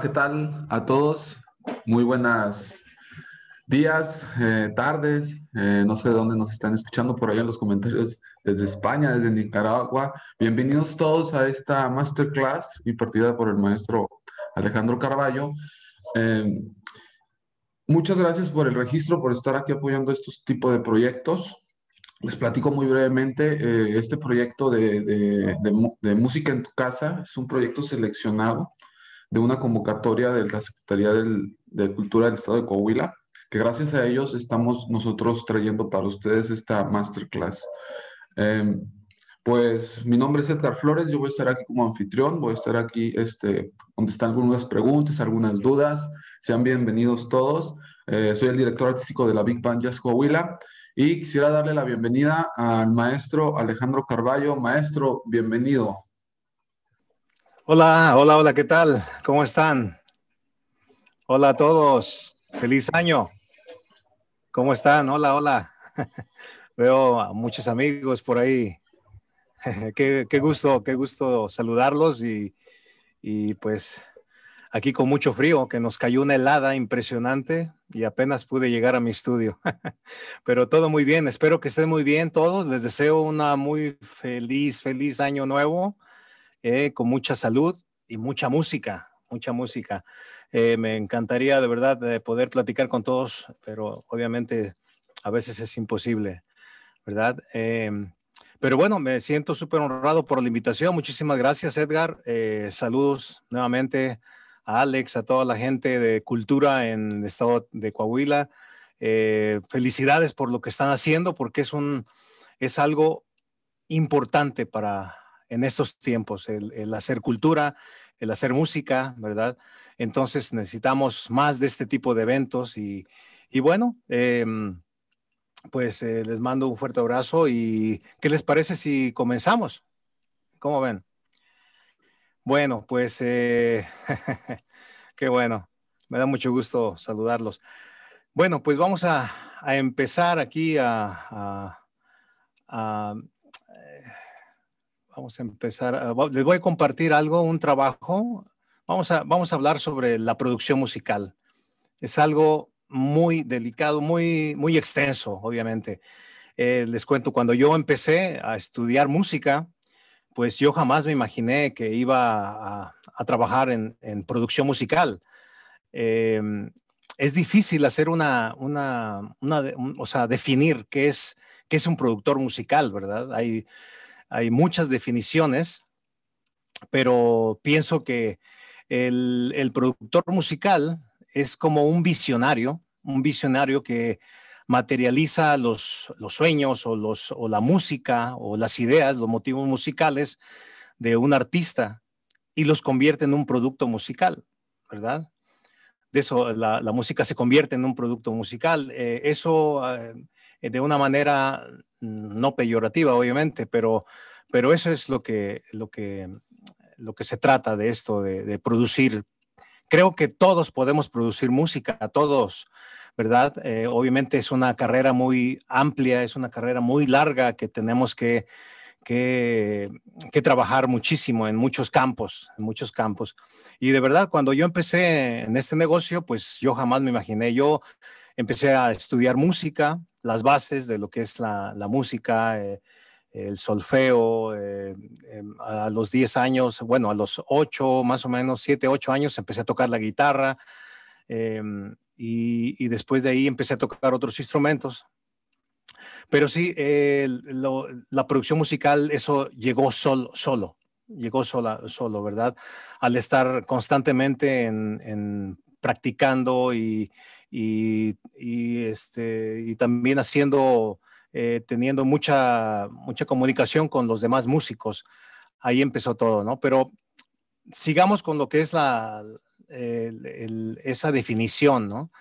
¿qué tal a todos? Muy buenas días, eh, tardes, eh, no sé dónde nos están escuchando por allá en los comentarios desde España, desde Nicaragua. Bienvenidos todos a esta masterclass impartida por el maestro Alejandro Carballo. Eh, muchas gracias por el registro, por estar aquí apoyando estos tipos de proyectos. Les platico muy brevemente, este proyecto de, Música en tu Casa es un proyecto seleccionado de una convocatoria de la Secretaría de Cultura del Estado de Coahuila, que gracias a ellos estamos nosotros trayendo para ustedes esta masterclass. Em, pues mi nombre es Edgar Flores, yo voy a estar aquí como anfitrión, voy a estar aquí este, donde están algunas preguntas, algunas dudas, sean bienvenidos todos. Eh, soy el director artístico de la Big Band Jazz Coahuila y quisiera darle la bienvenida al maestro Alejandro Carballo. Maestro, bienvenido. Hola, hola, hola, ¿qué tal? ¿Cómo están? Hola a todos, feliz año. ¿Cómo están? Hola, hola. Veo a muchos amigos por ahí. qué, gusto, qué gusto saludarlos y, y pues aquí con mucho frío, que nos cayó una helada impresionante y apenas pude llegar a mi estudio. Pero todo muy bien, espero que estén muy bien todos. Les deseo una muy feliz, feliz año nuevo eh, con mucha salud y mucha música, mucha música. Eh, me encantaría de verdad eh, poder platicar con todos, pero obviamente a veces es imposible, ¿verdad? pero bueno, me siento súper honrado por la invitación. Muchísimas gracias, Edgar. saludos nuevamente a Alex, a toda la gente de cultura en el estado de Coahuila. felicidades por lo que están haciendo, porque es, un, es algo importante para, en estos tiempos, el, hacer cultura, el hacer música, ¿verdad? Entonces necesitamos más de este tipo de eventos y, bueno, em, pues eh, les mando un fuerte abrazo y ¿qué les parece si comenzamos? ¿Cómo ven? Bueno, pues eh, qué bueno, me da mucho gusto saludarlos. Bueno, pues vamos a, empezar aquí a Vamos a empezar. les voy a compartir algo, un trabajo. Vamos a, vamos a hablar sobre la producción musical. Es algo muy delicado, muy, muy extenso, obviamente. Eh, les cuento, cuando yo empecé a estudiar música, pues yo jamás me imaginé que iba a, trabajar en, producción musical. Em, es difícil hacer una, una, o sea, definir qué es, qué es un productor musical, ¿verdad? Hay hay muchas definiciones, pero pienso que el, productor musical es como un visionario, un visionario que materializa los, sueños o, la música o las ideas, los motivos musicales de un artista y los convierte en un producto musical, ¿verdad? De eso la, música se convierte en un producto musical. Eh, eso eh, eh, de una manera mm, no peyorativa, obviamente, pero, pero eso es lo que, lo, que, lo que se trata de esto, de, producir. Creo que todos podemos producir música, a todos, ¿verdad? Eh, obviamente es una carrera muy amplia, es una carrera muy larga que tenemos que, que, que, trabajar muchísimo en muchos campos, en muchos campos. Y de verdad, cuando yo empecé en este negocio, pues yo jamás me imaginé. Yo empecé a estudiar música, las bases de lo que es la, música, eh, el solfeo. Eh, eh, a los 10 años, bueno, a los 8, más o menos 7, 8 años, empecé a tocar la guitarra y, después de ahí empecé a tocar otros instrumentos. Pero sí, la producción musical, eso llegó solo, llegó sola, solo, ¿verdad? Al estar constantemente en practicando y, este, y, también haciendo, eh, teniendo mucha, comunicación con los demás músicos. Ahí empezó todo, ¿no? Pero sigamos con lo que es la, esa definición, ¿no?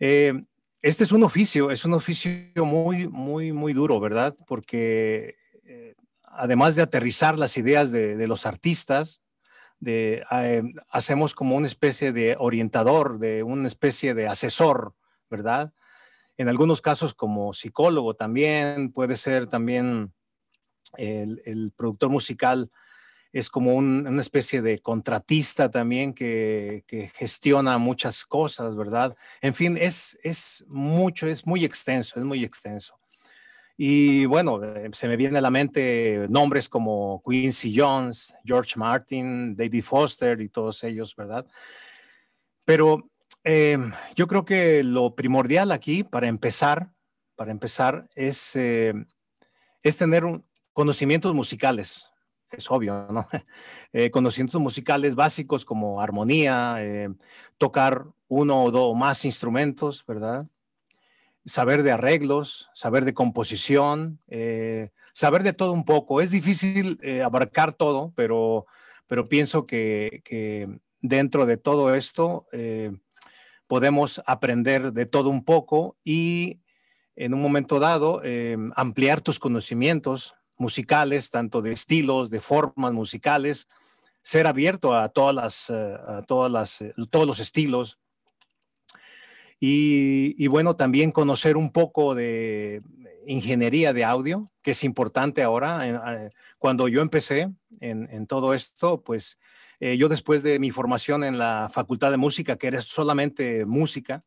Eh, este es un oficio, es un oficio muy, muy, muy duro, ¿verdad? Porque eh, además de aterrizar las ideas de los artistas, Ah, em, hacemos como una especie de orientador, de una especie de asesor, ¿verdad? En algunos casos como psicólogo también, puede ser también el, productor musical, es como una especie de contratista también que, gestiona muchas cosas, ¿verdad? En fin, es mucho, es muy extenso, es muy extenso. Y bueno, eh, se me viene a la mente nombres como Quincy Jones, George Martin, David Foster y todos ellos, ¿verdad? Pero eh, yo creo que lo primordial aquí para empezar, para empezar, es, eh, es tener conocimientos musicales. Es obvio, ¿no? conocimientos musicales básicos como armonía, tocar uno o dos más instrumentos, ¿verdad? saber de arreglos, saber de composición, eh, saber de todo un poco. Es difícil eh, abarcar todo, pero, pero pienso que, que dentro de todo esto eh, podemos aprender de todo un poco y en un momento dado ampliar tus conocimientos musicales, tanto de estilos, de formas musicales, ser abierto a todas las, a todas las, todos los estilos, y, bueno, también conocer un poco de ingeniería de audio, que es importante ahora. Cuando yo empecé en, todo esto, pues eh, yo después de mi formación en la Facultad de Música, que era solamente música,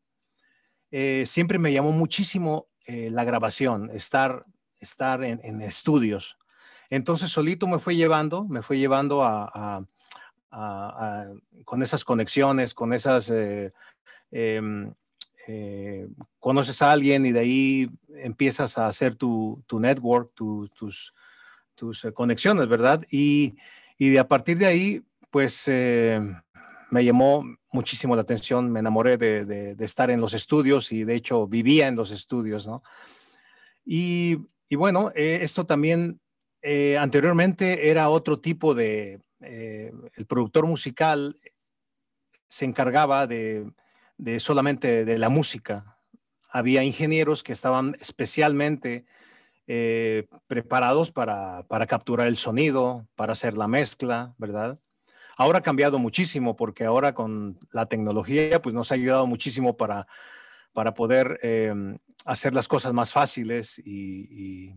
eh, siempre me llamó muchísimo eh, la grabación, estar, estar en, estudios. Entonces solito me fue llevando, me fue llevando a, a, a, con esas conexiones, con esas... Eh, em, eh, conoces a alguien y de ahí empiezas a hacer tu, network, tus, tus eh, conexiones, ¿verdad? Y, de, a partir de ahí, pues eh, me llamó muchísimo la atención, me enamoré de, estar en los estudios y de hecho vivía en los estudios, ¿no? Y, bueno, esto también anteriormente era otro tipo de, el productor musical se encargaba de solamente de la música. Había ingenieros que estaban especialmente eh, preparados para, capturar el sonido, para hacer la mezcla, ¿verdad? Ahora ha cambiado muchísimo porque ahora con la tecnología pues nos ha ayudado muchísimo para, para poder em, hacer las cosas más fáciles y,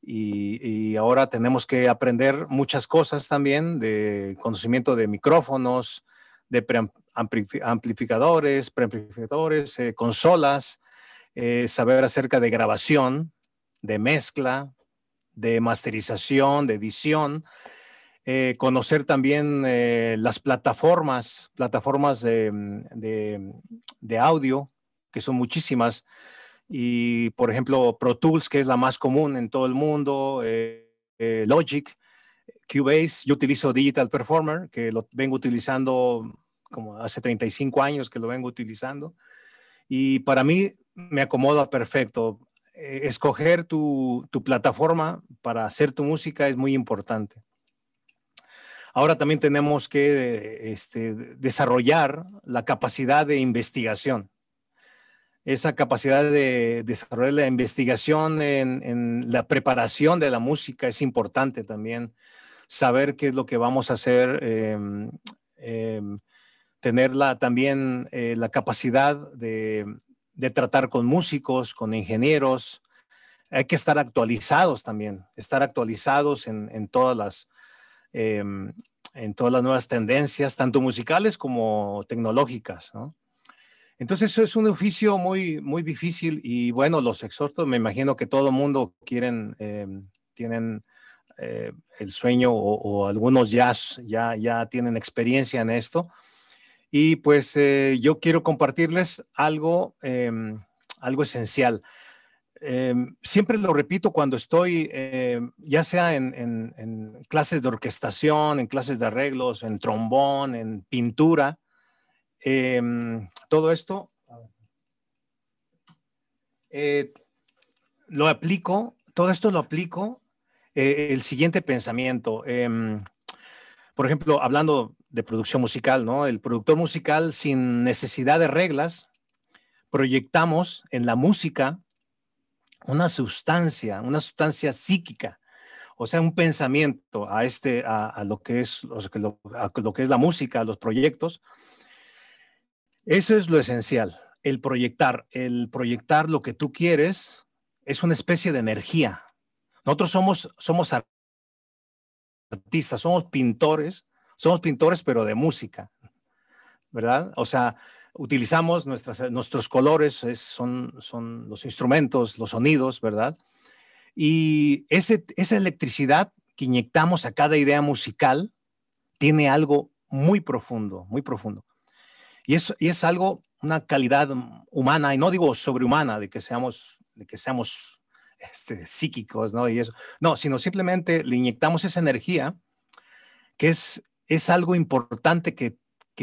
y, ahora tenemos que aprender muchas cosas también de conocimiento de micrófonos, de amplificadores, preamplificadores, eh, consolas, eh, saber acerca de grabación, de mezcla, de masterización, de edición, eh, conocer también las plataformas, plataformas mm, de, de, audio, que son muchísimas, y por ejemplo Pro Tools, que es la más común en todo el mundo, Logic, Cubase, yo utilizo Digital Performer, que lo vengo utilizando como hace 35 años que lo vengo utilizando. Y para mí me acomoda perfecto. Eh, escoger tu, tu plataforma para hacer tu música es muy importante. Ahora también tenemos que este, desarrollar la capacidad de investigación. Esa capacidad de desarrollar la investigación en, en, la preparación de la música es importante también. Saber qué es lo que vamos a hacer. Eh, tener también eh, la capacidad de, tratar con músicos, con ingenieros. Hay que estar actualizados también, estar actualizados en, en todas las... Em, todas las nuevas tendencias, tanto musicales como tecnológicas. Entonces, eso es un oficio muy, muy difícil y bueno, los exhorto, me imagino que todo mundo quieren, em, tienen eh, el sueño o, algunos ya tienen experiencia en esto, y pues eh, yo quiero compartirles algo, em, algo esencial. Em, siempre lo repito cuando estoy, eh, ya sea en, en, clases de orquestación, en clases de arreglos, en trombón, en pintura, em, todo esto eh, lo aplico, todo esto lo aplico el siguiente pensamiento. por ejemplo, hablando de producción musical, ¿no? El productor musical sin necesidad de reglas, proyectamos en la música una sustancia, una sustancia psíquica, o sea, un pensamiento a, este, a, lo, que es, lo que es la música, a los proyectos. Eso es lo esencial, el proyectar, el proyectar lo que tú quieres es una especie de energía. Nosotros somos, somos artistas, somos pintores, somos pintores, pero de música, ¿verdad? O sea, utilizamos nuestras, nuestros colores, son, son los instrumentos, los sonidos, ¿verdad? Y ese, esa electricidad que inyectamos a cada idea musical tiene algo muy profundo, muy profundo. Y es, y es algo, una calidad humana, y no digo sobrehumana, de que seamos, de que seamos este, psíquicos, ¿no? Y eso. No, sino simplemente le inyectamos esa energía que es es algo importante que,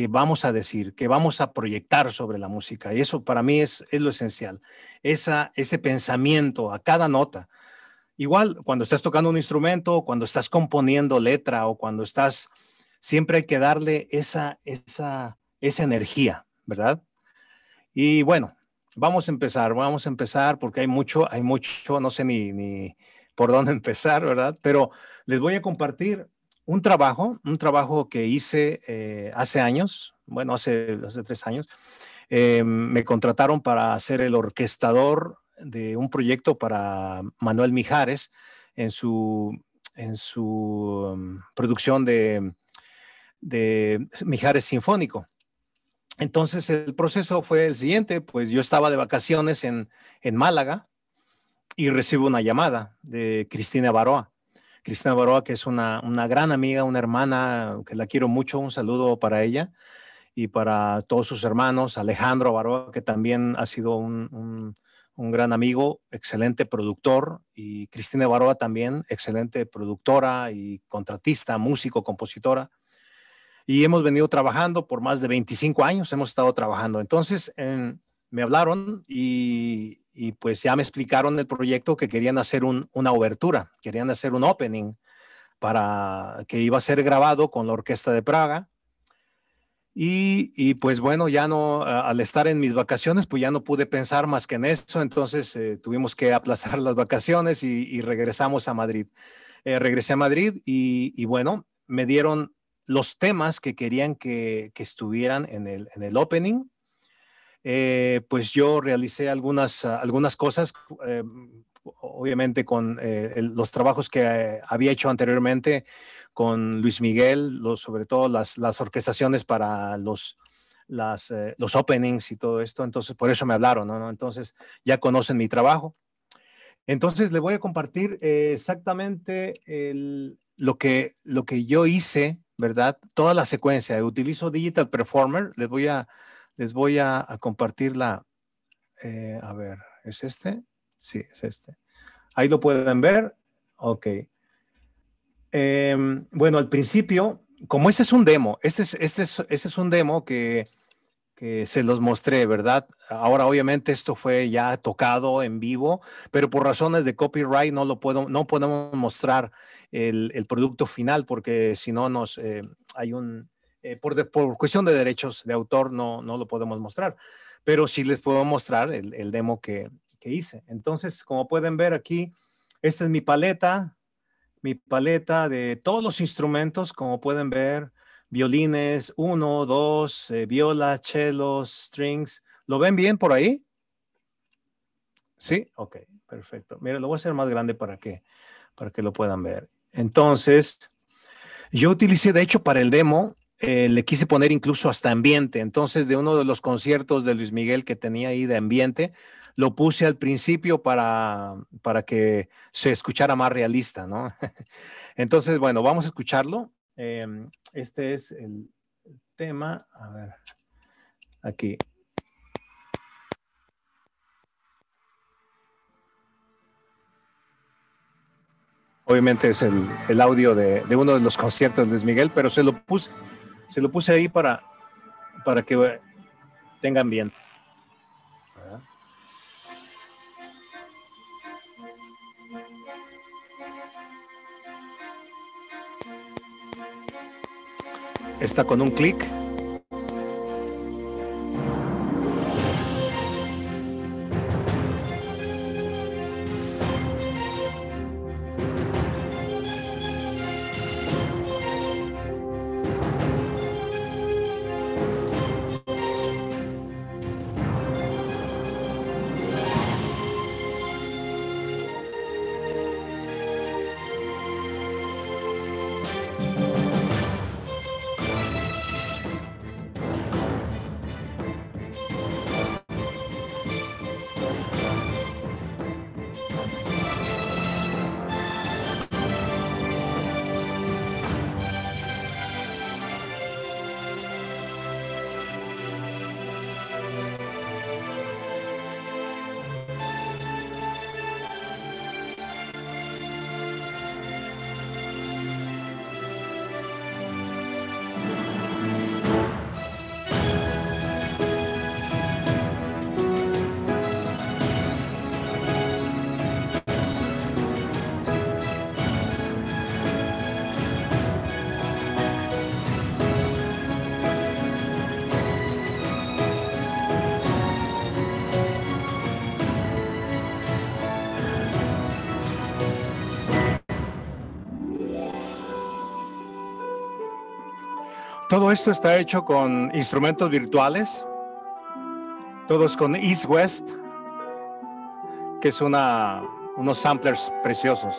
vamos a decir, que vamos a proyectar sobre la música. Y eso para mí es, lo esencial, Esa, ese pensamiento a cada nota. Igual, cuando estás tocando un instrumento, cuando estás componiendo letra o cuando estás, siempre hay que darle esa, esa, esa energía, ¿verdad? Y bueno, vamos a empezar, vamos a empezar porque hay mucho, hay mucho, no sé ni, ni por dónde empezar, ¿verdad? Pero les voy a compartir un trabajo, un trabajo que hice eh, hace años, bueno, hace, hace tres años, eh, me contrataron para ser el orquestador de un proyecto para Manuel Mijares en su, en su em, producción de, de Mijares Sinfónico. Entonces el proceso fue el siguiente, pues yo estaba de vacaciones en, en Málaga y recibo una llamada de Cristina Baroa Cristina Baroa, que es una, gran amiga, una hermana, que la quiero mucho, un saludo para ella y para todos sus hermanos, Alejandro Baroa, que también ha sido un, gran amigo, excelente productor, y Cristina Baroa también, excelente productora y contratista, músico, compositora. Y hemos venido trabajando por más de 25 años, hemos estado trabajando. Entonces, em, me hablaron y y pues ya me explicaron el proyecto que querían hacer una obertura, querían hacer un opening para que iba a ser grabado con la Orquesta de Praga. Y, pues bueno, ya no, al estar en mis vacaciones, pues ya no pude pensar más que en eso, entonces eh, tuvimos que aplazar las vacaciones y, regresamos a Madrid. Eh, regresé a Madrid y, bueno, me dieron los temas que querían que, que estuvieran en el, en el opening eh, pues yo realicé algunas, ah, algunas cosas, eh, mm, obviamente con eh, los trabajos que había hecho anteriormente con Luis Miguel, sobre todo las, orquestaciones para los, los openings y todo esto. Entonces, por eso me hablaron, ¿no? Entonces, ya conocen mi trabajo. Entonces, le voy a compartir exactamente lo, que, lo que yo hice, ¿verdad? Toda la secuencia. Utilizo Digital Performer. Les voy a, les voy a, a compartir la, eh, a ver, ¿es este? Sí, es este. Ahí lo pueden ver. Ok. Em, bueno, al principio, como este es un demo, este es, este es, este es un demo que, se los mostré, ¿verdad? Ahora, obviamente, esto fue ya tocado en vivo, pero por razones de copyright no lo puedo, no podemos mostrar el, producto final porque si no nos eh, hay un eh, por, cuestión de derechos de autor no, no lo podemos mostrar, pero sí les puedo mostrar el, demo que, que, hice. Entonces, como pueden ver aquí, esta es mi paleta, mi paleta de todos los instrumentos, como pueden ver, violines, uno, dos, viola, eh, violas, strings. ¿Lo ven bien por ahí? Sí, ok, perfecto. Mira, lo voy a hacer más grande para que, para que lo puedan ver. Entonces, yo utilicé, de hecho, para el demo, eh, le quise poner incluso hasta ambiente. Entonces, de uno de los conciertos de Luis Miguel que tenía ahí de ambiente, lo puse al principio para, para que se escuchara más realista, ¿no? Entonces, bueno, vamos a escucharlo. Em, este es el tema. A ver, aquí. Obviamente es el, el audio de, de, uno de los conciertos de Luis Miguel, pero se lo puse, se lo puse ahí para, para que tengan bien. Está con un clic Todo esto está hecho con instrumentos virtuales, todos con East West, que es una, unos samplers preciosos.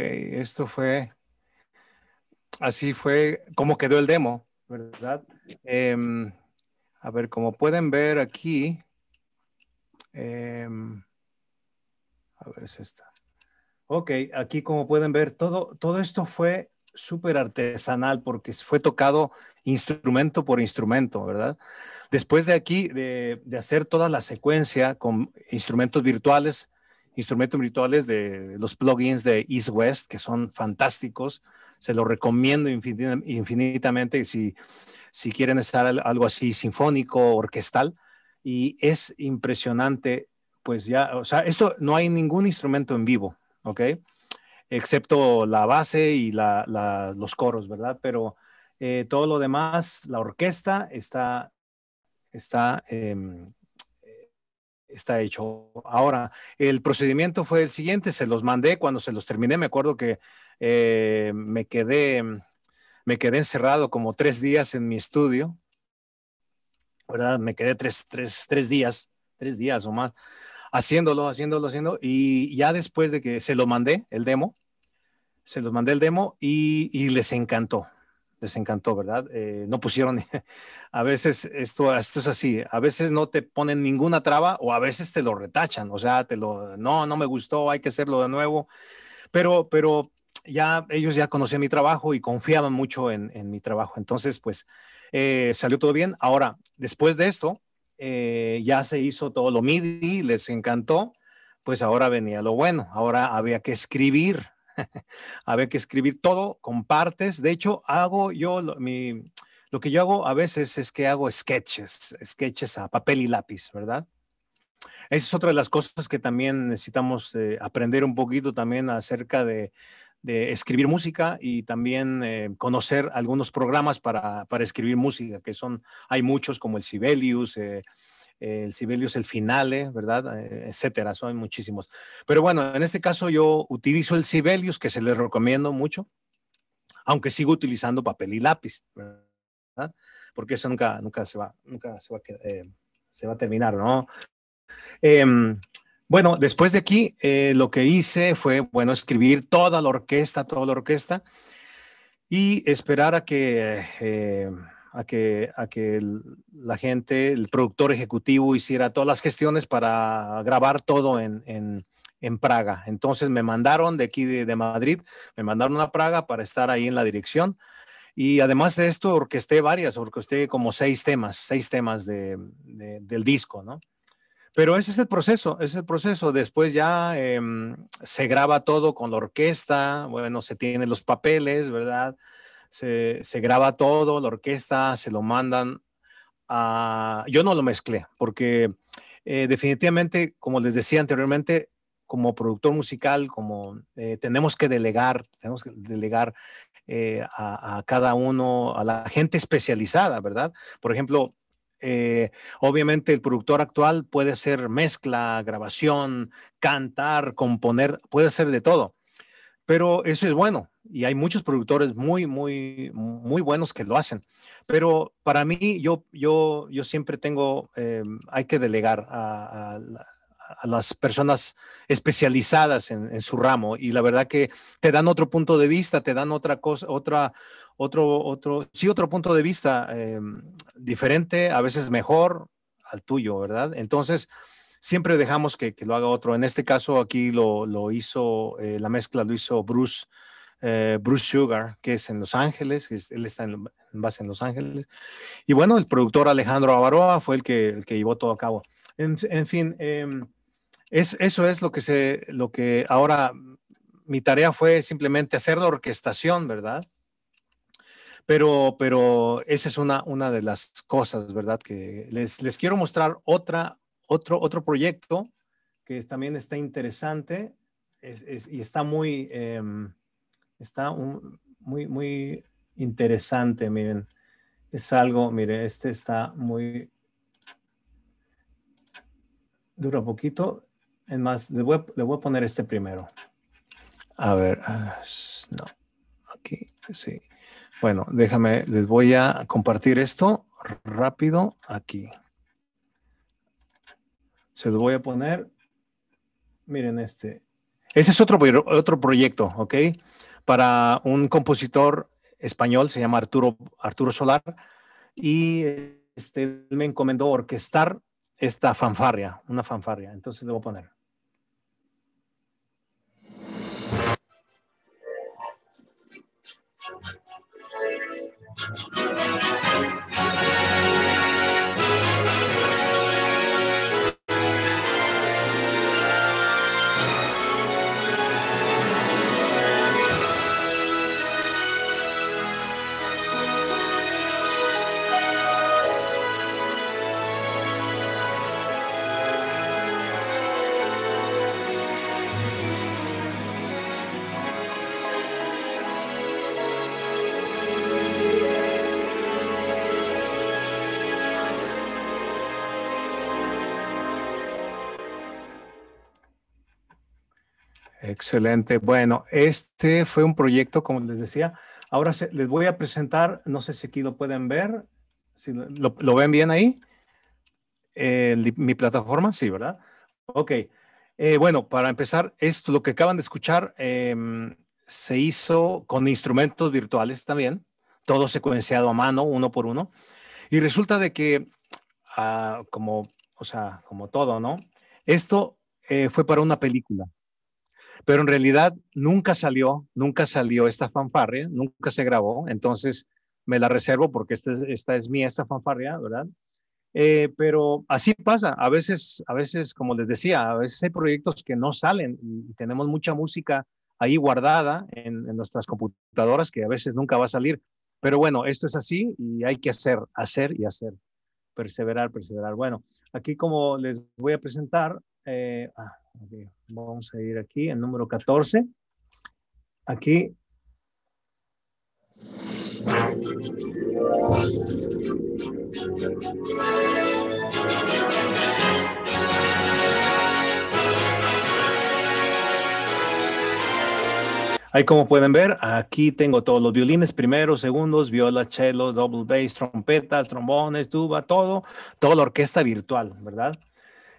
esto fue, así fue como quedó el demo, ¿verdad? Em, a ver, como pueden ver aquí, em, a ver, es esta. Ok, aquí como pueden ver, todo, todo esto fue súper artesanal porque fue tocado instrumento por instrumento, ¿verdad? Después de aquí, de, de hacer toda la secuencia con instrumentos virtuales, instrumentos virtuales de los plugins de East West, que son fantásticos. Se los recomiendo infinitamente si, si quieren estar algo así sinfónico, orquestal. Y es impresionante, pues ya, o sea, esto no hay ningún instrumento en vivo, ¿ok? Excepto la base y los coros, ¿verdad? Pero eh, todo lo demás, la orquesta está, está em, está hecho. Ahora, el procedimiento fue el siguiente, se los mandé cuando se los terminé, me acuerdo que eh, me, quedé, me quedé encerrado como tres días en mi estudio, ¿verdad? Me quedé tres, tres, tres días, tres días o más, haciéndolo, haciéndolo, haciéndolo, y ya después de que se lo mandé, el demo, se los mandé el demo y, y les encantó, les encantó, ¿verdad? Eh, no pusieron, a veces esto, esto es así, a veces no te ponen ninguna traba o a veces te lo retachan, o sea, te lo, no, no me gustó, hay que hacerlo de nuevo, pero, pero ya ellos ya conocían mi trabajo y confiaban mucho en, en mi trabajo, entonces pues eh, salió todo bien. Ahora, después de esto, eh, ya se hizo todo lo MIDI, les encantó, pues ahora venía lo bueno, ahora había que escribir, A ver que escribir todo, con partes, De hecho, hago yo lo que yo hago a veces es que hago sketches, sketches a papel y lápiz, ¿verdad? Esa es otra de las cosas que también necesitamos eh, aprender un poquito también acerca de, escribir música y también eh, conocer algunos programas para, escribir música, que son, hay muchos como el Sibelius, eh, el Sibelius, el Finale, ¿verdad? Eh, etcétera, son muchísimos. Pero bueno, en este caso yo utilizo el Sibelius, que se les recomiendo mucho, aunque sigo utilizando papel y lápiz, ¿verdad? Porque eso nunca, nunca, se, va, nunca se, va, a eh, terminar, ¿no? Em, bueno, después de aquí, eh, lo que hice fue, bueno, escribir toda la orquesta, toda la orquesta, y esperar a que a que, a que la gente, el productor ejecutivo hiciera todas las gestiones para grabar todo en, en, en Praga. Entonces me mandaron de aquí de, Madrid, me mandaron a Praga para estar ahí en la dirección. Y además de esto, orquesté varias, orquesté como seis temas, seis temas del disco, ¿no? Pero ese es el proceso, es el proceso. Después ya em, se graba todo con la orquesta, bueno, se tienen los papeles, ¿verdad? se, graba todo, la orquesta, se lo mandan a... Yo no lo mezclé, porque eh, definitivamente, como les decía anteriormente, como productor musical, como eh, tenemos que delegar, tenemos que delegar eh, a, cada uno, a la gente especializada, ¿verdad? Por ejemplo, obviamente el productor actual puede ser mezcla, grabación, cantar, componer, puede ser de todo pero eso es bueno y hay muchos productores muy, muy, muy buenos que lo hacen. Pero para mí, yo, yo, yo siempre tengo, eh, hay que delegar a, las personas especializadas en, su ramo y la verdad que te dan otro punto de vista, te dan otra cosa, otra, otro, otro, sí, otro punto de vista eh, diferente, a veces mejor al tuyo, ¿verdad? Entonces, siempre dejamos que, lo haga otro. En este caso aquí lo, hizo, eh, la mezcla lo hizo Bruce, eh, Bruce Sugar, que es en Los Ángeles, él está en, base en Los Ángeles. Y bueno, el productor Alejandro Avaroa fue el que, el que llevó todo a cabo. En, fin, em, es, eso es lo que, se, lo que ahora mi tarea fue simplemente hacer la orquestación, ¿verdad? Pero, pero esa es una, una de las cosas, ¿verdad? Que les, les quiero mostrar otra otro, otro proyecto que también está interesante y está muy, em, está muy, muy interesante, miren. Es algo, mire, este está muy, dura poquito. Es más, le voy, a, le voy, a poner este primero. A ver, ah, no, aquí, sí. Bueno, déjame, les voy a compartir esto rápido aquí. Se los voy a poner. Miren este. Ese es otro, otro proyecto, ¿ok? Para un compositor español, se llama Arturo, Arturo Solar, y este, me encomendó orquestar esta fanfarria, una fanfarria. Entonces le voy a poner. Excelente. Bueno, este fue un proyecto, como les decía. Ahora les voy a presentar, no sé si aquí lo pueden ver, si lo, ven bien ahí, eh, mi plataforma, sí, ¿verdad? Ok. Eh, bueno, para empezar, esto, lo que acaban de escuchar, em, se hizo con instrumentos virtuales también, todo secuenciado a mano, uno por uno. Y resulta de que, ah, como, o sea, como todo, ¿no? Esto eh, fue para una película pero en realidad nunca salió, nunca salió esta fanfarria, nunca se grabó, entonces me la reservo porque este, esta, es mía, esta fanfarria, ¿verdad? Eh, pero así pasa, a veces, a veces, como les decía, a veces hay proyectos que no salen y tenemos mucha música ahí guardada en, nuestras computadoras que a veces nunca va a salir, pero bueno, esto es así y hay que hacer, hacer y hacer, perseverar, perseverar. Bueno, aquí como les voy a presentar, eh, ah, Vamos a ir aquí el número 14. Aquí. Ahí como pueden ver, aquí tengo todos los violines, primeros, segundos, viola, cello, double bass, trompetas, trombones, tuba, todo, toda la orquesta virtual, ¿verdad?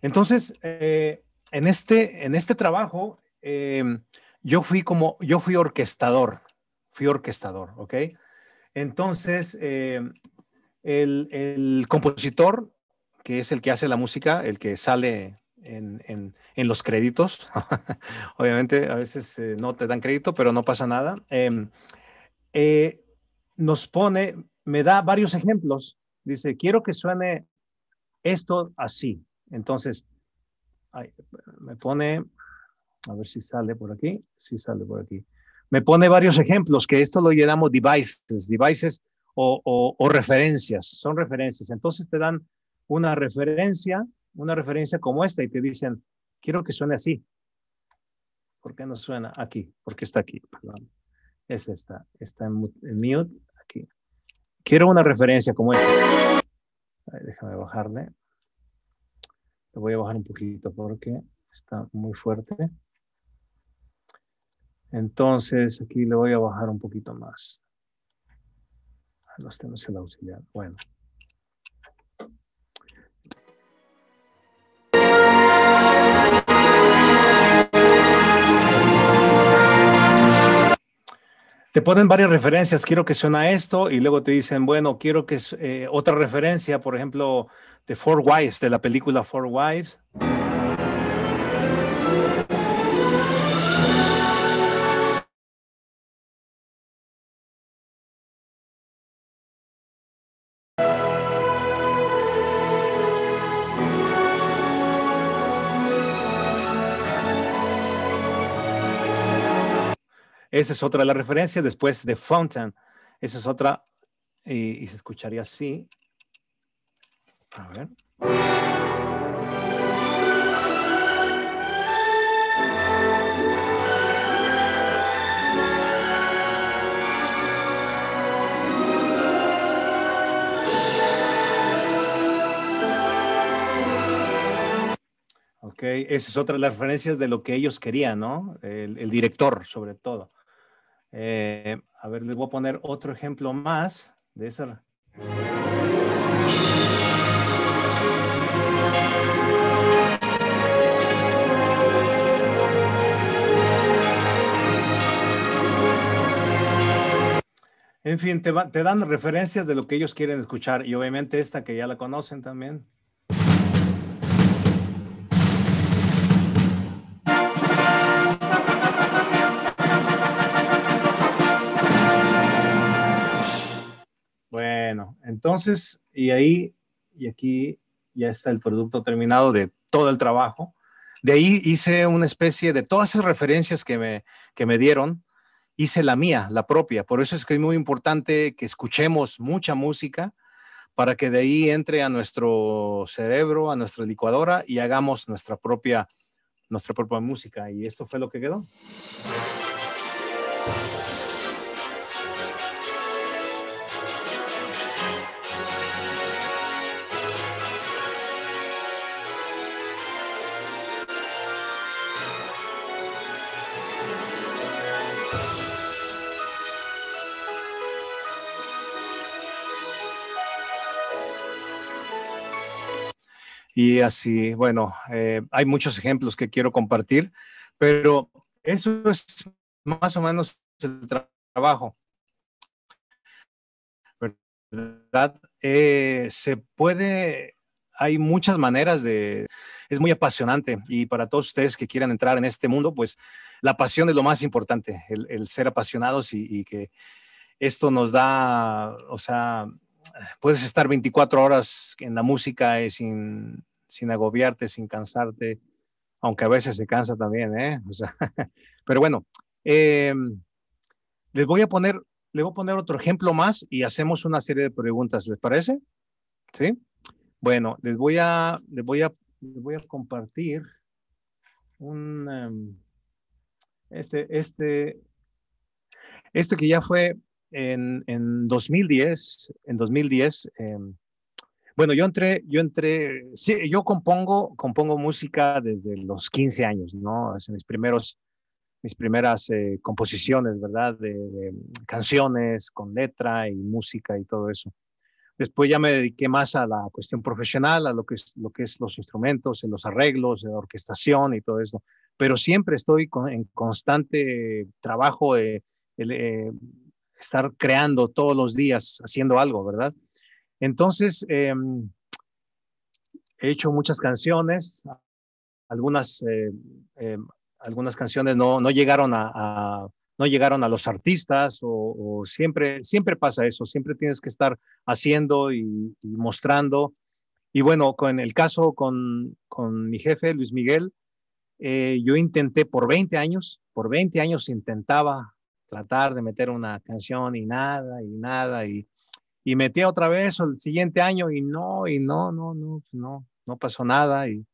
Entonces, eh, en este, en este trabajo, em, yo fui como, yo fui orquestador, fui orquestador, ¿ok? Entonces, em, el, compositor, que es el que hace la música, el que sale en, los créditos, obviamente a veces eh, no te dan crédito, pero no pasa nada, em, eh, nos pone, me da varios ejemplos, dice, quiero que suene esto así. Entonces, me pone, a ver si sale por aquí, si sale por aquí. Me pone varios ejemplos, que esto lo llamamos devices, devices o, referencias, son referencias. Entonces te dan una referencia, una referencia como esta y te dicen, quiero que suene así. ¿Por qué no suena aquí? Porque está aquí, Es esta, está en, mute, aquí. Quiero una referencia como esta. déjame bajarle. Te voy a bajar un poquito porque está muy fuerte. Entonces, aquí le voy a bajar un poquito más. los tenemos el auxiliar. Bueno. te ponen varias referencias, quiero que suena esto, y luego te dicen, bueno, quiero que es eh, otra referencia, por ejemplo, de Four Wives, de la película Four Wives. Esa es otra de las referencias. Después de Fountain. Esa es otra. Y, se escucharía así. A ver. Ok, esa es otra de las referencias de lo que ellos querían, ¿no? el director, sobre todo. Eh, a ver, les voy a poner otro ejemplo más de esa. En fin, te dan referencias de lo que ellos quieren escuchar y obviamente esta que ya la conocen también. Entonces, y ahí, y aquí ya está el producto terminado de todo el trabajo. De ahí hice una especie de todas esas referencias que me, que me dieron, hice la mía, la propia. Por eso es que es muy importante que escuchemos mucha música para que de ahí entre a nuestro cerebro, a nuestra licuadora y hagamos nuestra propia, nuestra propia música. Y esto fue lo que quedó. y así. Bueno, eh, hay muchos ejemplos que quiero compartir, pero eso es más o menos el trabajo. ¿Verdad? Eh, se puede, hay muchas maneras de, es muy apasionante y para todos ustedes que quieran entrar en este mundo, pues la pasión es lo más importante, el, ser apasionados y, que esto nos da, o sea, puedes estar 24 horas en la música y eh, sin sin agobiarte, sin cansarte, aunque a veces se cansa también, ¿eh? pero bueno, em, les voy a poner, les voy a poner otro ejemplo más y hacemos una serie de preguntas, ¿les parece? Sí. Bueno, les voy a, les voy a, les voy a compartir un, em, este, este, este que ya fue en, en 2010, en 2010, bueno, yo entré, yo entré, sí, yo compongo, compongo música desde los 15 años, ¿no? Es mis primeros, mis primeras eh, composiciones, ¿verdad? De, canciones con letra y música y todo eso. Después ya me dediqué más a la cuestión profesional, a lo que es, lo que es los instrumentos, en los arreglos, la orquestación y todo eso. Pero siempre estoy en constante trabajo, eh, estar creando todos los días, haciendo algo, ¿verdad? Entonces, em, he hecho muchas canciones, algunas, eh, em, algunas canciones no, no llegaron a, no llegaron a los artistas o, siempre, siempre pasa eso, siempre tienes que estar haciendo y, mostrando. Y bueno, con el caso con, con mi jefe, Luis Miguel, eh, yo intenté por 20 años, por 20 años intentaba tratar de meter una canción y nada, y nada, y, y metía otra vez el siguiente año y no, y no, no, no, pues no, no pasó nada. Y,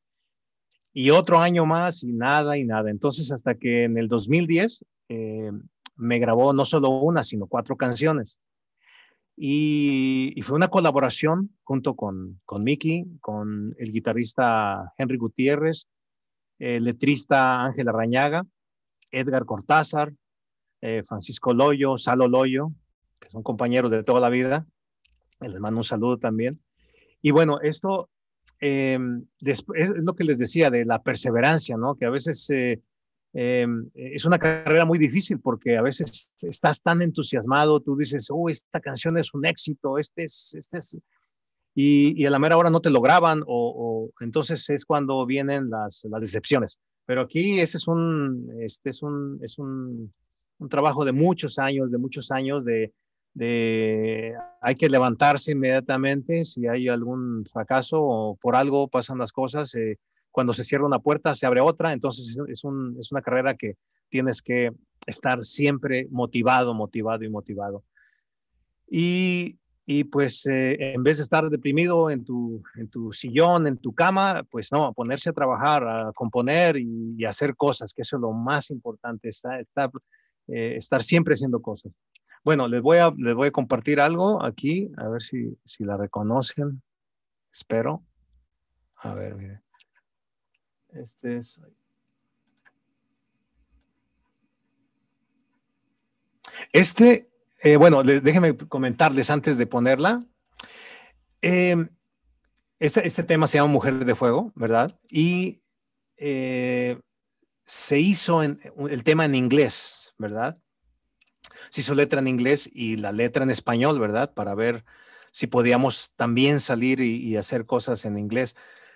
y otro año más y nada, y nada. Entonces, hasta que en el 2010 eh, me grabó no solo una, sino cuatro canciones. Y, fue una colaboración junto con, con Mickey, con el guitarrista Henry Gutiérrez, el letrista Ángel Arrañaga, Edgar Cortázar, eh, Francisco Loyo, Salo Loyo, que son compañeros de toda la vida, eh, les mando un saludo también. Y bueno, esto em, es lo que les decía de la perseverancia, ¿no? Que a veces eh, em, es una carrera muy difícil porque a veces estás tan entusiasmado, tú dices, oh, esta canción es un éxito, este es, este es, y, a la mera hora no te lo graban, o, o entonces es cuando vienen las, las, decepciones. Pero aquí ese es un, este es un, es un, un trabajo de muchos años, de muchos años de, hay que levantarse inmediatamente si hay algún fracaso o por algo pasan las cosas. Eh, cuando se cierra una puerta, se abre otra. Entonces es, una carrera que tienes que estar siempre motivado, motivado y motivado. Y, pues eh, en vez de estar deprimido en tu, sillón, en tu cama, pues no, ponerse a trabajar, a componer y, hacer cosas, que eso es lo más importante, eh, estar siempre haciendo cosas. Bueno, les voy a, les voy a compartir algo aquí, a ver si, la reconocen. Espero. A ver, miren. Este es. Este, eh, bueno, déjenme comentarles antes de ponerla. Em, este, este, tema se llama Mujer de Fuego, ¿verdad? Y eh, se hizo en, el tema en inglés, ¿verdad? se hizo letra en inglés y la letra en español, ¿verdad? Para ver si podíamos también salir y, hacer cosas en inglés.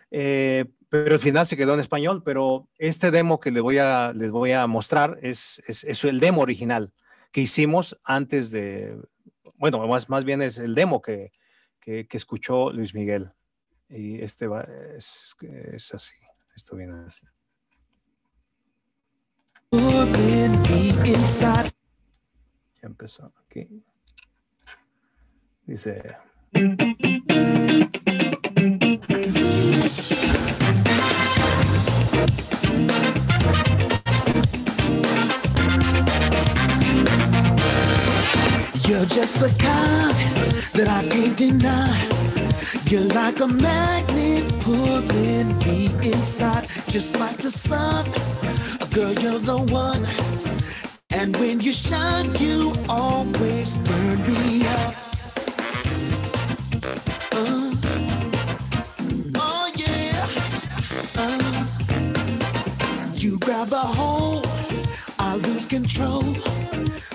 Eh, pero al final se quedó en español, pero este demo que les voy a, les voy a mostrar es, es, el demo original que hicimos antes de, bueno, más, más bien es el demo que, que, escuchó Luis Miguel. Y este es, es así, esto viene así. Ya empezó aquí. Dice. You're just the kind that I can't deny. You're like a magnet pulling me inside, just like the sun. Girl, you're the one and when you shine, you always burn me up. Uh. Oh yeah. Uh. You grab a hold, I lose control.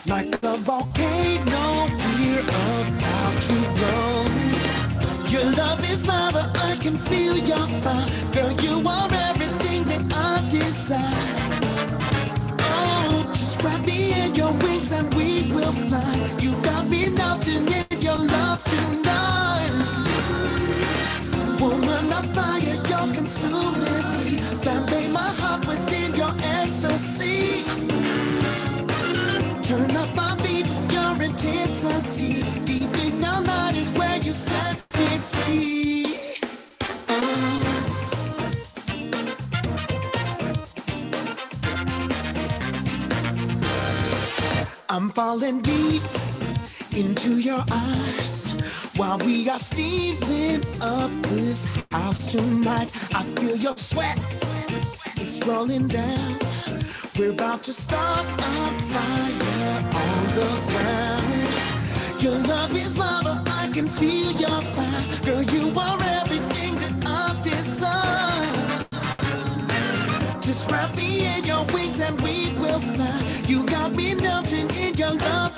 Like a volcano, we're about to blow. Your love is lava, I can feel your fire. Girl, you are everything that I desire. Wrap me in your wings and we will fly. You got me melting in your love tonight. Woman of fire, you're consuming me. Clamping my heart within your ecstasy. Turn up my beat, your intensity. Deep in our night is where you set I'm falling deep into your arms while we are steaming up this house tonight. I feel your sweat, it's rolling down. We're about to start a fire on the ground. Your love is lava, I can feel your fire. Girl, you are everything that I desire. Just wrap me in your wings and we will fly. You got me melting lealtad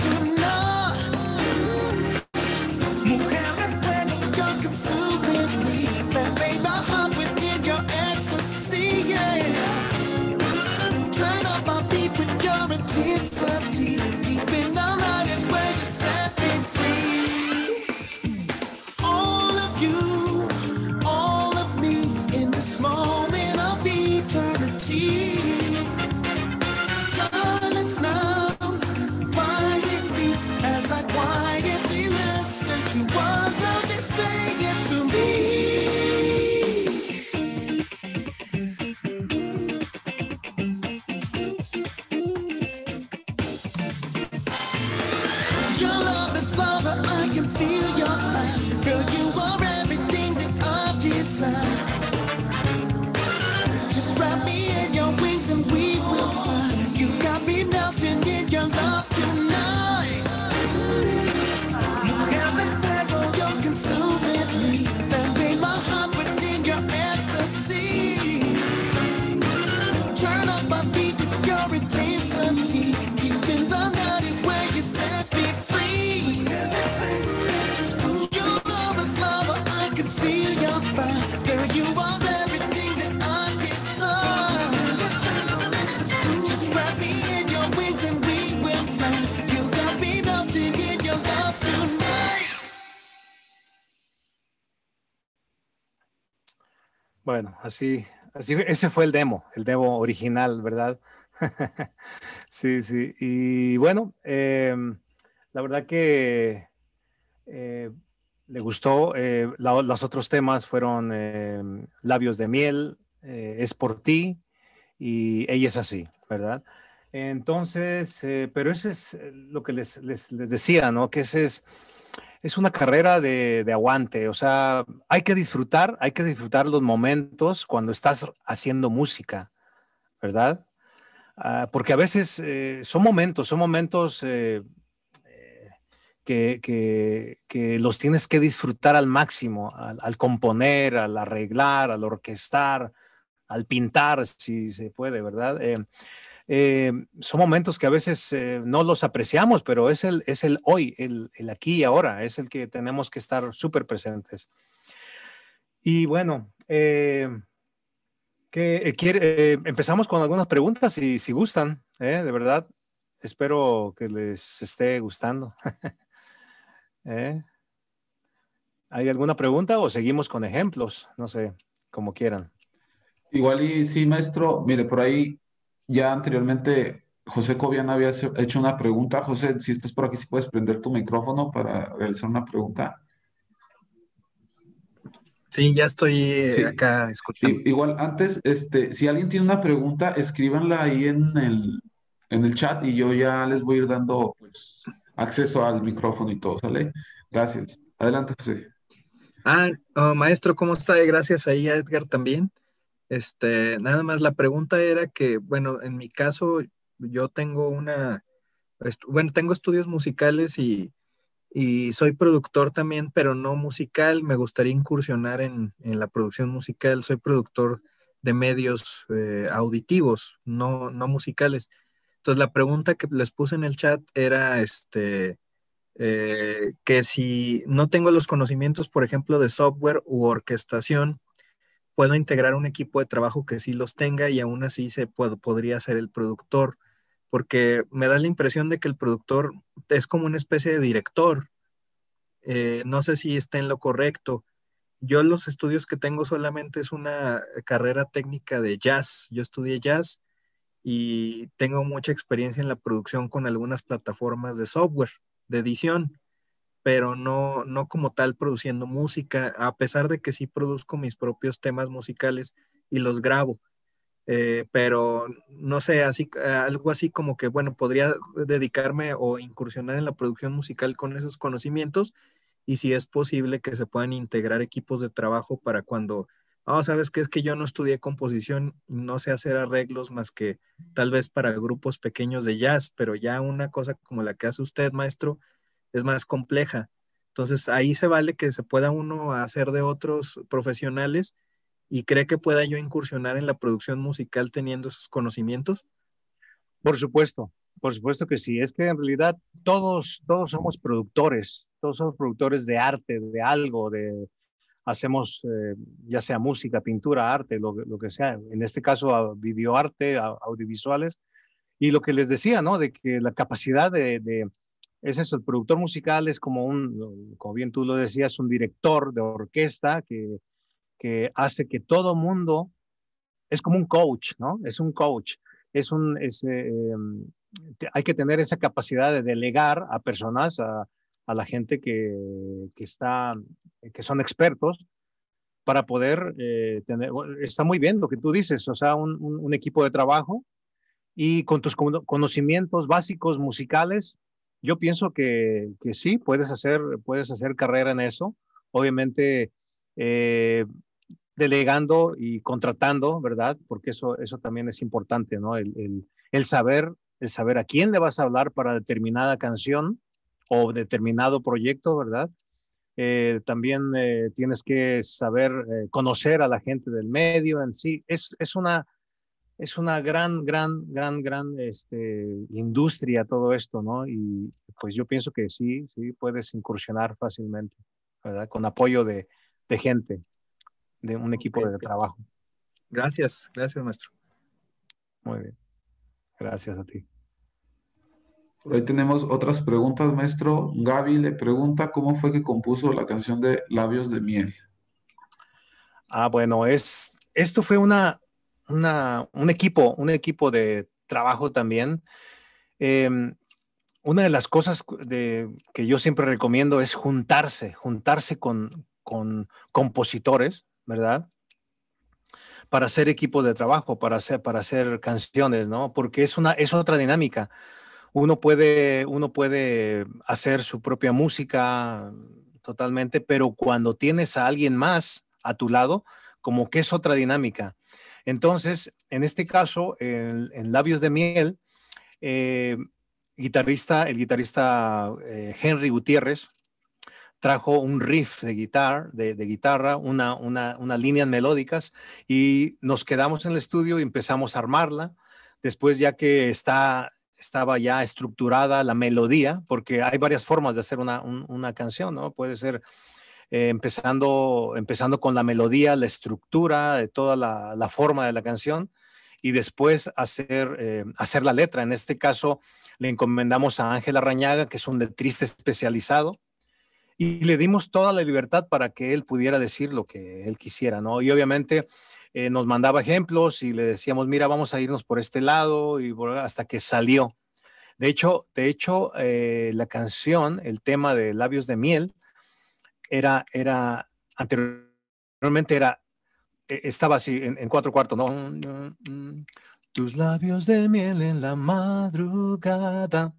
Bueno, así, así, ese fue el demo, el demo original, ¿verdad? sí, sí. Y bueno, em, la verdad que eh, le gustó. Eh, los otros temas fueron em, Labios de Miel, eh, Es por ti y Ella es así, ¿verdad? Entonces, pero eso es lo que les, les decía, ¿no? Que ese es es una carrera de, aguante, o sea, hay que disfrutar, hay que disfrutar los momentos cuando estás haciendo música, ¿verdad? Ah, porque a veces eh, son momentos, son momentos eh, eh, que, los tienes que disfrutar al máximo, al, componer, al arreglar, al orquestar, al pintar, si se puede, ¿verdad? Eh, son momentos que a veces eh, no los apreciamos, pero es el, es el hoy, el, aquí y ahora, es el que tenemos que estar súper presentes. Y bueno, eh, que, quiere, empezamos con algunas preguntas y si gustan, de verdad, espero que les esté gustando. ¿Hay alguna pregunta o seguimos con ejemplos? No sé, como quieran. Igual y sí, maestro, mire, por ahí ya anteriormente José Cobian había hecho una pregunta. José, si estás por aquí, si puedes prender tu micrófono para realizar una pregunta. Sí, ya estoy eh, acá escuchando. igual, antes, este, si alguien tiene una pregunta, escríbanla ahí en el, en el chat y yo ya les voy a ir dando pues, acceso al micrófono y todo, ¿sale? Gracias. Adelante, José. Ah, oh, maestro, ¿cómo está? Gracias ahí a Edgar también. Este, nada más la pregunta era que, bueno, en mi caso yo tengo una, bueno, tengo estudios musicales y, y soy productor también, pero no musical. Me gustaría incursionar en, en la producción musical. Soy productor de medios eh, auditivos, no, no musicales. Entonces la pregunta que les puse en el chat era este, eh, que si no tengo los conocimientos, por ejemplo, de software u orquestación, puedo integrar un equipo de trabajo que sí los tenga y aún así se podría ser el productor, porque me da la impresión de que el productor es como una especie de director. Eh, no sé si está en lo correcto. Yo los estudios que tengo solamente es una carrera técnica de jazz. Yo estudié jazz y tengo mucha experiencia en la producción con algunas plataformas de software, de edición pero no, como tal produciendo música, a pesar de que sí produzco mis propios temas musicales y los grabo. Eh, pero no sé, así, algo así como que, bueno, podría dedicarme o incursionar en la producción musical con esos conocimientos y si es posible que se puedan integrar equipos de trabajo para cuando, ah, sabes que es que yo no estudié composición, no sé hacer arreglos más que tal vez para grupos pequeños de jazz, pero ya una cosa como la que hace usted, maestro, es más compleja. Entonces ahí se vale que se pueda uno hacer de otros profesionales y cree que pueda yo incursionar en la producción musical teniendo esos conocimientos. Por supuesto, por supuesto que sí. Es que en realidad todos, todos somos productores, todos somos productores de arte, de algo, de hacemos eh, ya sea música, pintura, arte, lo, que sea. En este caso, videoarte, audiovisuales. Y lo que les decía, ¿no? De que la capacidad de es eso, el productor musical es como un, como bien tú lo decías, un director de orquesta que, hace que todo mundo, es como un coach, ¿no? Es un coach, es un, eh, em, hay que tener esa capacidad de delegar a personas, a, la gente que, que, está, que son expertos para poder eh, tener, está muy bien lo que tú dices, o sea, un equipo de trabajo y con tus conocimientos básicos musicales yo pienso que, que sí, puedes hacer, puedes hacer carrera en eso. Obviamente, eh, delegando y contratando, ¿verdad? Porque eso, eso también es importante, ¿no? El, saber, el saber a quién le vas a hablar para determinada canción o determinado proyecto, ¿verdad? Eh, también eh, tienes que saber conocer a la gente del medio en sí. Es, es, una, es una gran, gran, gran, gran este, industria todo esto, ¿no? Y pues yo pienso que sí, sí, puedes incursionar fácilmente, ¿verdad? Con apoyo de, gente, de un equipo de trabajo. Gracias, gracias, maestro. Muy bien. Gracias a ti. Hoy tenemos otras preguntas, maestro. Gaby le pregunta cómo fue que compuso la canción de Labios de Miel. Ah, bueno, es, esto fue una, un equipo, un equipo de trabajo también. Em, una de las cosas que yo siempre recomiendo es juntarse, juntarse con, compositores, ¿verdad? Para hacer equipo de trabajo, para hacer, para hacer canciones, ¿no? Porque es, es otra dinámica. Uno puede, uno puede hacer su propia música totalmente, pero cuando tienes a alguien más a tu lado, como que es otra dinámica. Entonces, en este caso, en, Labios de Miel, eh, guitarrista, el guitarrista eh, Henry Gutiérrez trajo un riff de, guitar, de, guitarra, una, unas líneas melódicas y nos quedamos en el estudio y empezamos a armarla. Después ya que está, estaba ya estructurada la melodía, porque hay varias formas de hacer una canción, ¿no? Puede ser eh, empezando, empezando con la melodía, la estructura, de toda la, forma de la canción y después hacer, eh, hacer la letra. En este caso, le encomendamos a Ángela Arrañaga, que es un letrista especializado, y le dimos toda la libertad para que él pudiera decir lo que él quisiera, ¿no? Y obviamente eh, nos mandaba ejemplos y le decíamos, mira, vamos a irnos por este lado, y hasta que salió. De hecho, de hecho la canción, el tema de Labios de Miel, era, era anteriormente era, e, estaba así en, cuatro cuartos, ¿no? Tus labios de miel en la madrugada.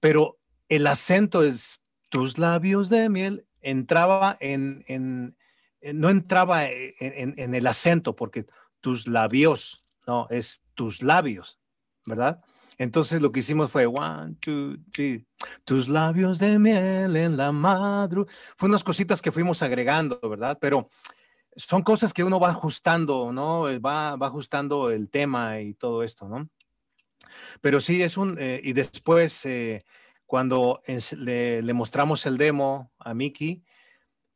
Pero el acento es tus labios de miel, entraba en, en no entraba en, el acento porque tus labios, no, es tus labios, ¿verdad? Entonces lo que hicimos fue one, two, three. Tus labios de miel en la madru. Fue unas cositas que fuimos agregando, ¿verdad? Pero son cosas que uno va ajustando, ¿no? Eh, va, ajustando el tema y todo esto, ¿no? Pero sí es un. Eh, y después, eh, cuando le, mostramos el demo a Mickey,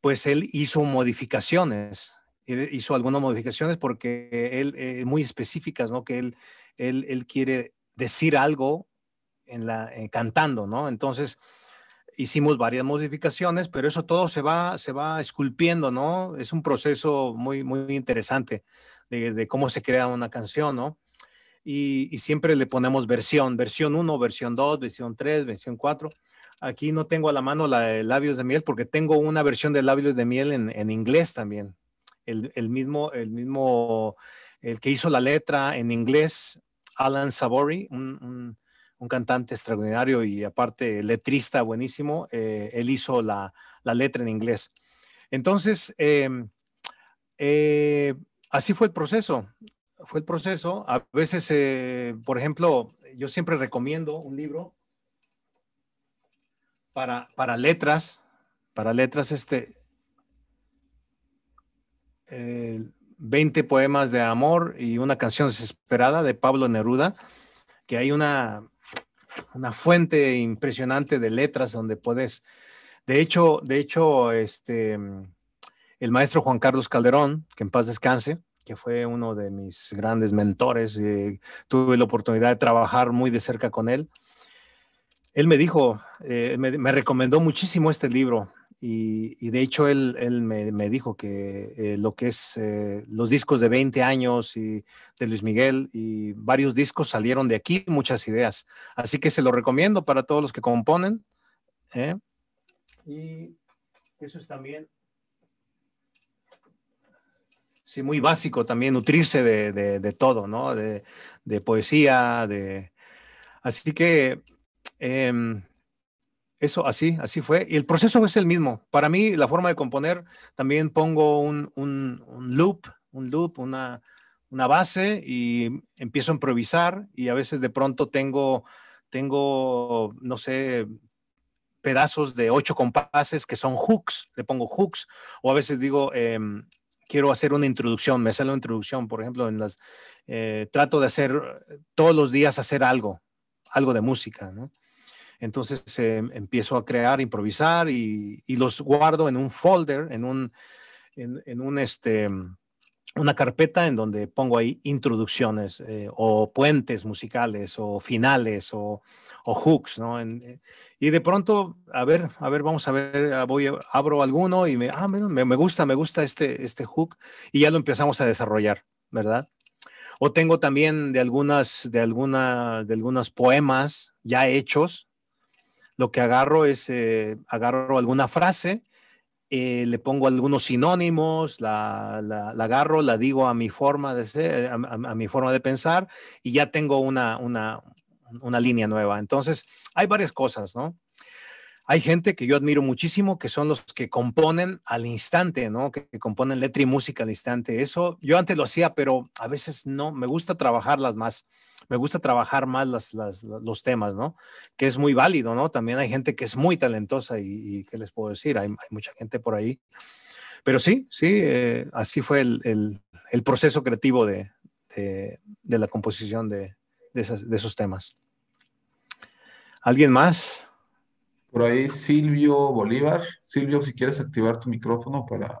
pues él hizo modificaciones. Hizo algunas modificaciones porque él, muy específicas, ¿no? Que él, él, él quiere decir algo en la, eh, cantando, ¿no? Entonces hicimos varias modificaciones, pero eso todo se va, se va esculpiendo, ¿no? Es un proceso muy, muy interesante de, cómo se crea una canción, ¿no? Y, siempre le ponemos versión, versión 1, versión 2, versión 3, versión 4. Aquí no tengo a la mano la de labios de miel porque tengo una versión de labios de miel en, inglés también. el, mismo, el mismo, el que hizo la letra en inglés Alan Savory, un, cantante extraordinario y aparte letrista buenísimo. Eh, él hizo la, letra en inglés. Entonces, em, eh, así fue el proceso. Fue el proceso. A veces, eh, por ejemplo, yo siempre recomiendo un libro para, letras, para letras, este, 20 poemas de amor y una canción desesperada de Pablo Neruda, que hay una, una fuente impresionante de letras donde puedes, de hecho, de hecho, este, el maestro Juan Carlos Calderón, que en paz descanse, que fue uno de mis grandes mentores, eh, tuve la oportunidad de trabajar muy de cerca con él. Él me dijo, eh, me recomendó muchísimo este libro, y, de hecho él, me, dijo que eh, lo que es eh, los discos de 20 años y de Luis Miguel y varios discos salieron de aquí, muchas ideas. Así que se lo recomiendo para todos los que componen. ¿eh? Y eso es también, sí, muy básico también, nutrirse de, todo, ¿no? De, de, poesía, de... Así que em, eso, así, así fue. Y el proceso es el mismo. Para mí, la forma de componer, también pongo un, loop, un loop, una, base y empiezo a improvisar y a veces de pronto tengo, tengo, no sé, pedazos de ocho compases que son hooks, le pongo hooks, o a veces digo, em, quiero hacer una introducción, me sale una introducción, por ejemplo, en las, eh, trato de hacer todos los días hacer algo, algo de música, ¿no? Entonces em, empiezo a crear, improvisar y, los guardo en un folder, en un, en, un este, una carpeta en donde pongo ahí introducciones eh, o puentes musicales o finales o, hooks, ¿no? Eh, y de pronto, a ver, a ver, vamos a ver, ah, voy, abro alguno y me, ah, gusta, me gusta este, este hook y ya lo empezamos a desarrollar, ¿verdad? O tengo también de algunas, de alguna, de algunos poemas ya hechos, lo que agarro es, eh, agarro alguna frase, eh, le pongo algunos sinónimos, la, agarro, la digo a mi forma de eh, a, mi forma de pensar y ya tengo una, una línea nueva. Entonces, hay varias cosas, ¿no? hay gente que yo admiro muchísimo, que son los que componen al instante, ¿no? Que, componen letra y música al instante. Eso yo antes lo hacía, pero a veces no, me gusta las más, me gusta trabajar más los temas, ¿no? Que es muy válido, ¿no? También hay gente que es muy talentosa y, que ¿qué les puedo decir? Hay, mucha gente por ahí. Pero sí, sí, eh, así fue el, proceso creativo de, la composición de, de esos temas. ¿Alguien más? Por ahí Silvio Bolívar. Silvio, si quieres activar tu micrófono para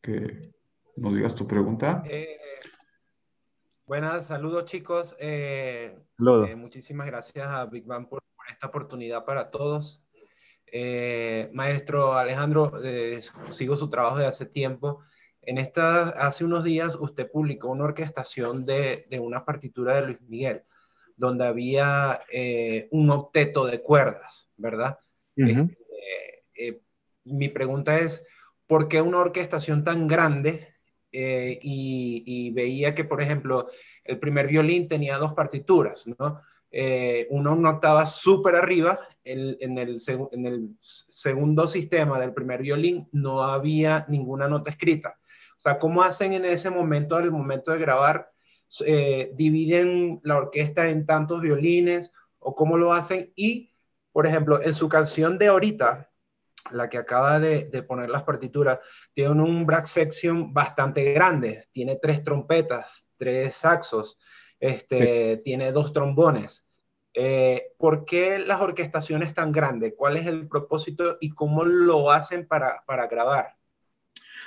que nos digas tu pregunta. Eh, buenas, saludos chicos. Eh, eh, muchísimas gracias a Big Bang por, esta oportunidad para todos. maestro Alejandro, sigo su trabajo de hace tiempo. En esta, hace unos días usted publicó una orquestación de una partitura de Luis Miguel, donde había un octeto de cuerdas, ¿verdad? Este, eh, mi pregunta es, ¿por qué una orquestación tan grande? Eh, y, veía que, por ejemplo, el primer violín tenía dos partituras, eh, uno notaba súper arriba, en, el segundo sistema del primer violín no había ninguna nota escrita. O sea, ¿cómo hacen en ese momento, al momento de grabar? ¿Dividen la orquesta en tantos violines o cómo lo hacen? Y por ejemplo, en su canción de ahorita, la que acaba de, poner las partituras, tiene un brass section bastante grande, tiene tres trompetas, tres saxos, este, tiene dos trombones. Eh, ¿Por qué las orquestaciones tan grandes? ¿Cuál es el propósito y cómo lo hacen para, para grabar?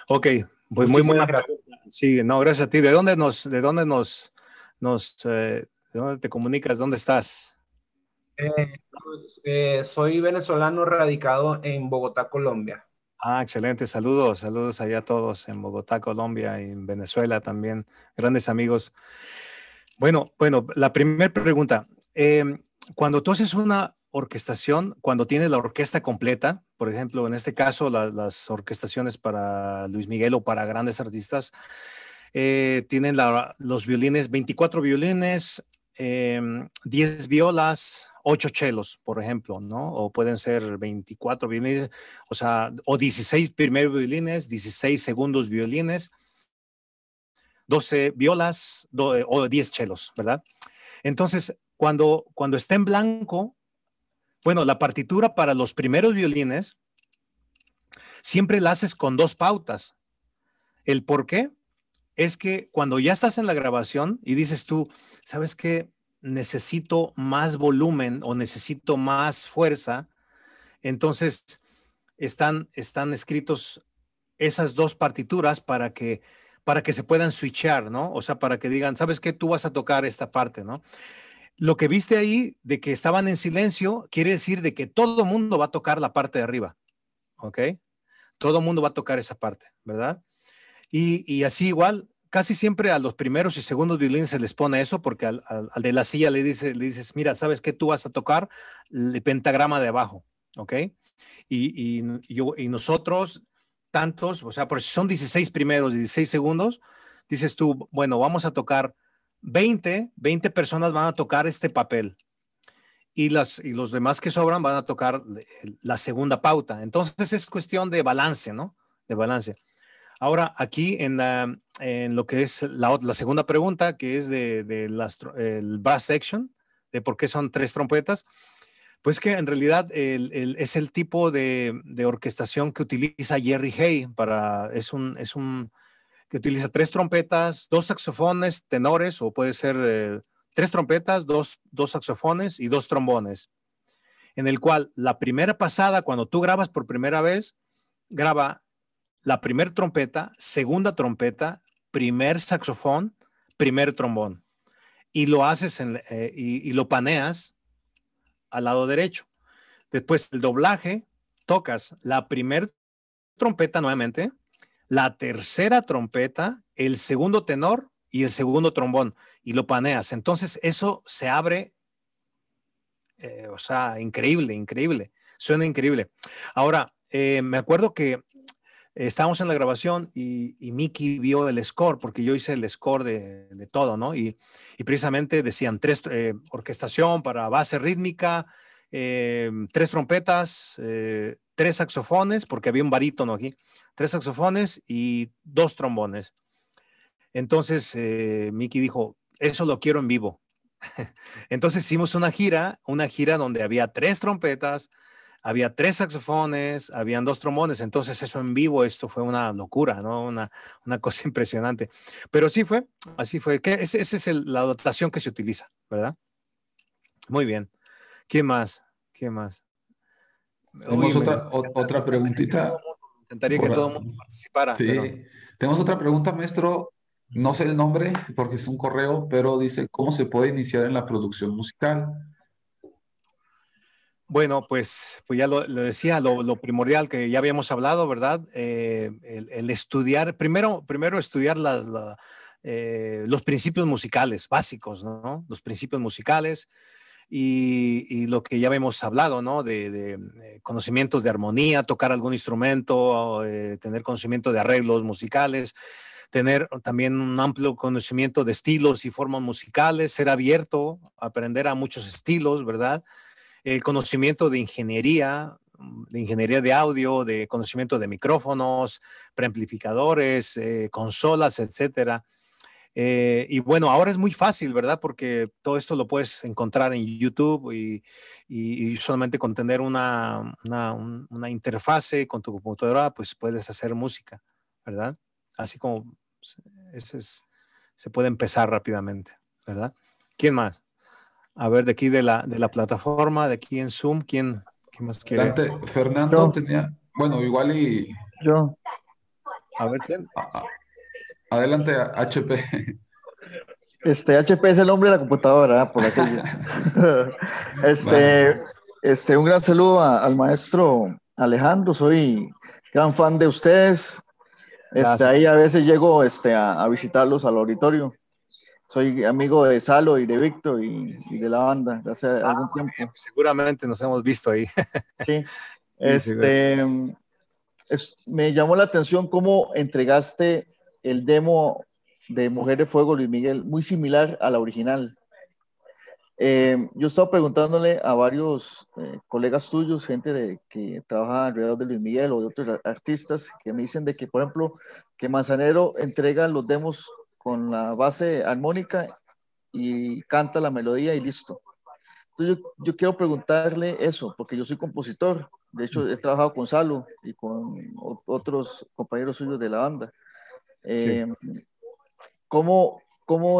Ok, pues muy, muy gracias. Sí, no, gracias a ti. ¿De dónde nos, de dónde nos, nos, eh, de dónde te comunicas? ¿Dónde estás? Eh, eh, soy venezolano radicado en Bogotá, Colombia. Ah, excelente. Saludos, saludos allá a todos en Bogotá, Colombia y en Venezuela también. Grandes amigos. Bueno, bueno, la primera pregunta. Em, cuando tú haces una orquestación, cuando tienes la orquesta completa, por ejemplo, en este caso las orquestaciones para Luis Miguel o para grandes artistas, eh, tienen los violines, 24 violines, 10 em, violas, ocho chelos, por ejemplo, ¿no? O pueden ser 24 violines, o sea, o 16 primeros violines, 16 segundos violines, 12 violas eh, o 10 chelos, ¿verdad? Entonces, cuando, cuando está en blanco, bueno, la partitura para los primeros violines siempre la haces con dos pautas. El por qué es que cuando ya estás en la grabación y dices tú, ¿sabes qué? necesito más volumen o necesito más fuerza, entonces están, están escritos esas dos partituras para que, para que se puedan switchar, ¿no? O sea, para que digan, ¿sabes qué? Tú vas a tocar esta parte, ¿no? Lo que viste ahí de que estaban en silencio quiere decir de que todo el mundo va a tocar la parte de arriba, ¿ok? Todo el mundo va a tocar esa parte, ¿verdad? Y, y así igual, casi siempre a los primeros y segundos violines se les pone eso porque al, de la silla le, dice, le dices, mira, ¿sabes qué? Tú vas a tocar el pentagrama de abajo, ¿ok? Y, nosotros, tantos, o sea, por si son 16 primeros y 16 segundos, dices tú, bueno, vamos a tocar 20, 20 personas van a tocar este papel. Y, las, y los demás que sobran van a tocar la segunda pauta. Entonces es cuestión de balance, ¿no? De balance. Ahora, aquí en, la, en lo que es la, segunda pregunta, que es de, de las, el section, de por qué son tres trompetas. Pues que en realidad es el tipo de, orquestación que utiliza Jerry Hay para, es un, es un, que utiliza tres trompetas, dos saxofones, tenores, o puede ser eh, tres trompetas, dos, dos saxofones y dos trombones. En el cual la primera pasada, cuando tú grabas por primera vez, graba la primera trompeta, segunda trompeta, primer saxofón, primer trombón. Y lo haces eh, y, lo paneas al lado derecho. Después el doblaje, tocas la primer trompeta nuevamente, la tercera trompeta, el segundo tenor y el segundo trombón y lo paneas. Entonces eso se abre, eh, o sea, increíble, increíble, suena increíble. Ahora, eh, me acuerdo que estábamos en la grabación y, y Mickey vio el score, porque yo hice el score de, todo, ¿no? Y, precisamente decían tres, eh, orquestación para base rítmica, eh, tres trompetas, eh, tres saxofones, porque había un barítono aquí, tres saxofones y dos trombones. Entonces Mickey dijo, eso lo quiero en vivo. Entonces hicimos una gira, una gira donde había tres trompetas, había tres saxofones, habían dos trombones, entonces eso en vivo, esto fue una locura, ¿no? Una, cosa impresionante. Pero sí fue, así fue. Que esa es la dotación que se utiliza, ¿verdad? Muy bien. ¿Qué más? ¿Qué más? Tenemos otra, otra preguntita. Intentaría que todo el mundo participara. Sí. Tenemos otra pregunta, maestro. No sé el nombre porque es un correo, pero dice, ¿cómo se puede iniciar en la producción musical? Bueno, pues, pues, ya lo, decía, lo, primordial que ya habíamos hablado, ¿verdad? Eh, el, estudiar, primero, primero estudiar eh, los principios musicales básicos, ¿no? Los principios musicales y, lo que ya habíamos hablado, ¿no? De, eh, conocimientos de armonía, tocar algún instrumento, tener conocimiento de arreglos musicales, tener también un amplio conocimiento de estilos y formas musicales, ser abierto, aprender a muchos estilos, ¿verdad? el conocimiento de ingeniería, de ingeniería de audio, de conocimiento de micrófonos, preamplificadores, eh, consolas, etcétera. Eh, y bueno, ahora es muy fácil, ¿verdad? Porque todo esto lo puedes encontrar en YouTube y, y, solamente con tener una, una, una, interfase con tu computadora, pues puedes hacer música, ¿verdad? Así como ese se puede empezar rápidamente, ¿verdad? ¿Quién más? A ver, de aquí de la, de la plataforma, de aquí en Zoom, ¿quién, más quiere? Dante, Fernando tenía, bueno, igual y... Yo. A ver, ¿quién? Ah, ah. Adelante, HP. Este, HP es el hombre de la computadora, ¿eh? por aquello. este, este, un gran saludo al maestro Alejandro, soy gran fan de ustedes. Este, ahí a veces llego este, a visitarlos al auditorio soy amigo de Salo y de Víctor y, de la banda ah, tiempo. Pues, seguramente nos hemos visto ahí. sí. Este, me llamó la atención cómo entregaste el demo de Mujer de Fuego, Luis Miguel, muy similar a la original. Eh, yo estaba preguntándole a varios eh, colegas tuyos, gente de, que trabaja alrededor de Luis Miguel o de otros artistas, que me dicen de que, por ejemplo, que Manzanero entrega los demos con la base armónica y canta la melodía y listo. yo, quiero preguntarle eso, porque yo soy compositor, de hecho he trabajado con Salo y con otros compañeros suyos de la banda. Eh, ¿cómo,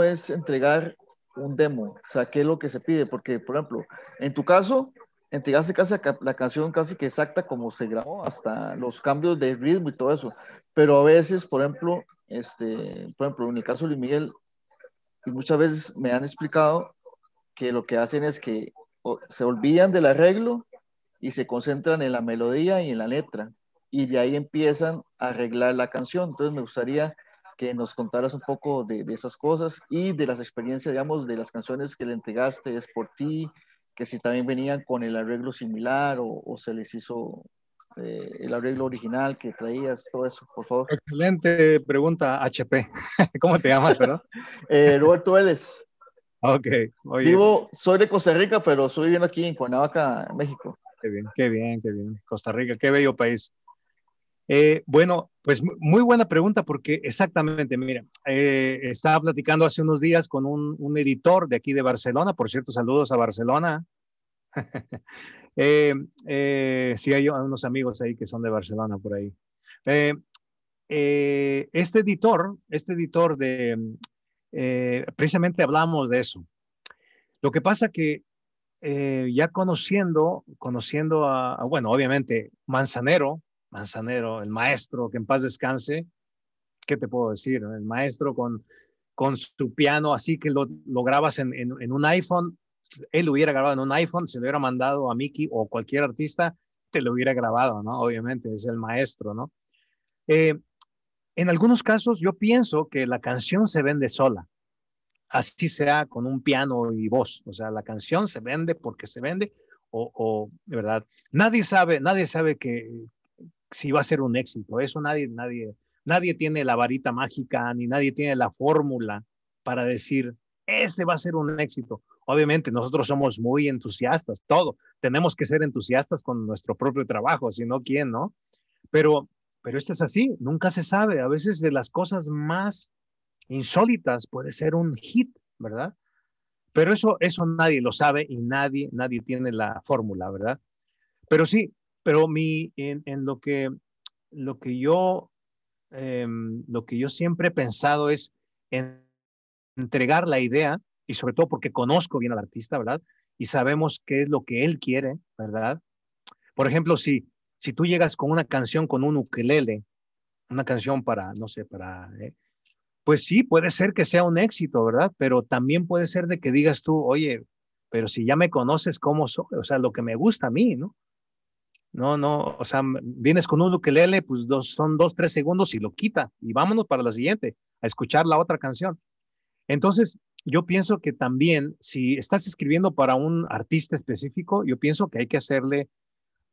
es entregar un demo? O ¿qué es lo que se pide? Porque, por ejemplo, en tu caso, entregaste casi la canción casi que exacta como se grabó, hasta los cambios de ritmo y todo eso. Pero a veces, por ejemplo, este, por ejemplo, en el caso de Luis Miguel, muchas veces me han explicado que lo que hacen es que se olvidan del arreglo y se concentran en la melodía y en la letra, y de ahí empiezan a arreglar la canción. Entonces me gustaría que nos contaras un poco de, esas cosas y de las experiencias, digamos, de las canciones que le entregaste, es por ti, que si también venían con el arreglo similar o se les hizo eh, el arreglo original que traías, todo eso, por favor. Excelente pregunta, HP. ¿Cómo te llamas, verdad? Eh, Roberto Vélez. Ok. Oye. Vivo, soy de Costa Rica, pero estoy viviendo aquí en Cuernavaca, México. Qué bien, qué bien, qué bien. Costa Rica, qué bello país. Eh, bueno, pues muy buena pregunta porque exactamente, mira, estaba platicando hace unos días con un, un, editor de aquí de Barcelona, por cierto, saludos a Barcelona, Eh, eh, sí, hay unos amigos ahí que son de Barcelona por ahí. Eh, eh, este editor, este editor de, mm, precisamente hablamos de eso. Lo que pasa que ya conociendo, conociendo a, bueno, obviamente Manzanero, Manzanero, el maestro, que en paz descanse, ¿qué te puedo decir? El maestro con, con su piano así que lo, grabas en un iPhone él lo hubiera grabado en un iPhone, se lo hubiera mandado a Mickey o cualquier artista, te lo hubiera grabado, ¿no? Obviamente, es el maestro, ¿no? Eh, en algunos casos yo pienso que la canción se vende sola, así sea con un piano y voz, o sea, la canción se vende porque se vende o, o de verdad, nadie sabe, nadie sabe que si va a ser un éxito, eso nadie, nadie, nadie tiene la varita mágica ni nadie tiene la fórmula para decir, este va a ser un éxito. Obviamente nosotros somos muy entusiastas, todo. Tenemos que ser entusiastas con nuestro propio trabajo, si no, ¿quién, no? Pero, pero esto es así, nunca se sabe. A veces de las cosas más insólitas puede ser un hit, ¿verdad? Pero eso, eso nadie lo sabe y nadie, nadie tiene la fórmula, ¿verdad? Pero sí, pero mi, en, lo, que, lo, que yo, em, lo que yo siempre he pensado es en entregar la idea y sobre todo porque conozco bien al artista, ¿verdad? Y sabemos qué es lo que él quiere, ¿verdad? Por ejemplo, si, si tú llegas con una canción con un ukelele, una canción para, no sé, para... Eh, pues sí, puede ser que sea un éxito, ¿verdad? Pero también puede ser de que digas tú, oye, pero si ya me conoces cómo soy, o sea, lo que me gusta a mí, ¿no? No, no, o sea, vienes con un ukelele, pues dos, son dos, tres segundos y lo quita y vámonos para la siguiente, a escuchar la otra canción. Entonces, yo pienso que también, si estás escribiendo para un artista específico, yo pienso que hay que hacerle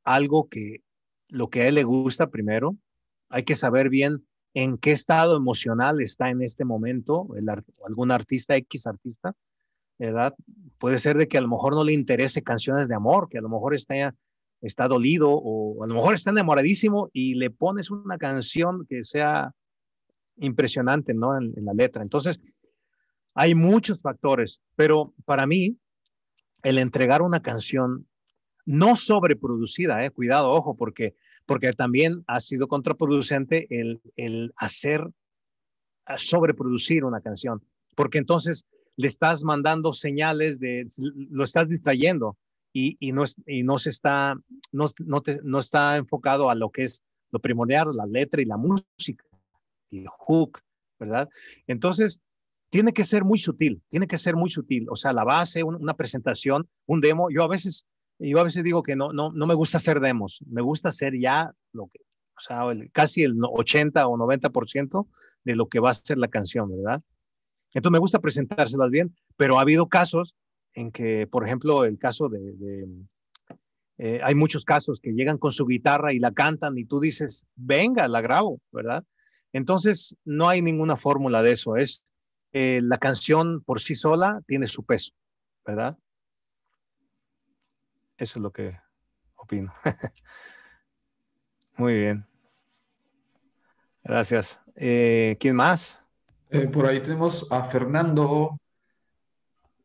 algo que lo que a él le gusta primero. Hay que saber bien en qué estado emocional está en este momento algún artista, X artista, ¿verdad? Puede ser de que a lo mejor no le interese canciones de amor, que a lo mejor está, está dolido o a lo mejor está enamoradísimo y le pones una canción que sea impresionante, ¿no? en la letra. Entonces, hay muchos factores, pero para mí, el entregar una canción no sobreproducida, eh, cuidado, ojo, porque, porque también ha sido contraproducente el, el hacer sobreproducir una canción, porque entonces le estás mandando señales de, lo estás distrayendo y, no, y no, se está, no, no está enfocado a lo que es lo primordial, la letra y la música, y hook, ¿verdad? Entonces, tiene que ser muy sutil, tiene que ser muy sutil. O sea, la base, una presentación, un demo. Yo a veces, yo a veces digo que no, no, no me gusta hacer demos, me gusta hacer ya lo que, o sea, casi el 80 o 90% de lo que va a ser la canción, ¿verdad? Entonces me gusta presentárselas bien, pero ha habido casos en que, por ejemplo, el caso de, eh, hay muchos casos que llegan con su guitarra y la cantan y tú dices, venga, la grabo, ¿verdad? Entonces, no hay ninguna fórmula de eso, es eh, la canción por sí sola tiene su peso, ¿verdad? Eso es lo que opino. Muy bien. Gracias. Eh, ¿Quién más? Eh, por ahí tenemos a Fernando.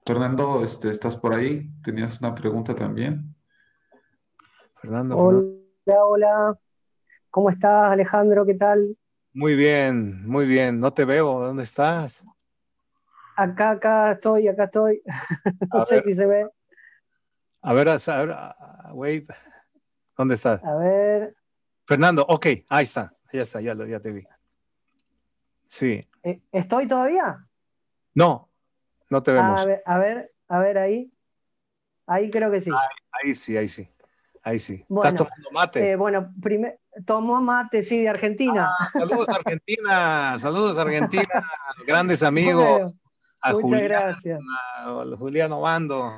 Fernando, este, ¿estás por ahí? Tenías una pregunta también. Fernando. Hola, hola. ¿Cómo estás, Alejandro? ¿Qué tal? Muy bien, muy bien. No te veo. ¿Dónde estás? acá, acá estoy, acá estoy. no sé si se ve. A ver, a ver, wave. ¿Dónde estás? A ver. Fernando, ok, ahí está. Ya está, ya, lo, ya te vi. Sí. E, ¿Estoy todavía? No, no te vemos. A ver, a ver, ahí. Ahí creo que sí. Ahí, sí, ahí sí. Ahí sí. ¿Estás tomando mate? Eh, bueno, primero tomó mate, sí, de Argentina. Ah, saludos Argentina, saludos Argentina, grandes amigos. Muchas gracias. Juliano Bando.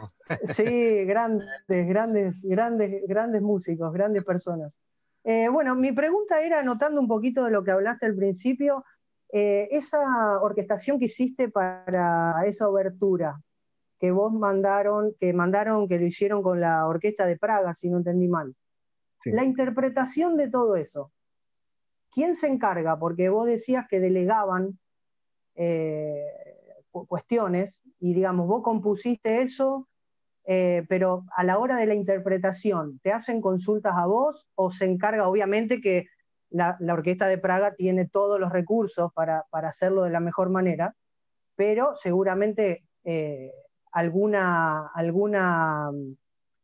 Sí, grandes, grandes, grandes, grandes músicos, grandes personas. Eh, bueno, mi pregunta era, anotando un poquito de lo que hablaste al principio, eh, esa orquestación que hiciste para esa obertura que vos mandaron, que mandaron, que lo hicieron con la orquesta de Praga, si no entendí mal. La interpretación de todo eso. ¿Quién se encarga? Porque vos decías que delegaban eh, cuestiones y digamos, vos compusiste eso, eh, pero a la hora de la interpretación, ¿te hacen consultas a vos o se encarga, obviamente, que la, Orquesta de Praga tiene todos los recursos para, para hacerlo de la mejor manera, pero seguramente eh, alguna, alguna,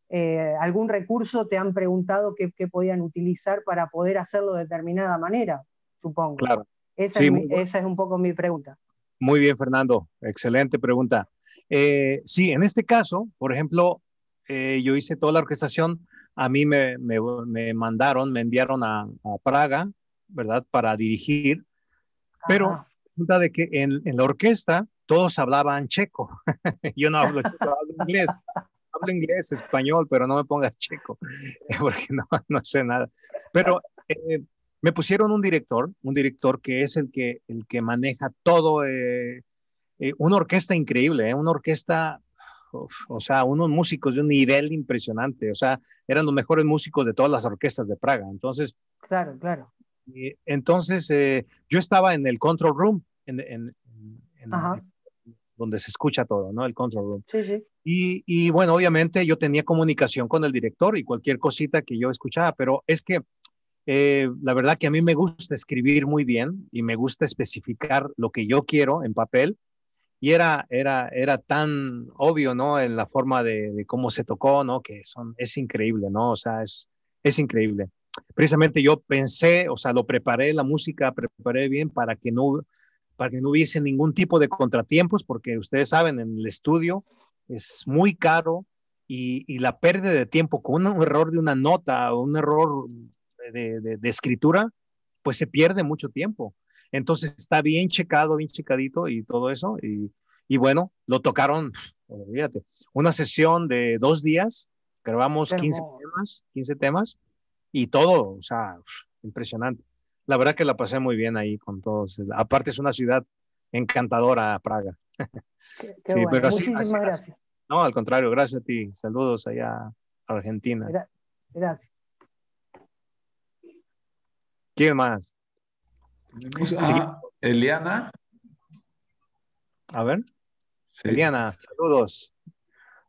eh, algún recurso te han preguntado qué, podían utilizar para poder hacerlo de determinada manera, supongo. Claro. esa es un poco mi pregunta. Muy bien, Fernando. Excelente pregunta. Eh, sí, en este caso, por ejemplo, eh, yo hice toda la orquestación. A mí me, mandaron, me enviaron a, Praga, ¿verdad? Para dirigir. Pero de que en, la orquesta todos hablaban checo. yo no hablo checo, hablo inglés. Hablo inglés, español, pero no me pongas checo, porque no, sé nada. Pero eh, me pusieron un director, un director que es el que, el que maneja todo, eh, eh, una orquesta increíble, eh, una orquesta, o sea, unos músicos de un nivel impresionante, o sea, eran los mejores músicos de todas las orquestas de Praga. Entonces, claro, claro. entonces, yo estaba en el control room, en, donde se escucha todo, ¿no? El control room. Sí, sí. Y, y, bueno, obviamente yo tenía comunicación con el director y cualquier cosita que yo escuchaba, pero es que eh, la verdad que a mí me gusta escribir muy bien y me gusta especificar lo que yo quiero en papel. Y era, era, era tan obvio, ¿no? En la forma de, cómo se tocó, ¿no? Que son, es increíble, ¿no? O sea, es, es increíble. Precisamente yo pensé, o sea, lo preparé, la música preparé bien para que no, para que no hubiese ningún tipo de contratiempos, porque ustedes saben, en el estudio es muy caro y, y la pérdida de tiempo con un error de una nota o un error de, escritura, pues se pierde mucho tiempo. Entonces está bien checado, bien checadito y todo eso. Y, bueno, lo tocaron, fíjate, una sesión de dos días, grabamos 15 temas, 15 temas y todo, o sea, impresionante. La verdad que la pasé muy bien ahí con todos. Aparte es una ciudad encantadora, Praga. sí, pero así, Muchísimas gracias. No, al contrario, gracias a ti. Saludos allá a Argentina. gracias. ¿Quién más? Eliana. A ver. Eliana, saludos.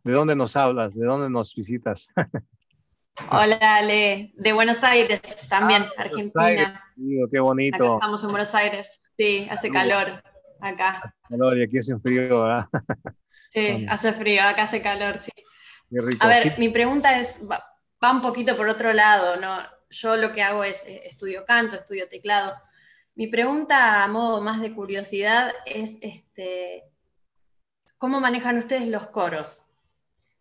¿De dónde nos hablas? ¿De dónde nos visitas? Hola, Ale. De Buenos Aires también, ah, Argentina. Oh, qué bonito. Acá estamos en Buenos Aires. Sí, hace calor acá. calor y aquí hace frío, ¿verdad? Sí, hace frío, acá hace calor, sí. A ver, mi pregunta es, va, un poquito por otro lado, ¿no? yo lo que hago es eh, estudio canto, estudio teclado. Mi pregunta a modo más de curiosidad es este, cómo manejan ustedes los coros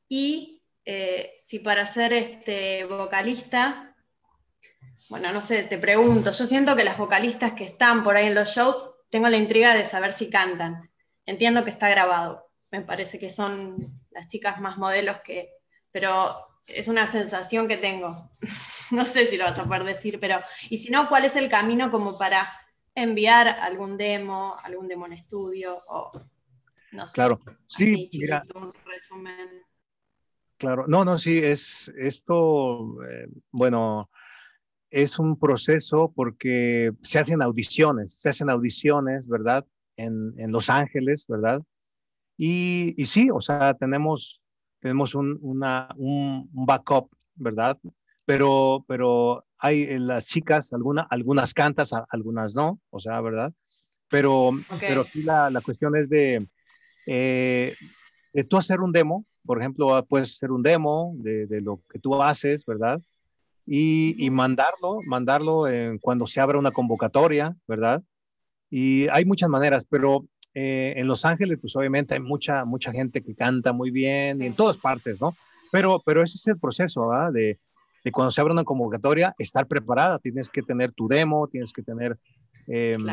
y eh, si para ser este, vocalista, bueno, no sé, te pregunto, yo siento que las vocalistas que están por ahí en los shows, tengo la intriga de saber si cantan. Entiendo que está grabado, me parece que son las chicas más modelos que, pero es una sensación que tengo. no sé si lo vas a poder decir, pero. Y si no, ¿cuál es el camino como para enviar algún demo, algún demo en estudio? O, no sé. Claro, sí, Claro, no, no, sí, es esto, eh, bueno, es un proceso porque se hacen audiciones, se hacen audiciones, ¿verdad? En, Los Ángeles, ¿verdad? Y, y, sí, o sea, tenemos tenemos un, un, backup, ¿verdad? Pero, pero hay eh, las chicas, alguna, algunas cantas, algunas no, o sea, ¿verdad? Pero, pero aquí la, la, cuestión es de, eh, de, tú hacer un demo, por ejemplo, ah, puedes hacer un demo de, de lo que tú haces, ¿verdad? Y, y mandarlo, mandarlo cuando se abra una convocatoria, ¿verdad? Y hay muchas maneras, pero eh, en Los Ángeles, pues obviamente hay mucha, mucha gente que canta muy bien y en todas partes, ¿no? Pero, pero ese es el proceso, ¿verdad? De, de cuando se abre una convocatoria, estar preparada, tienes que tener tu demo, tienes que tener, em,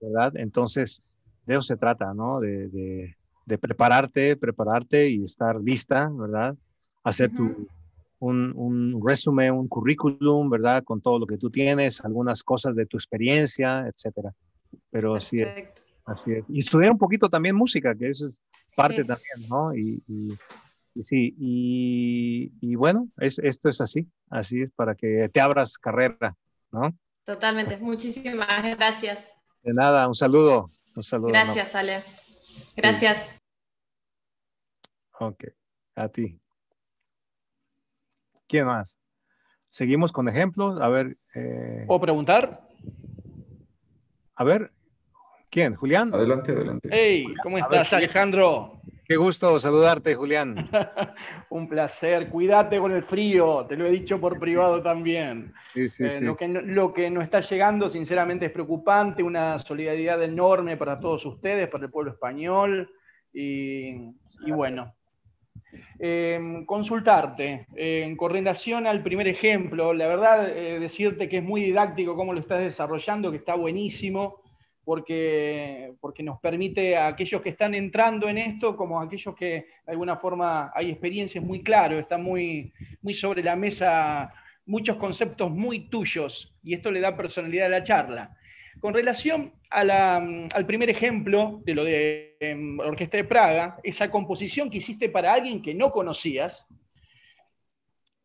¿verdad? Entonces, de eso se trata, ¿no? De, prepararte, prepararte y estar lista, ¿verdad? Hacer tu, un, un resumen, un currículum, ¿verdad? Con todo lo que tú tienes, algunas cosas de tu experiencia, etcétera. Pero Perfecto. Así es. Y estudiar un poquito también música, que eso es parte también, ¿no? Y, sí, y, bueno, esto es así, así es para que te abras carrera, ¿no? Totalmente, muchísimas gracias. De nada, un saludo. Un saludo gracias, Ale. Gracias. Ok, a ti. ¿Quién más? Seguimos con ejemplos, a ver. Eh. ¿O preguntar? A ver, ¿Quién? ¿Julián? Adelante, adelante. Hey, ¿cómo estás, Alejandro? Qué gusto saludarte, Julián. Un placer. Cuídate con el frío, te lo he dicho por privado también. Eh, lo, que, lo nos está llegando, sinceramente, es preocupante. Una solidaridad enorme para todos ustedes, para el pueblo español. Y, bueno, em, consultarte eh, en coordinación al primer ejemplo. La verdad, eh, decirte que es muy didáctico cómo lo estás desarrollando, que está buenísimo porque, nos permite a aquellos que están entrando en esto, como aquellos que de alguna forma hay experiencias muy claras, están muy, muy sobre la mesa muchos conceptos muy tuyos y esto le da personalidad a la charla. Con relación mm, al primer ejemplo de lo de em, Orquesta de Praga, esa composición que hiciste para alguien que no conocías,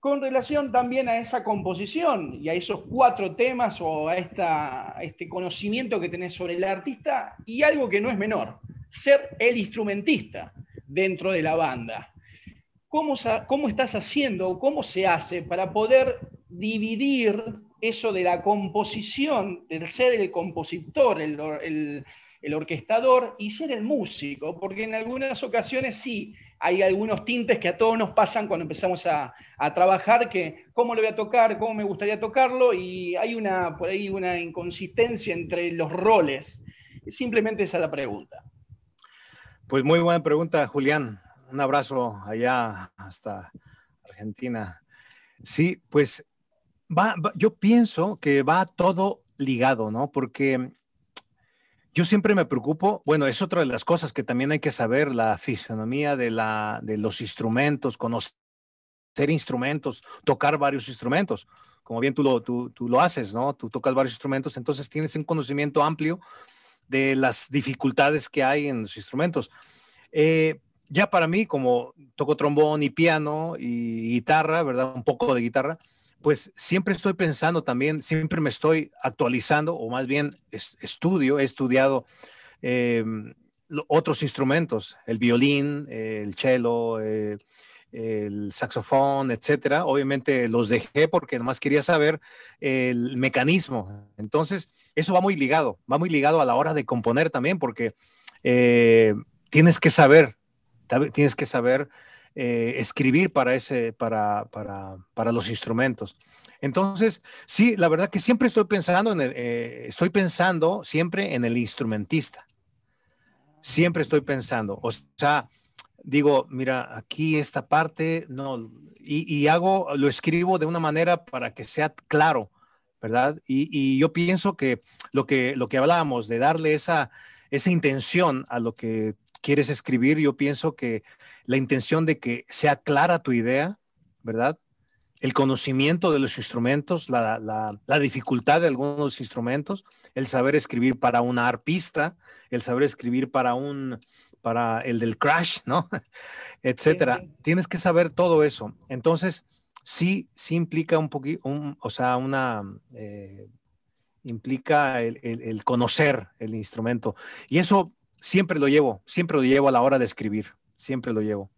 con relación también a esa composición y a esos cuatro temas o a este conocimiento que tenés sobre el artista y algo que no es menor, ser el instrumentista dentro de la banda. ¿Cómo, estás haciendo o cómo se hace para poder dividir eso de la composición, del ser el compositor, el, el orquestador y ser el músico? Porque en algunas ocasiones sí, hay algunos tintes que a todos nos pasan cuando empezamos a, trabajar, que cómo lo voy a tocar, cómo me gustaría tocarlo, y hay una, por ahí una inconsistencia entre los roles. Simplemente esa es la pregunta. Pues muy buena pregunta, Julián. Un abrazo allá hasta Argentina. Sí, pues yo pienso que va todo ligado, ¿no? Porque yo siempre me preocupo, bueno, es otra de las cosas que también hay que saber, la fisionomía de, la, de los instrumentos, conocer instrumentos, tocar varios instrumentos, como bien tú lo, tú, lo haces, ¿no? Tú tocas varios instrumentos, entonces tienes un conocimiento amplio de las dificultades que hay en los instrumentos. Eh, ya para mí, como toco trombón y piano y guitarra, ¿verdad? Un poco de guitarra, pues siempre estoy pensando también, siempre me estoy actualizando, o más bien estudio, he estudiado em, otros instrumentos, el violín, el cello, eh, el saxofón, etcétera. Obviamente los dejé porque nomás quería saber el mecanismo. Entonces, eso va muy ligado, va muy ligado a la hora de componer también, porque eh, tienes que saber, tienes que saber eh, escribir para, ese, para, para, para, los instrumentos. Entonces, sí, la verdad que siempre estoy pensando, en el, eh, estoy pensando siempre en el instrumentista. Siempre estoy pensando. O sea, digo, mira, aquí esta parte, no, y, hago, lo escribo de una manera para que sea claro, ¿verdad? Y, yo pienso que lo, que lo que hablábamos de darle esa, esa intención a lo que quieres escribir, yo pienso que la intención de que sea clara tu idea, ¿verdad? El conocimiento de los instrumentos, la, dificultad de algunos instrumentos, el saber escribir para una arpista, el saber escribir para un, para el del crash, ¿no? Etcétera. Tienes que saber todo eso. Entonces, sí, sí implica un poquito, o sea, una, eh, implica el conocer el instrumento. Y eso siempre lo llevo, siempre lo llevo a la hora de escribir siempre lo llevo.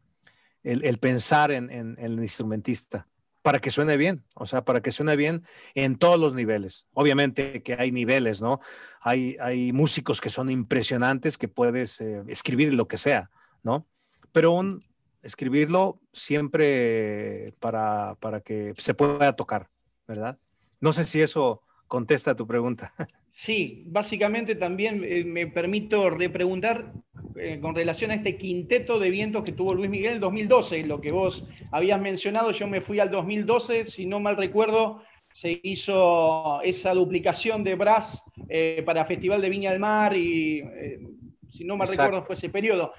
El, pensar en, el instrumentista para que suene bien, o sea, para que suene bien en todos los niveles. Obviamente que hay niveles, ¿no? Hay, hay músicos que son impresionantes que puedes eh, escribir lo que sea, ¿no? Pero un, escribirlo siempre para, para que se pueda tocar, ¿verdad? No sé si eso contesta a tu pregunta. Sí, básicamente también eh, me permito repreguntar eh, con relación a este quinteto de vientos que tuvo Luis Miguel en 2012, lo que vos habías mencionado, yo me fui al 2012, si no mal recuerdo, se hizo esa duplicación de Brass eh, para Festival de Viña del Mar y, eh, si no mal recuerdo, fue ese periodo.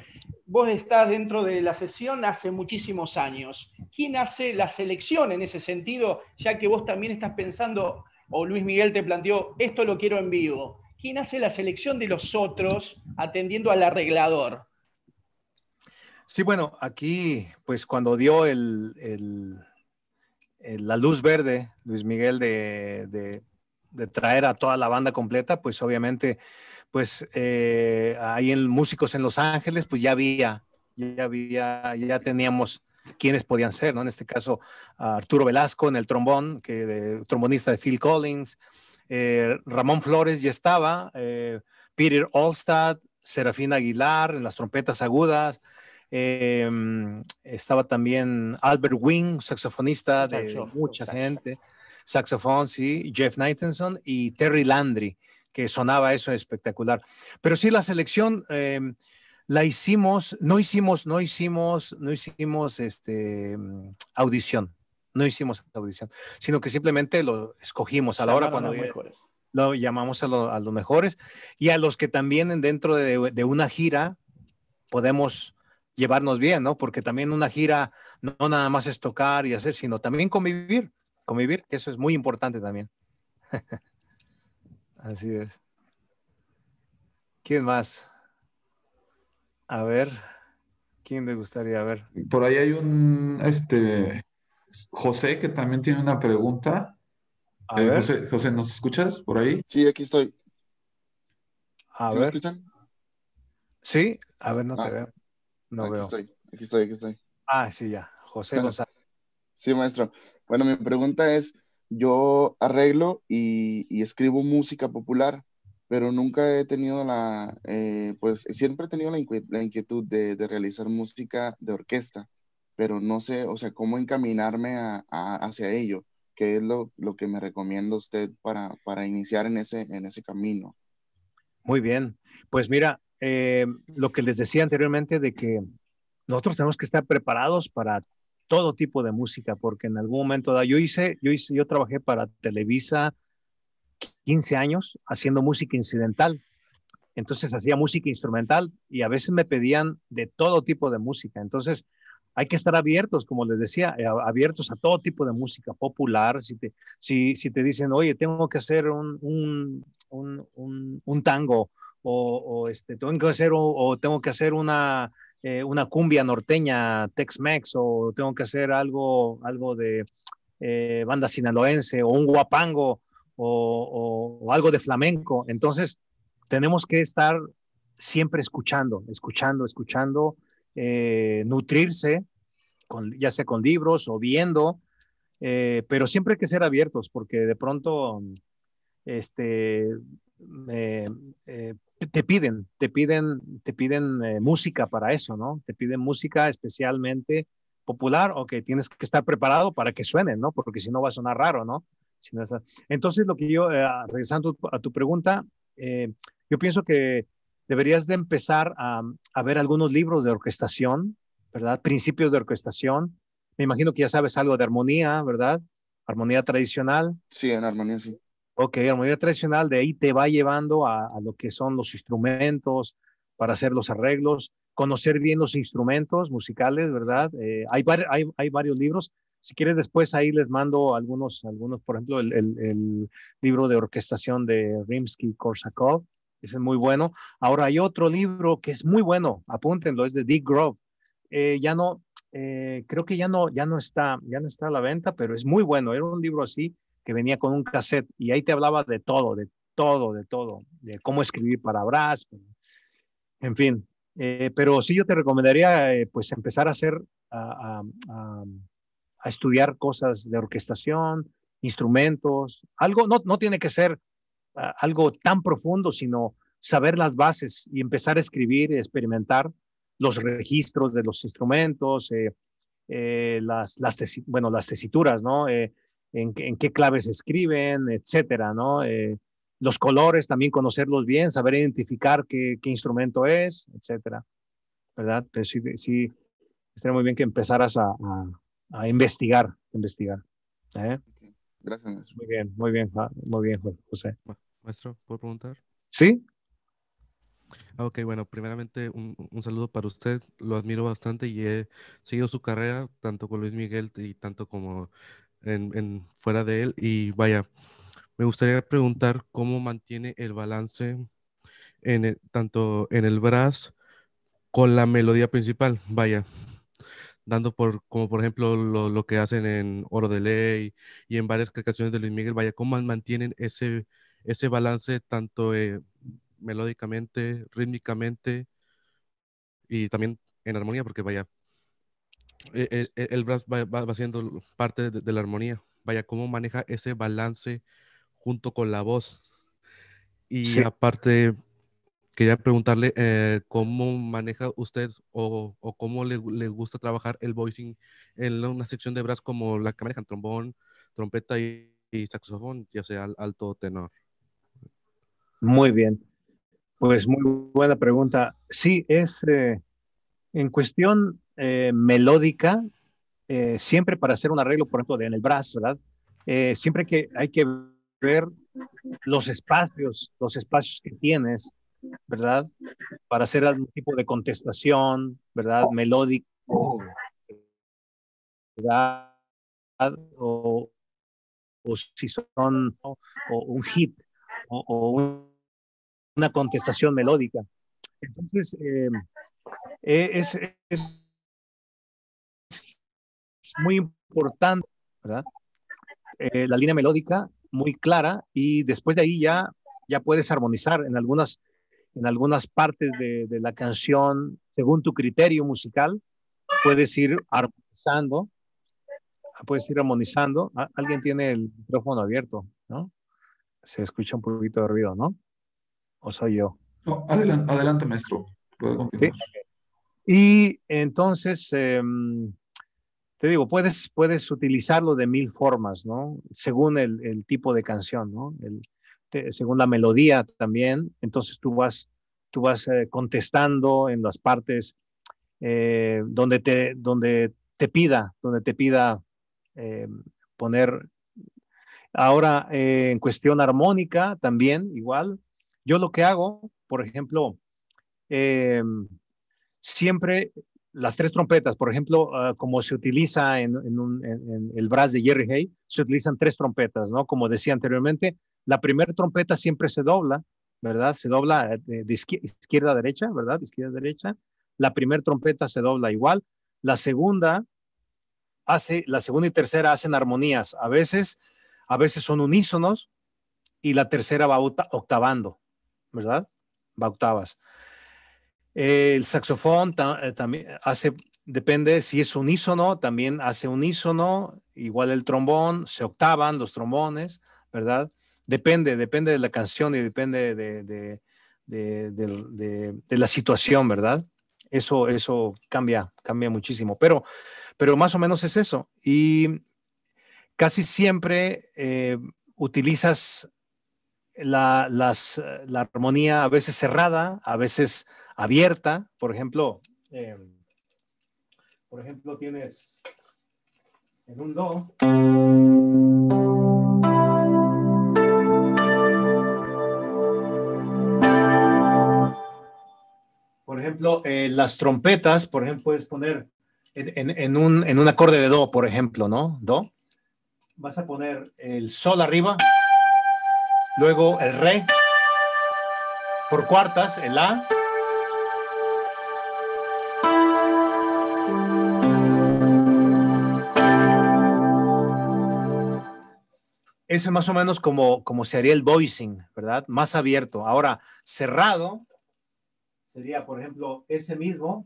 Vos estás dentro de la sesión hace muchísimos años. ¿Quién hace la selección en ese sentido, ya que vos también estás pensando, o Luis Miguel te planteó, esto lo quiero en vivo? ¿Quién hace la selección de los otros atendiendo al arreglador? Sí, bueno, aquí, pues cuando dio el, la luz verde, Luis Miguel, de, traer a toda la banda completa, pues obviamente, pues eh, ahí en Músicos en Los Ángeles, pues ya había, ya había, ya teníamos quienes podían ser, ¿no? En este caso, Arturo Velasco en el trombón, que trombonista de Phil Collins, eh, Ramón Flores ya estaba, eh, Peter allstad Serafín Aguilar en las trompetas agudas, em, estaba también Albert Wing, saxofonista de mucha gente, saxofón, sí, Jeff Nightenson y Terry Landry, que sonaba eso espectacular. Pero sí, la selección em, la hicimos, no hicimos, no hicimos, no hicimos este, audición no hicimos audición, sino que simplemente lo escogimos a la hora cuando lo llamamos a, los mejores y a los que también dentro de, una gira podemos llevarnos bien, ¿no? Porque también una gira no, nada más es tocar y hacer, sino también convivir, convivir, que eso es muy importante también. Así es. ¿Quién más? A ver, ¿quién le gustaría a ver? Por ahí hay un, este, José, que también tiene una pregunta. A eh, ver. José, ¿nos escuchas por ahí? Sí, aquí estoy. A ver. ¿Me escuchan? Sí, a ver, no te ah, veo. No aquí Estoy, aquí estoy, aquí estoy. Ah, sí, ya. José ¿nos Sí, maestro. Bueno, mi pregunta es, yo arreglo y, escribo música popular, pero nunca he tenido la, eh, pues siempre he tenido la inquietud, de realizar música de orquesta pero no sé, o sea, cómo encaminarme hacia ello. ¿Qué es lo, lo, que me recomienda usted para, para iniciar en ese, en ese camino? Muy bien. Pues mira, eh, lo que les decía anteriormente de que nosotros tenemos que estar preparados para todo tipo de música, porque en algún momento yo hice, yo hice, yo trabajé para Televisa 15 años haciendo música incidental. Entonces hacía música instrumental y a veces me pedían de todo tipo de música. Entonces, hay que estar abiertos, como les decía, eh, abiertos a todo tipo de música popular. Si te, si, si te dicen, oye, tengo que hacer un, un, un, tango o, este, tengo que hacer, o, tengo que hacer una, eh, una cumbia norteña, Tex-Mex, o tengo que hacer algo, algo de eh, banda sinaloense, o un guapango, o, o algo de flamenco. Entonces, tenemos que estar siempre escuchando, escuchando, escuchando eh, nutrirse, con, ya sea con libros o viendo, eh, pero siempre hay que ser abiertos porque de pronto este, eh, te piden, te piden, te piden música para eso, ¿no? Te piden música especialmente popular o que tienes que estar preparado para que suene, ¿no? Porque si no va a sonar raro, ¿no? Entonces, lo que yo, regresando a tu pregunta, yo pienso que deberías de empezar a, ver algunos libros de orquestación, ¿verdad? Principios de orquestación. Me imagino que ya sabes algo de armonía, ¿verdad? Armonía tradicional. Sí, en armonía, sí. Ok, armonía tradicional, de ahí te va llevando a, lo que son los instrumentos para hacer los arreglos, conocer bien los instrumentos musicales, ¿verdad? Eh, hay, hay, varios libros. Si quieres, después ahí les mando algunos, algunos por ejemplo, el libro de orquestación de Rimsky-Korsakov, es muy bueno. Ahora hay otro libro que es muy bueno, apúntenlo, es de Dick Grove. Eh, ya no, eh, creo que ya no, ya no está, ya no está a la venta, pero es muy bueno. Era un libro así que venía con un cassette y ahí te hablaba de todo, de todo, de todo, de cómo escribir palabras, en fin. Eh, pero sí yo te recomendaría pues empezar a hacer, a, estudiar cosas de orquestación, instrumentos, algo, no, no tiene que ser algo tan profundo, sino saber las bases y empezar a escribir, y experimentar los registros de los instrumentos, eh, eh, las, las, bueno, las tesituras, ¿no? Eh, en, en, qué claves escriben, etcétera, ¿no? los colores, también conocerlos bien, saber identificar qué, instrumento es, etcétera, ¿verdad? Pero sí, estaría muy bien que empezaras a, a, a investigar, investigar. Gracias, Muy bien, muy bien, muy bien, José. Maestro, ¿puedo preguntar? Sí. Ah, ok, bueno, primeramente un, saludo para usted, lo admiro bastante y he seguido su carrera tanto con Luis Miguel y tanto como en, fuera de él y vaya, me gustaría preguntar cómo mantiene el balance en e, tanto en el brass con la melodía principal, vaya, dando por, como por ejemplo lo, que hacen en Oro de Ley y en varias canciones de Luis Miguel, vaya, cómo mantienen ese, ese balance tanto eh, melódicamente, rítmicamente y también en armonía, porque vaya, el, e, e, el brass va, siendo parte de, la armonía, vaya, cómo maneja ese balance junto con la voz. Y aparte, quería preguntarle eh, cómo maneja usted o, cómo le, gusta trabajar el voicing en una sección de brass como la que manejan trombón, trompeta y, saxofón, ya sea alto tenor. Muy bien. Pues muy buena pregunta. Sí, es eh, en cuestión eh, melódica, siempre para hacer un arreglo, por ejemplo, en el brass, ¿verdad? siempre que hay que ver los espacios, los espacios que tienes, ¿verdad? Para hacer algún tipo de contestación, ¿verdad? Melódico, ¿verdad? O, si son o, un hit o, una contestación melódica. Entonces, em, e, es, muy importante, ¿verdad? Eh, la línea melódica muy clara y después de ahí ya, ya puedes armonizar en algunas en algunas partes de, de la canción, según tu criterio musical, puedes ir armonizando, puedes ir armonizando. Alguien tiene el micrófono abierto, ¿no? Se escucha un poquito de ruido, ¿no? ¿O soy yo? adelante, maestro. Y entonces, em, te digo, puedes, puedes utilizarlo de mil formas, ¿no? Según el, tipo de canción, ¿no? El, este, según la melodía también. Entonces tú vas, tú vas eh, contestando en las partes eh, donde, te, donde te pida, donde te pida eh, poner. Ahora, en cuestión armónica también, igual. Yo lo que hago, por ejemplo, siempre las tres trompetas, por ejemplo, ah, como se utiliza en, el brass de Jerry Hay, se utilizan tres trompetas, ¿no? Como decía anteriormente, la primera trompeta siempre se dobla, ¿verdad? Se dobla eh, de, izquierda a derecha, ¿verdad? De izquierda a derecha. La primera trompeta se dobla igual. La segunda hace, la segunda y tercera hacen armonías. A veces, a veces son unísonos y la tercera va octavando, ¿verdad? Va octavas. El saxofón eh, también hace, depende si es unísono, también hace unísono, igual el trombón, se octavan los trombones, ¿verdad? Depende, depende de la canción y depende de, la situación, ¿verdad? Eso, eso cambia, cambia muchísimo. Pero, pero más o menos es eso. Y casi siempre eh, utilizas la, armonía a veces cerrada, a veces abierta. Por ejemplo, eh, por ejemplo, tienes en un do. ejemplo, eh, las trompetas, por ejemplo, puedes poner en, un, en un acorde de do, por ejemplo, ¿no? Do. Vas a poner el sol arriba, luego el re, por cuartas, el la. ese más o menos como, como se haría el voicing, ¿verdad? Más abierto. Ahora, cerrado, sería, por ejemplo, ese mismo,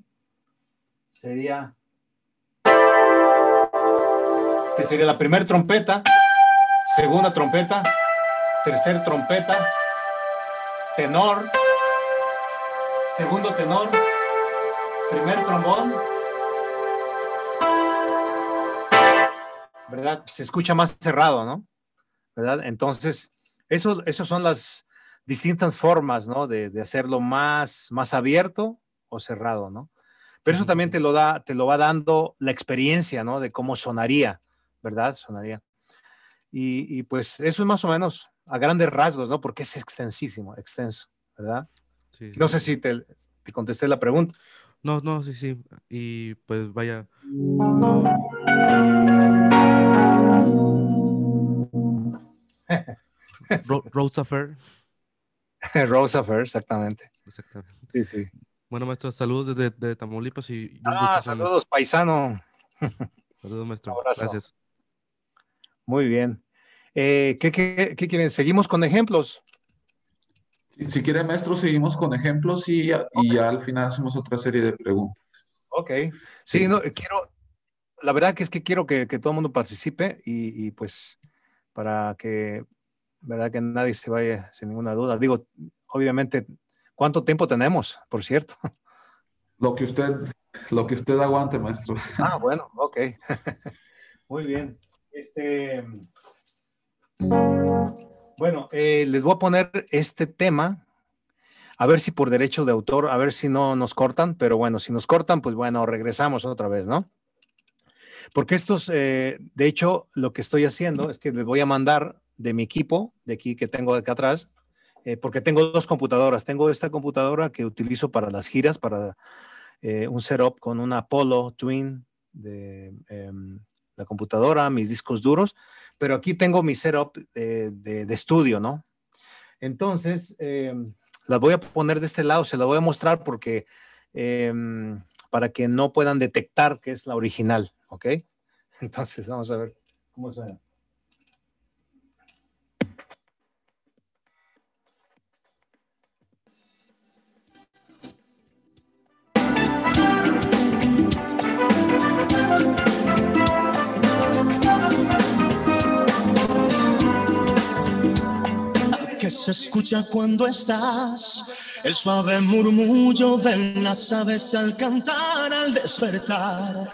sería, que sería la primer trompeta, segunda trompeta, tercer trompeta, tenor, segundo tenor, primer trombón. ¿Verdad? Se escucha más cerrado, ¿no? ¿Verdad? Entonces, eso, esos son las, distintas formas, ¿no? De, hacerlo más, más abierto o cerrado, ¿no? Pero eso también te lo, da, te lo va dando la experiencia, ¿no? De cómo sonaría, ¿verdad? Sonaría. Y, pues eso es más o menos a grandes rasgos, ¿no? Porque es extensísimo, extenso, ¿verdad? Sí, no sé si te, contesté la pregunta. No, no, sí, sí. Y pues vaya. Road Rose exactamente. Sí, sí. Bueno, maestro, saludos desde, Tamaulipas y ah, saludos, paisano. Saludos, maestro. Gracias. Muy bien. Eh, ¿qué, quieren? ¿Seguimos con ejemplos? Si, quieren, quiere, maestro, seguimos con ejemplos y, ya al final hacemos otra serie de preguntas. Ok. Sí, No, quiero, la verdad que es que quiero que, todo el mundo participe y, pues para que ¿verdad? Que nadie se vaya sin ninguna duda. Digo, obviamente, ¿cuánto tiempo tenemos, por cierto? Lo que usted, lo que usted aguante, maestro. Ah, bueno, ok. Muy bien. Este, bueno, eh, les voy a poner este tema. A ver si por derecho de autor, a ver si no nos cortan, pero bueno, si nos cortan, pues bueno, regresamos otra vez, ¿no? Porque estos, eh, de hecho, lo que estoy haciendo es que les voy a mandar de mi equipo, de aquí que tengo acá atrás, eh, porque tengo dos computadoras. Tengo esta computadora que utilizo para las giras, para eh, un setup con una Apollo Twin de em, la computadora, mis discos duros, pero aquí tengo mi setup de, de, estudio, ¿no? Entonces, em, las voy a poner de este lado, se las voy a mostrar porque em, para que no puedan detectar que es la original, ¿ok? Entonces, vamos a ver cómo suena. se escucha cuando estás, el suave murmullo de las aves al cantar, al despertar.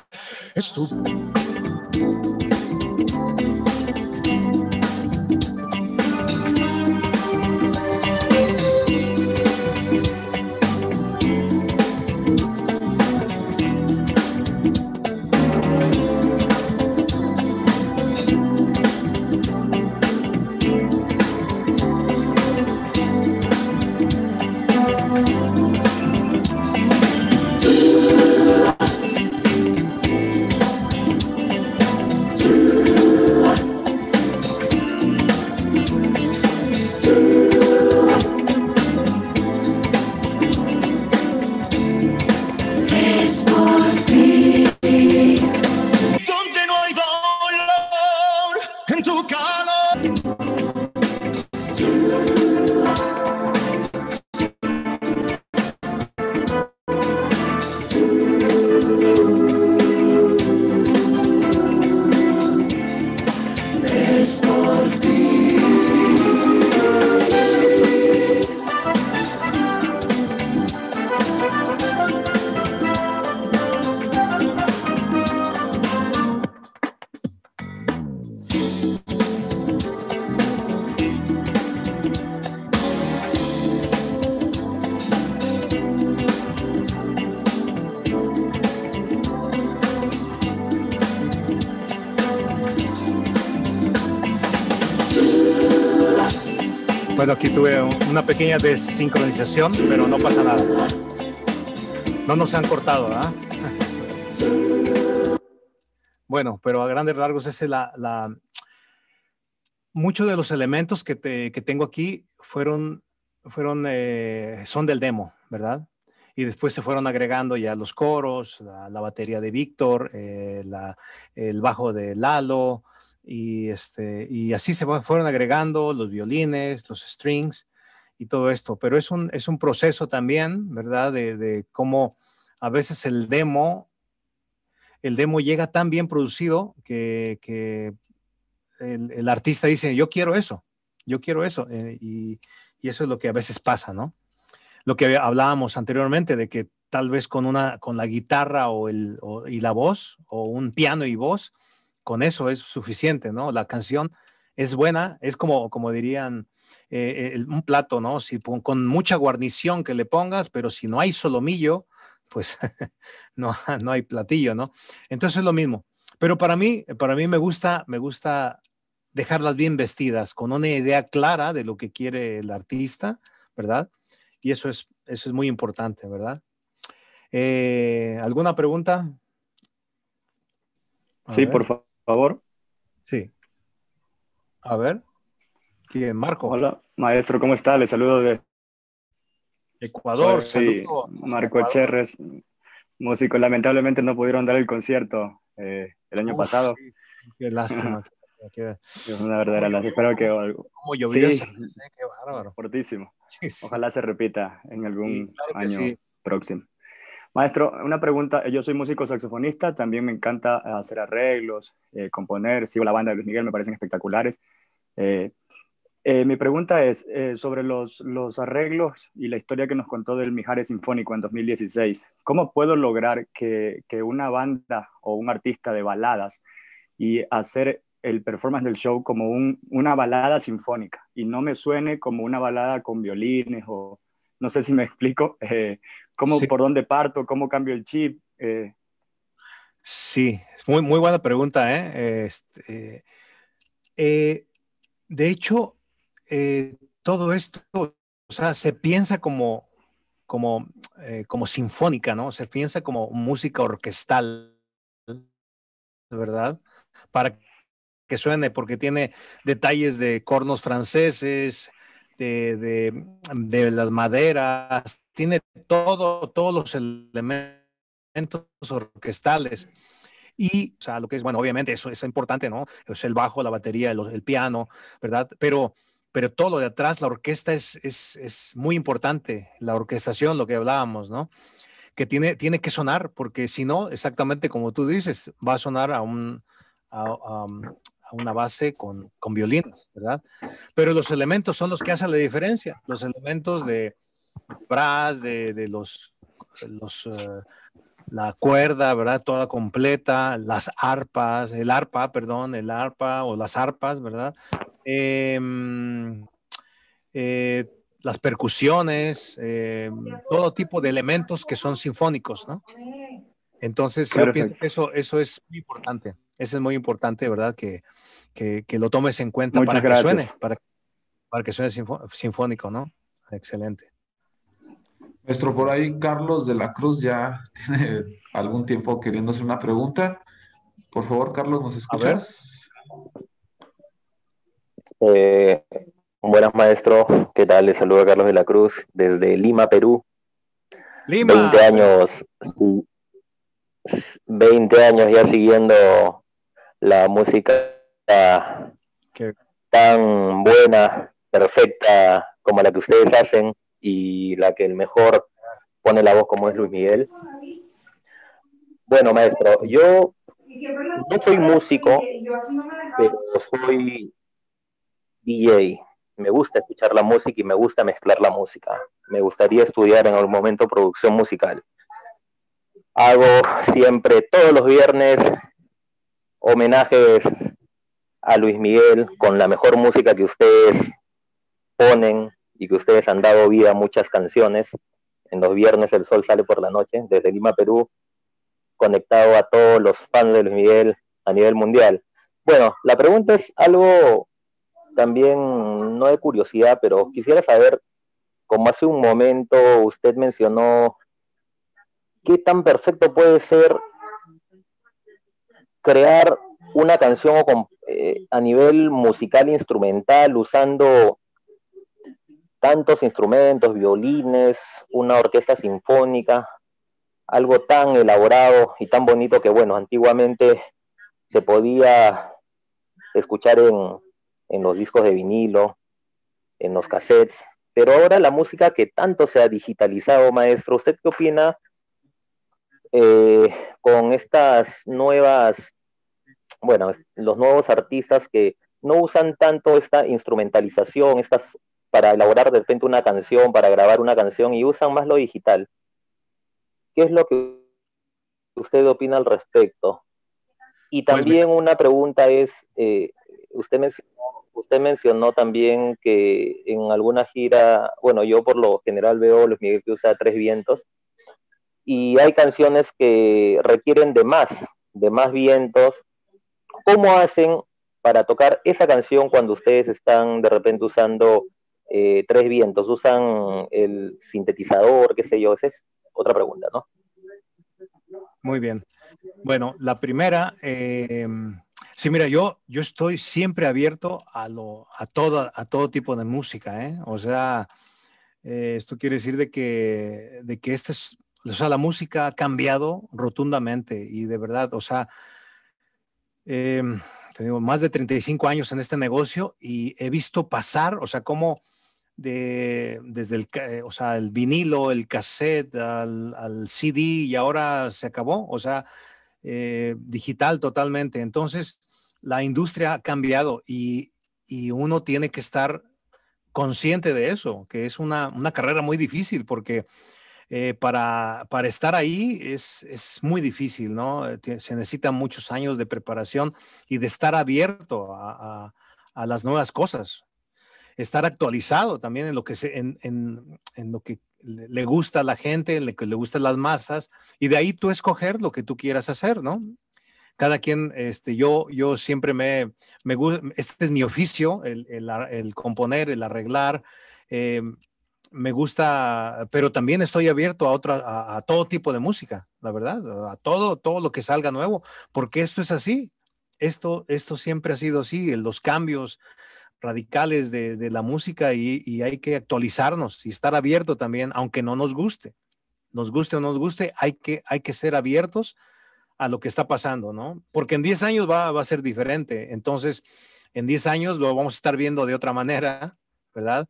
aquí tuve una pequeña desincronización, pero no pasa nada. No nos han cortado, ¿ah? Bueno, pero a grandes largos, ese es la, Muchos de los elementos que, tengo aquí fueron, fueron eh, son del demo, ¿verdad? y después se fueron agregando ya los coros, la, batería de Víctor, eh, el bajo de Lalo, este, y, así se fueron agregando los violines, los strings y todo esto, pero es un, proceso también, ¿verdad? De, cómo a veces el demo, el demo llega tan bien producido que, el, artista dice, yo quiero eso, yo quiero eso, eh, y, eso es lo que a veces pasa, ¿no? Lo que hablábamos anteriormente de que tal vez con una con la guitarra y la voz o un piano y voz con eso es suficiente, ¿no? La canción es buena, es como, como dirían, eh, eh, un plato, ¿no? Si, con, mucha guarnición que le pongas, pero si no hay solomillo, pues no, no hay platillo, ¿no? Entonces es lo mismo. Pero para mí, para mí me gusta, me gusta dejarlas bien vestidas, con una idea clara de lo que quiere el artista, ¿verdad? Y eso es, eso es muy importante, ¿verdad? Eh, ¿Alguna pregunta? sí, por favor favor. Sí. A ver. ¿Quién? Marco. Hola, maestro, ¿cómo está? Le saludo de Ecuador. sí, Marco Echerres, músico. Lamentablemente no pudieron dar el concierto eh, el año pasado. Qué lástima. Es una verdadera lástima. Espero que algo. Eh? Fortísimo. Ojalá se repita en algún año próximo. Maestro, una pregunta. Yo soy músico saxofonista, también me encanta hacer arreglos, eh, componer, sigo la banda de Luis Miguel, me parecen espectaculares. Eh, eh, mi pregunta es sobre los, arreglos y la historia que nos contó del Mijares Sinfónico en 2016. ¿Cómo puedo lograr que, una banda o un artista de baladas y hacer el performance del show como un, una balada sinfónica y no me suene como una balada con violines o no sé si me explico, ¿Cómo, ¿Por dónde parto? ¿Cómo cambio el chip? Eh, sí, es muy, muy buena pregunta. ¿eh? Este, eh, de hecho, todo esto, se piensa como, como, como sinfónica, ¿no? Se piensa como música orquestal, ¿verdad? Para que suene, porque tiene detalles de cornos franceses, este, de, de las maderas, tiene todo, todos los elementos orquestales. Y, o sea, lo que es, bueno, obviamente eso es importante, ¿no? Es el bajo, la batería, el, piano, ¿verdad? Pero, pero todo lo de atrás, la orquesta es, es, es, muy importante, la orquestación, lo que hablábamos, ¿no? Que tiene, tiene que sonar, porque si no, exactamente como tú dices, va a sonar a un, a, una base con, con violines, ¿verdad? Pero los elementos son los que hacen la diferencia, los elementos de brass, de, los, los eh, la cuerda, ¿verdad? Toda completa, las arpas, el arpa, perdón, el arpa o las arpas, ¿verdad? Em, eh, las percusiones, em, todo tipo de elementos que son sinfónicos, ¿no? Entonces, yo pienso que eso, eso es muy importante. Eso es muy importante, ¿verdad? Que, lo tomes en cuenta para que suene, para, para que suene sinfónico, ¿no? Excelente. Maestro por ahí Carlos de la Cruz ya tiene algún tiempo queriéndose una pregunta. Por favor, Carlos, ¿nos escuchas? Eh, buenas, maestro. ¿Qué tal? Les saluda Carlos de la Cruz desde Lima, Perú. Lima. 20 años, 20 años ya siguiendo la música tan buena, perfecta como la que ustedes hacen y la que el mejor pone la voz como es Luis Miguel. Bueno, maestro, yo no soy músico, pero soy DJ. Me gusta escuchar la música y me gusta mezclar la música. Me gustaría estudiar en algún momento producción musical hago siempre todos los viernes homenajes a Luis Miguel con la mejor música que ustedes ponen y que ustedes han dado vida a muchas canciones. En los viernes el sol sale por la noche desde Lima, Perú, conectado a todos los fans de Luis Miguel a nivel mundial. Bueno, la pregunta es algo también no de curiosidad, pero quisiera saber, como hace un momento usted mencionó qué tan perfecto puede ser crear una canción eh, a nivel musical instrumental usando tantos instrumentos, violines, una orquesta sinfónica, algo tan elaborado y tan bonito que, bueno, antiguamente se podía escuchar en, en los discos de vinilo, en los cassettes, pero ahora la música que tanto se ha digitalizado, maestro, ¿usted qué opina eh, con estas nuevas, bueno, los nuevos artistas que no usan tanto esta instrumentalización, estas para elaborar de repente una canción, para grabar una canción y usan más lo digital. ¿Qué es lo que usted opina al respecto? Y pues también una pregunta es, eh, usted, mencionó, usted mencionó también que en alguna gira, bueno, yo por lo general veo los Luis Miguel que usa tres vientos, y hay canciones que requieren de más, de más vientos. ¿Cómo hacen para tocar esa canción cuando ustedes están de repente usando eh, tres vientos? ¿Usan el sintetizador, qué sé yo? Esa es otra pregunta, ¿no? Muy bien. Bueno, la primera, em, sí, mira, yo, yo estoy siempre abierto a, lo, a, todo, a todo tipo de música, ¿eh? O sea, eh, esto quiere decir de que, de que este es o sea, la música ha cambiado rotundamente y de verdad, o sea, eh, más de 35 años en este negocio y he visto pasar, o sea, cómo de, desde el, eh, o sea, el vinilo, el cassette, al, CD y ahora se acabó, o sea, eh, digital totalmente. Entonces, la industria ha cambiado y, y, uno tiene que estar consciente de eso, que es una, una carrera muy difícil porque eh, para, para estar ahí es, es muy difícil, ¿no? Eh, se necesitan muchos años de preparación y de estar abierto a, a, las nuevas cosas, estar actualizado también en lo que, se, en, en, en lo que le gusta a la gente, en lo que le gustan las masas, y de ahí tú escoger lo que tú quieras hacer, ¿no? cada quien, este, yo, yo siempre me, me gusta, este es mi oficio, el, el, el componer, el arreglar, eh, me gusta, pero también estoy abierto a, otra, a, todo tipo de música, la verdad, a todo, todo lo que salga nuevo, porque esto es así, esto, esto siempre ha sido así, los cambios radicales de, la música y, hay que actualizarnos y estar abierto también, aunque no nos guste, nos guste o no nos guste, hay que, hay que ser abiertos a lo que está pasando, ¿no? Porque en 10 años va, va a ser diferente, entonces en 10 años lo vamos a estar viendo de otra manera, ¿verdad?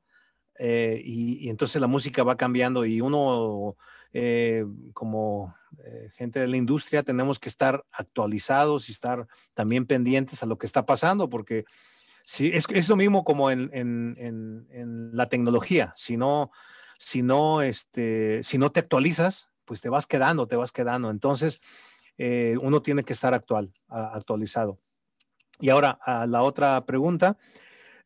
Eh, y, entonces la música va cambiando y uno eh, como eh, gente de la industria tenemos que estar actualizados y estar también pendientes a lo que está pasando porque si es, lo mismo como en, la tecnología, si no, si, no, este, si no te actualizas, pues te vas quedando, te vas quedando. Entonces uno tiene que estar actual, actualizado. Y ahora a la otra pregunta.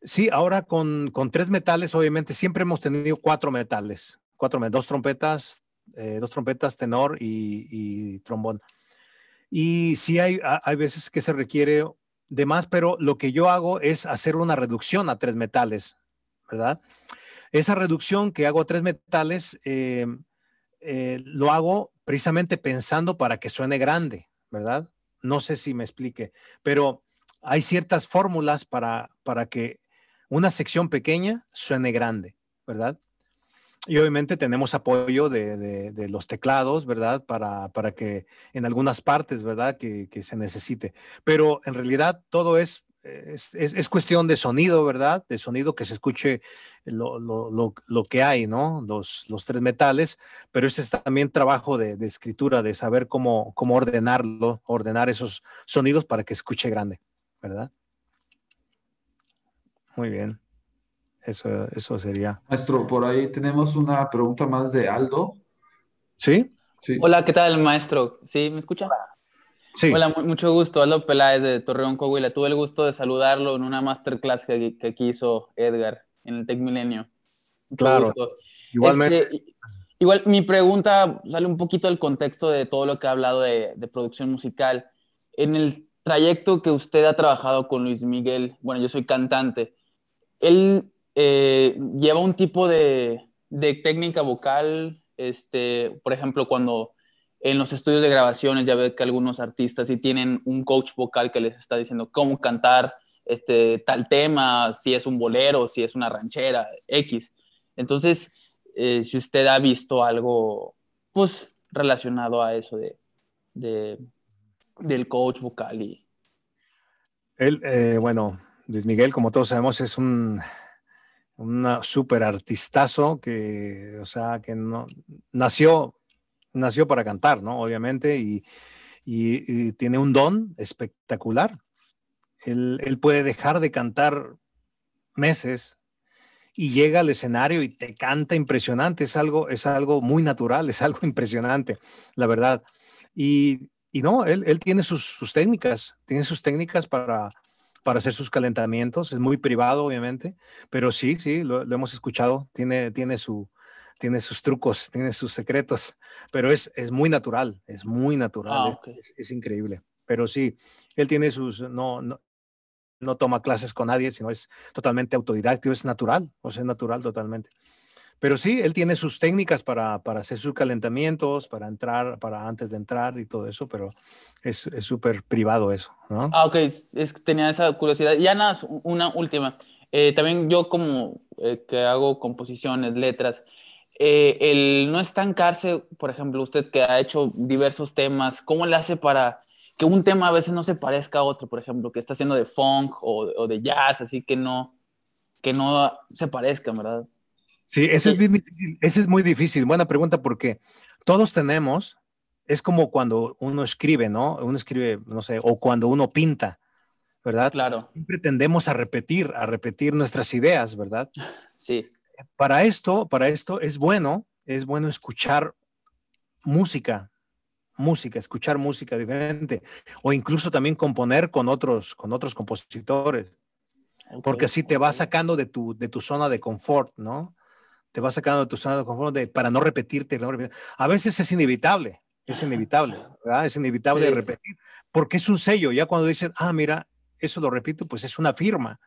Sí, ahora con, con, tres metales, obviamente, siempre hemos tenido cuatro metales, cuatro, dos trompetas, eh, dos trompetas, tenor y, trombón. Y sí hay, hay veces que se requiere de más, pero lo que yo hago es hacer una reducción a tres metales, ¿verdad? Esa reducción que hago a tres metales, eh, eh, lo hago precisamente pensando para que suene grande, ¿verdad? No sé si me explique, pero hay ciertas fórmulas para, para que una sección pequeña suene grande, ¿verdad? Y obviamente tenemos apoyo de, los teclados, ¿verdad? Para, que en algunas partes, ¿verdad? Que, se necesite. Pero en realidad todo es es, cuestión de sonido, ¿verdad? De sonido que se escuche lo, que hay, ¿no? Los, tres metales, pero ese es también trabajo de, escritura, de saber cómo, cómo ordenarlo, ordenar esos sonidos para que escuche grande, ¿verdad? Muy bien. Eso, eso sería. Maestro, por ahí tenemos una pregunta más de Aldo. ¿Sí? sí. Hola, ¿qué tal, maestro? ¿Sí? ¿Me escucha? Sí. Hola, mucho gusto. Aldo Peláez de Torreón, Coahuila. Tuve el gusto de saludarlo en una masterclass que, que aquí hizo Edgar en el Tech Milenio. claro. Igualmente. Este, igual, mi pregunta sale un poquito del contexto de todo lo que ha hablado de, de producción musical. En el trayecto que usted ha trabajado con Luis Miguel, bueno, yo soy cantante, él eh, lleva un tipo de, técnica vocal, este, por ejemplo, cuando en los estudios de grabaciones ya ve que algunos artistas sí tienen un coach vocal que les está diciendo cómo cantar este, tal tema, si es un bolero, si es una ranchera, X. Entonces, eh, si usted ha visto algo, pues, relacionado a eso de, del coach vocal y... Eh, bueno, Luis Miguel, como todos sabemos, es un una super artistazo que, o sea, que no, nació, nació para cantar, ¿no? Obviamente, y, tiene un don espectacular. Él, puede dejar de cantar meses y llega al escenario y te canta impresionante. Es algo, es algo muy natural, es algo impresionante, la verdad. Y, no, él, tiene sus técnicas, tiene sus técnicas para, para hacer sus calentamientos. Es muy privado, obviamente, pero sí, sí, lo, hemos escuchado. Tiene, tiene, su, tiene sus trucos, tiene sus secretos, pero es, es muy natural, es muy natural, ah, es, increíble. Pero sí, él tiene sus, no, no, no toma clases con nadie, sino es totalmente autodidactivo, es natural, o sea, es natural totalmente. Pero sí, él tiene sus técnicas para, para hacer sus calentamientos, para entrar, para antes de entrar y todo eso, pero es súper privado eso, ¿no? Ah, ok, tenía esa curiosidad. Y Ana, una última. Eh, también yo como eh, que hago composiciones, letras, eh, el no estancarse, por ejemplo, usted que ha hecho diversos temas, ¿cómo le hace para que un tema a veces no se parezca a otro, por ejemplo, que está haciendo de funk o, o de jazz, así que no, que no se parezcan, ¿verdad? Sí, eso es muy difícil. Buena pregunta porque todos tenemos, es como cuando uno escribe, ¿no? Uno escribe, no sé, o cuando uno pinta, ¿verdad? Claro. Siempre tendemos a repetir, a repetir nuestras ideas, ¿verdad? Sí. Para esto, para esto es bueno, es bueno escuchar música, música, escuchar música diferente o incluso también componer con otros con otros compositores. porque así te vas sacando de tu de tu zona de confort, ¿no? te vas sacando de tu zona de confort para no repetirte, A veces es inevitable, es inevitable, ¿verdad? Es inevitable repetir, porque es un sello. Ya cuando dices, ah, mira, eso lo repito, pues es una firma.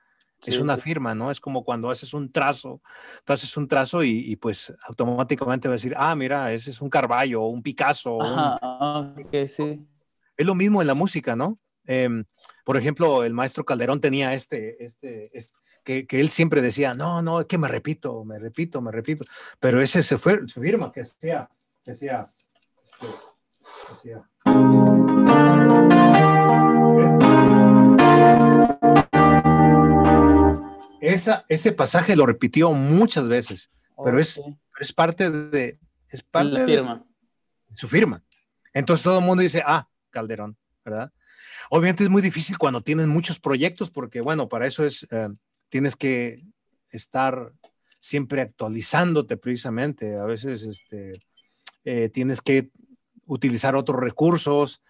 Es una firma, ¿no? Es como cuando haces un trazo, tú haces un trazo y, pues automáticamente va a decir, ah, mira, ese es un Carballo, un Picasso. Ah, es lo mismo en la música, ¿no? Em, por ejemplo, el maestro Calderón tenía este, este, este que, él siempre decía, no, no, es que me repito, me repito, me repito. Pero ese se fue, su firma que decía, que este, decía. Esa, ese pasaje lo repitió muchas veces, pero es, es parte de es parte firma. De su firma. Entonces todo el mundo dice, ah, Calderón, ¿verdad? Obviamente es muy difícil cuando tienen muchos proyectos porque, bueno, para eso es eh, tienes que estar siempre actualizándote precisamente. A veces este, eh, tienes que utilizar otros recursos,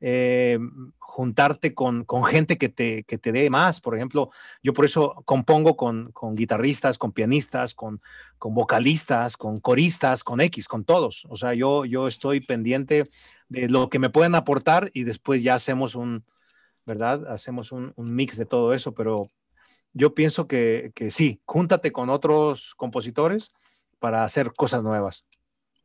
eh, juntarte con, gente que te, te dé más. Por ejemplo, yo por eso compongo con, con guitarristas, con pianistas, con, con, vocalistas, con coristas, con X, con todos. O sea, yo, yo estoy pendiente de lo que me pueden aportar y después ya hacemos un, ¿verdad? Hacemos un, un mix de todo eso, pero yo pienso que, sí, júntate con otros compositores para hacer cosas nuevas.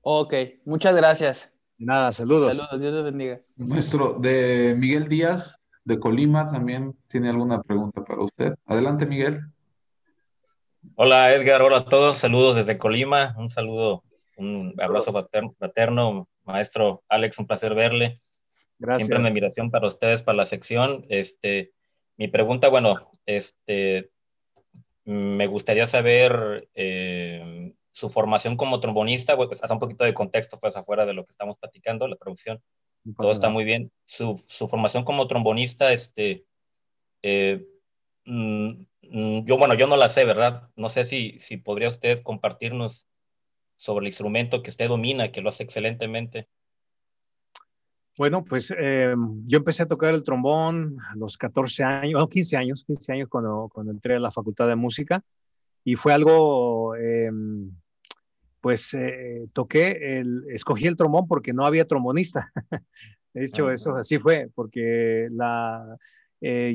Ok, muchas gracias. Nada, saludos. Saludos, Dios bendiga. Nuestro de Miguel Díaz de Colima también tiene alguna pregunta para usted. Adelante, Miguel. Hola, Edgar. Hola a todos. Saludos desde Colima. Un saludo, un abrazo paterno, maestro Alex. Un placer verle. Gracias. Siempre una admiración para ustedes, para la sección. Este, mi pregunta, bueno, este, me gustaría saber eh, su formación como trombonista, pues hace un poquito de contexto, pues afuera de lo que estamos platicando, la producción, todo está muy bien. Su, formación como trombonista, este, eh, mm, yo, bueno, yo no la sé, ¿verdad? No sé si, si podría usted compartirnos sobre el instrumento que usted domina, que lo hace excelentemente. Bueno, pues eh, yo empecé a tocar el trombón a los 14 años, o 15 años, 15 años cuando, entré a la Facultad de Música y fue algo, eh, pues eh, toqué, el, escogí el trombón porque no había trombonista. De hecho, ah, eso así fue, porque la,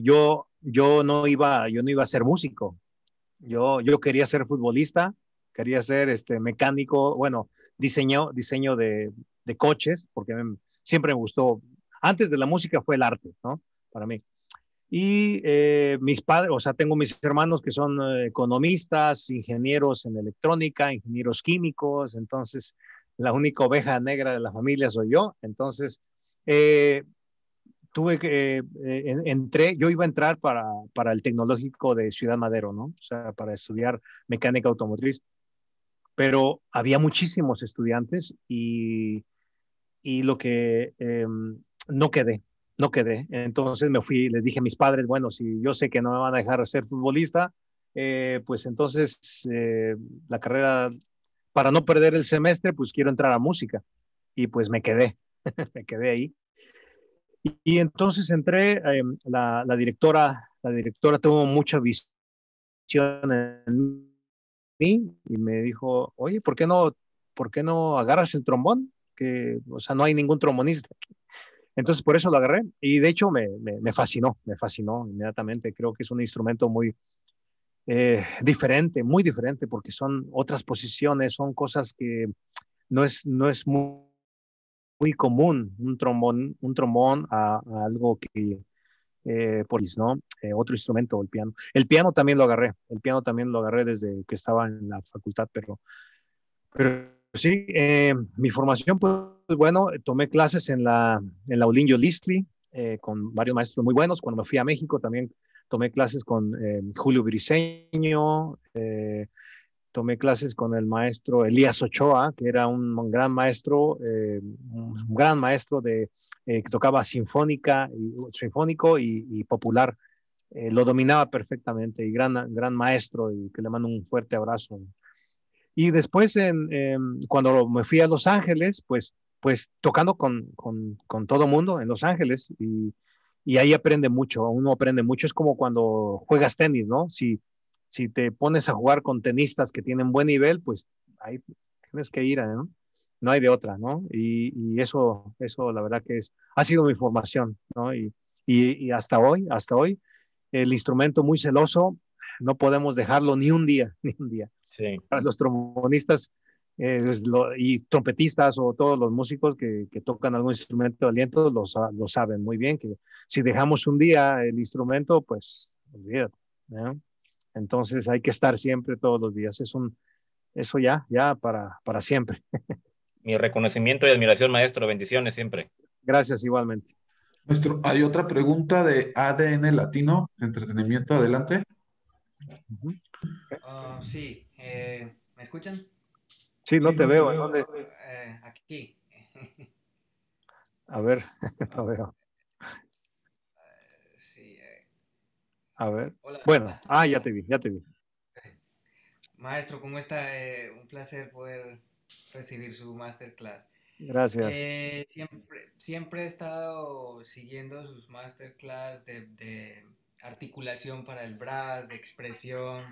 yo, yo, no iba, yo no iba a ser músico. Yo, yo quería ser futbolista, quería ser este, mecánico, bueno, diseño, diseño de, de coches, porque... Me, siempre me gustó. Antes de la música fue el arte, ¿no? Para mí. Y eh, mis padres, o sea, tengo mis hermanos que son eh, economistas, ingenieros en electrónica, ingenieros químicos, entonces la única oveja negra de la familia soy yo, entonces eh, tuve que, entré, yo iba a entrar para, para el tecnológico de Ciudad Madero, ¿no? O sea, para estudiar mecánica automotriz, pero había muchísimos estudiantes y y lo que em, no quedé, no quedé. Entonces me fui, les dije a mis padres, bueno, si yo sé que no me van a dejar ser futbolista, eh, pues entonces eh, la carrera, para no perder el semestre, pues quiero entrar a música. Y pues me quedé, me quedé ahí. Y, entonces entré, em, la, la, directora, la directora tuvo mucha visión en mí y me dijo, oye, ¿por qué no, por qué no agarras el trombón? que, o sea, no hay ningún trombonista. Entonces, por eso lo agarré y de hecho me, me, fascinó, me fascinó inmediatamente. Creo que es un instrumento muy eh, diferente, muy diferente, porque son otras posiciones, son cosas que no es, no es muy, común un trombón, un trombón a, algo que, eh, por ¿no? Eh, otro instrumento, el piano. El piano también lo agarré, el piano también lo agarré desde que estaba en la facultad, pero, pero pues sí, eh, mi formación, pues bueno, tomé clases en la, en la Listli eh, con varios maestros muy buenos. Cuando me fui a México también tomé clases con eh, Julio Briseño, tomé clases con el maestro Elías Ochoa, que era un, gran maestro, un gran maestro de, que tocaba sinfónica, y, uh, sinfónico y, popular. lo dominaba perfectamente y gran, gran maestro y que le mando un fuerte abrazo y después, em, cuando me fui a Los Ángeles, pues, pues tocando con, con, todo mundo en Los Ángeles y, ahí aprende mucho, uno aprende mucho. Es como cuando juegas tenis, ¿no? Si, si te pones a jugar con tenistas que tienen buen nivel, pues ahí tienes que ir, ¿no? No hay de otra, ¿no? Y, eso, eso la verdad que es, ha sido mi formación, ¿no? Y, y hasta hoy, hasta hoy, el instrumento muy celoso, no podemos dejarlo ni un día, ni un día los trombonistas eh, y trompetistas o todos los músicos que, tocan algún instrumento de aliento lo, saben muy bien, que si dejamos un día el instrumento, pues olvídate. Entonces hay que estar siempre todos los días. Es un, eso ya, ya para, para siempre. Mi reconocimiento y admiración, maestro. Bendiciones siempre. Gracias igualmente. Maestro, hay otra pregunta de ADN Latino, entretenimiento, adelante. Ah, sí, eh, ¿Me escuchan? Sí, no te veo. dónde? Eh, aquí. A ver, no veo. Eh, sí. A ver. Hola. Bueno, ah, ya te vi, ya te vi. Maestro, ¿cómo está? un placer poder recibir su masterclass. Gracias. siempre, he estado siguiendo sus masterclass de, de articulación para el brazo, de expresión,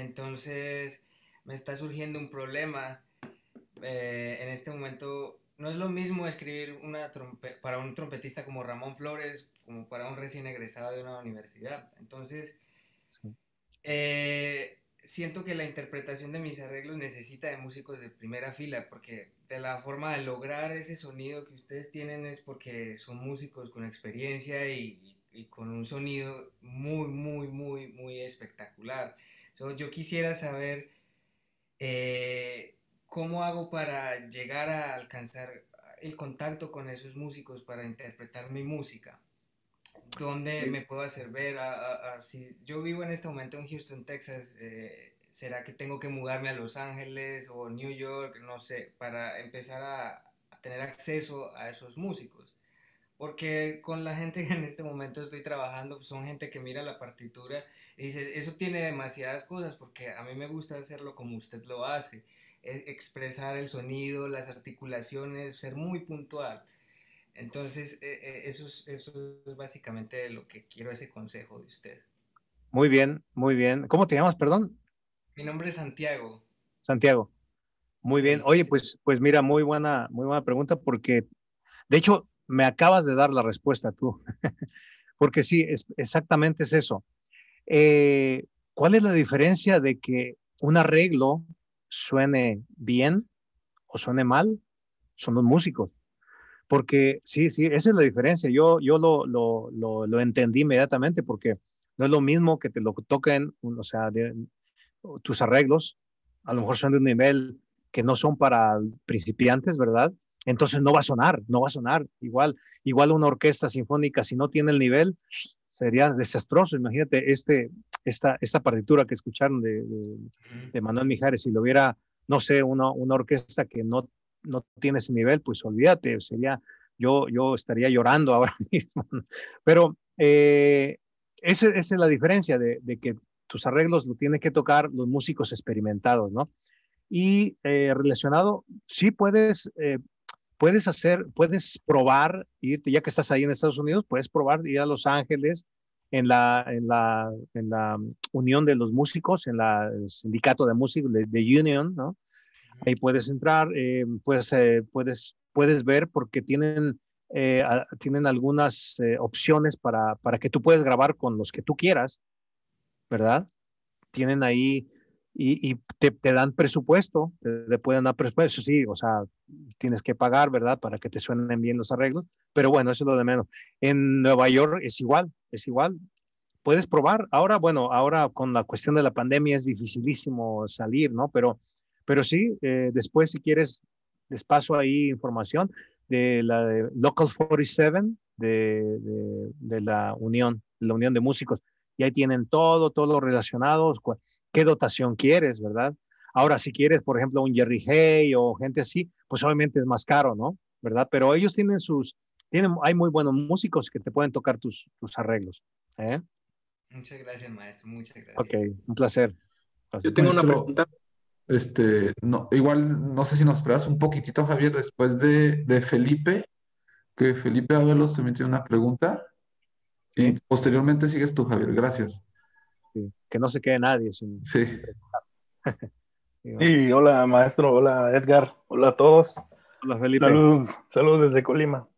entonces, me está surgiendo un problema. Eh, en este momento, no es lo mismo escribir una para un trompetista como Ramón Flores como para un recién egresado de una universidad. Entonces, eh, siento que la interpretación de mis arreglos necesita de músicos de primera fila, porque de la forma de lograr ese sonido que ustedes tienen es porque son músicos con experiencia y con un sonido muy, muy, muy, muy espectacular yo quisiera saber eh, cómo hago para llegar a alcanzar el contacto con esos músicos para interpretar mi música. ¿Dónde me puedo hacer ver? si yo vivo en este momento en Houston, Texas, eh, ¿será que tengo que mudarme a Los Ángeles o New York? No sé, para empezar a, tener acceso a esos músicos. Porque con la gente que en este momento estoy trabajando, pues, son gente que mira la partitura y dice, eso tiene demasiadas cosas, porque a mí me gusta hacerlo como usted lo hace, e-, expresar el sonido, las articulaciones, ser muy puntual. Entonces, e-, e-, eso, es, eso es básicamente lo que quiero ese consejo de usted. Muy bien, muy bien. ¿Cómo te llamas, perdón? Mi nombre es Santiago. Santiago. Muy bien. Oye, pues, pues mira, muy buena, muy buena pregunta porque, de hecho, me acabas de dar la respuesta tú, porque sí, exactamente es eso. Eh, ¿Cuál es la diferencia de que un arreglo suene bien o suene mal? Son los músicos. Porque sí, sí, esa es la diferencia. Yo, yo lo, lo, entendí inmediatamente porque no es lo mismo que te lo toquen, o sea, tus arreglos, a lo mejor son de un nivel que no son para principiantes, ¿verdad? entonces no va a sonar, no va a sonar. Igual, igual una orquesta sinfónica, si no tiene el nivel, sería desastroso. Imagínate este, esta, esta partitura que escucharon de, Manuel Mijares, si lo hubiera, no sé, una, una orquesta que no, no tiene ese nivel, pues olvídate, sería, yo, yo estaría llorando ahora mismo. Pero eh, esa, es la diferencia de, que tus arreglos lo tienen que tocar los músicos experimentados, ¿no? Y eh, relacionado, sí puedes eh, puedes hacer, puedes probar, irte, ya que estás ahí en Estados Unidos, puedes probar ir a Los Ángeles en la, en la, mm, unión de los músicos, en la, el eh, sindicato de músicos, de, Union, ¿no? Ahí puedes entrar, eh, pues, eh, puedes, puedes ver porque tienen, tienen algunas opciones para, para que tú puedes grabar con los que tú quieras, ¿verdad? Tienen ahí y, te, dan presupuesto, te, pueden dar presupuesto, sí, o sea, tienes que pagar, ¿verdad? Para que te suenen bien los arreglos, pero bueno, eso es lo de menos. En Nueva York es igual, es igual. Puedes probar. Ahora, bueno, ahora con la cuestión de la pandemia es dificilísimo salir, ¿no? Pero, pero sí, eh, después si quieres, les paso ahí información de la Local 47 de, de, de la Unión, de la Unión de Músicos. Y ahí tienen todo, todo relacionado qué dotación quieres, ¿verdad? Ahora, si quieres, por ejemplo, un Jerry Hay o gente así, pues obviamente es más caro, ¿no? ¿Verdad? Pero ellos tienen sus, tienen, hay muy buenos músicos que te pueden tocar tus, tus arreglos. ¿eh? Muchas gracias, maestro. Muchas gracias. Ok, un placer. Yo tengo una pregunta. Este, no, igual no sé si nos esperas un poquitito, Javier, después de, de Felipe, que Felipe Avelos también tiene una pregunta. Y posteriormente sigues tú, Javier. Gracias que, no se quede nadie. Sin, sí. sí, hola maestro, hola Edgar, hola a todos. Hola Felipe. Salud, desde Colima.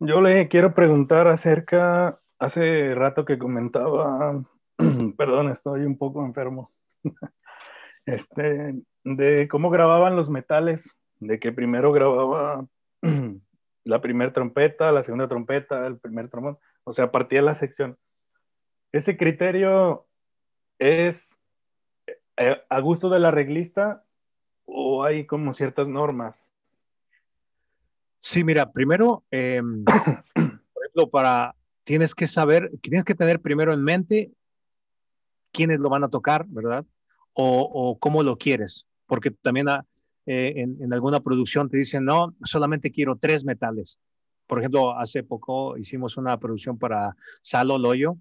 Yo le quiero preguntar acerca, hace rato que comentaba, perdón, estoy un poco enfermo, este, de cómo grababan los metales, de que primero grababa la primera trompeta, la segunda trompeta, el primer trombón, o sea, partía la sección. Ese criterio ¿Es eh, a gusto de la reglista o hay como ciertas normas? Sí, mira, primero, em, por ejemplo, para, tienes que saber, tienes que tener primero en mente quiénes lo van a tocar, ¿verdad? O, cómo lo quieres, porque también ah, eh, en, en, alguna producción te dicen, no, solamente quiero tres metales. Por ejemplo, hace poco hicimos una producción para Salo Loyo,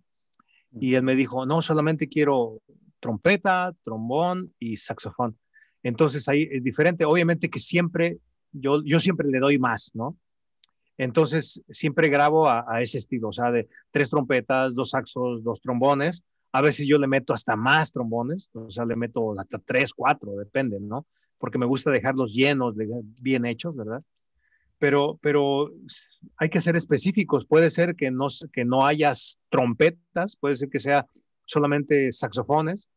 y él me dijo, no, solamente quiero trompeta, trombón y saxofón. Entonces ahí es diferente. Obviamente que siempre, yo, yo siempre le doy más, ¿no? Entonces siempre grabo a, a ese estilo, o sea, de tres trompetas, dos saxos, dos trombones. A veces yo le meto hasta más trombones, o sea, le meto hasta tres, cuatro, depende, ¿no? Porque me gusta dejarlos llenos, bien hechos, ¿verdad? pero, hay que ser específicos. Puede ser que no, que no haya trompetas, puede ser que sea solamente saxofones,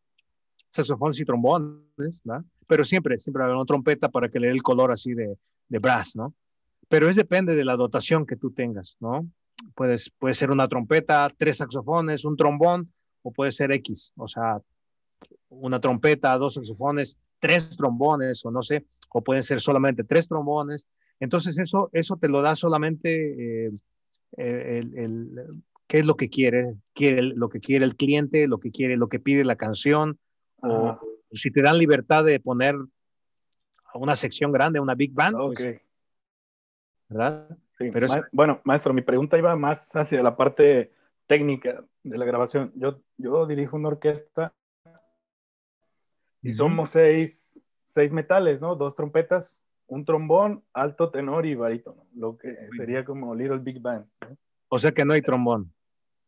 saxofones y trombones, ¿verdad? pero siempre, siempre habrá una trompeta para que le dé el color así de, brass, ¿no? Pero es depende de la dotación que tú tengas, ¿no? Puedes, puede ser una trompeta, tres saxofones, un trombón, o puede ser X, o sea, una trompeta, dos saxofones, tres trombones, o no sé, o pueden ser solamente tres trombones, entonces eso, eso te lo da solamente eh, eh, el, el, qué es lo que quiere, quiere, lo que quiere el cliente, lo que quiere, lo que pide la canción, si te dan libertad de poner una sección grande, una big band. Ah, pues, ¿Verdad? Bueno, maestro, mi pregunta iba más hacia la parte técnica de la grabación. Yo, yo dirijo una orquesta y somos seis, seis metales, ¿no? Dos trompetas, un trombón, alto tenor y barítono, lo que sería como Little Big Band. O sea que no hay trombón.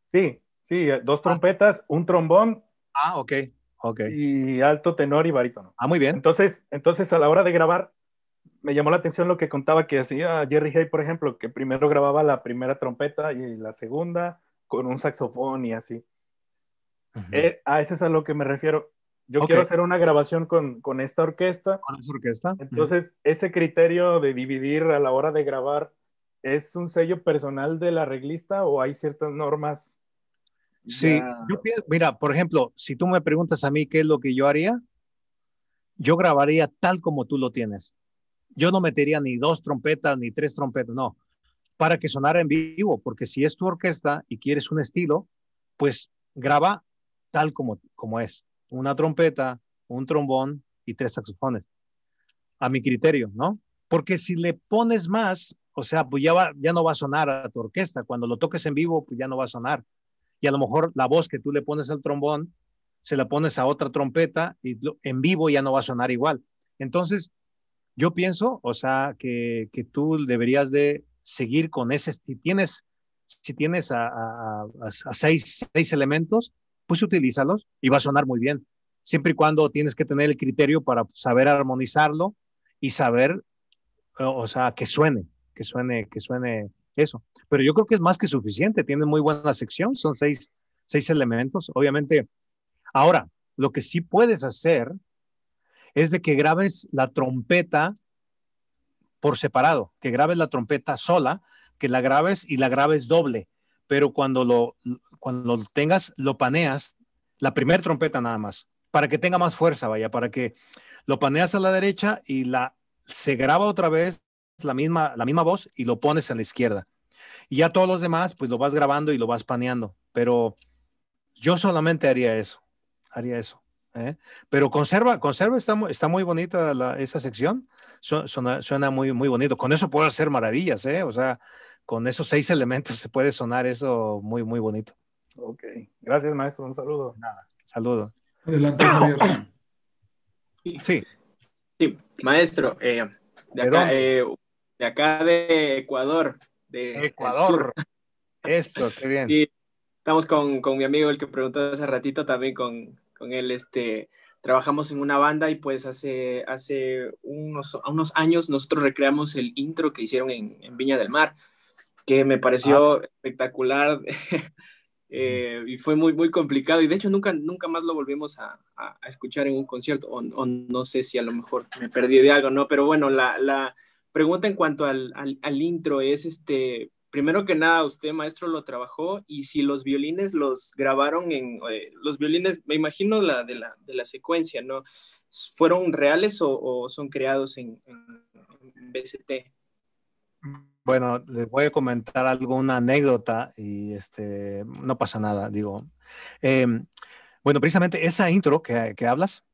Sí, sí, eh, dos ah. trompetas, un trombón. Ah, ok, ok. Y alto tenor y barítono. Ah, muy bien. Entonces, entonces a la hora de grabar, me llamó la atención lo que contaba que hacía Jerry Hay, por ejemplo, que primero grababa la primera trompeta y la segunda con un saxofón y así. Eh, a eso es a lo que me refiero yo quiero hacer una grabación con, con esta orquesta. Con orquesta. Entonces, ese criterio de dividir a la hora de grabar, ¿es un sello personal de la arreglista o hay ciertas normas? Sí, mira, por ejemplo, si tú me preguntas a mí qué es lo que yo haría, yo grabaría tal como tú lo tienes. Yo no metería ni dos trompetas ni tres trompetas, no, para que sonara en vivo, porque si es tu orquesta y quieres un estilo, pues graba tal como, como es una trompeta, un trombón y tres saxofones, a mi criterio, ¿no? Porque si le pones más, o sea, pues ya, ya no va a sonar a tu orquesta, cuando lo toques en vivo, pues ya no va a sonar. Y a lo mejor la voz que tú le pones al trombón, se la pones a otra trompeta y en vivo ya no va a sonar igual. Entonces, yo pienso, o sea, que, tú deberías de seguir con ese, si tienes, si tienes a, seis, seis elementos, pues utilízalos y va a sonar muy bien. Siempre y cuando tienes que tener el criterio para saber armonizarlo y saber, o sea, que suene, que suene, que suene eso. Pero yo creo que es más que suficiente. Tiene muy buena sección, son seis, seis elementos. Obviamente, ahora, lo que sí puedes hacer es de que grabes la trompeta por separado, que grabes la trompeta sola, que la grabes y la grabes doble pero cuando lo, cuando lo tengas, lo paneas, la primer trompeta nada más, para que tenga más fuerza, vaya, para que lo paneas a la derecha y la se graba otra vez la misma, la misma voz y lo pones a la izquierda. Y ya todos los demás, pues lo vas grabando y lo vas paneando, pero yo solamente haría eso, haría eso. ¿eh? Pero conserva, conserva, está, está muy bonita esa sección, suena, suena, muy, muy bonito. Con eso puedo hacer maravillas, ¿eh? O sea, con esos seis elementos se puede sonar eso muy, muy bonito. Ok, gracias maestro, un saludo. Nada, saludo. Adelante, Javier. Sí. Sí, maestro, eh, eh, de, acá, de, Ecuador. Ecuador. Esto, qué bien. Sí, estamos con, mi amigo, el que preguntó hace ratito, también con, él, este, trabajamos en una banda y pues hace, hace unos, unos años nosotros recreamos el intro que hicieron en Viña del Mar que me pareció ah. espectacular eh, y fue muy, muy complicado. Y de hecho nunca, nunca más lo volvimos a, escuchar en un concierto, o, no sé si a lo mejor me perdí de algo, ¿no? Pero bueno, la, pregunta en cuanto al, al, intro es, este, primero que nada, usted, maestro, lo trabajó y si los violines los grabaron en, eh, los violines, me imagino la de la, de la secuencia, ¿no? ¿Fueron reales o, son creados en, en, en BCT? Bueno, les voy a comentar alguna anécdota y este, no pasa nada, digo. Em, bueno, precisamente esa intro que, hablas,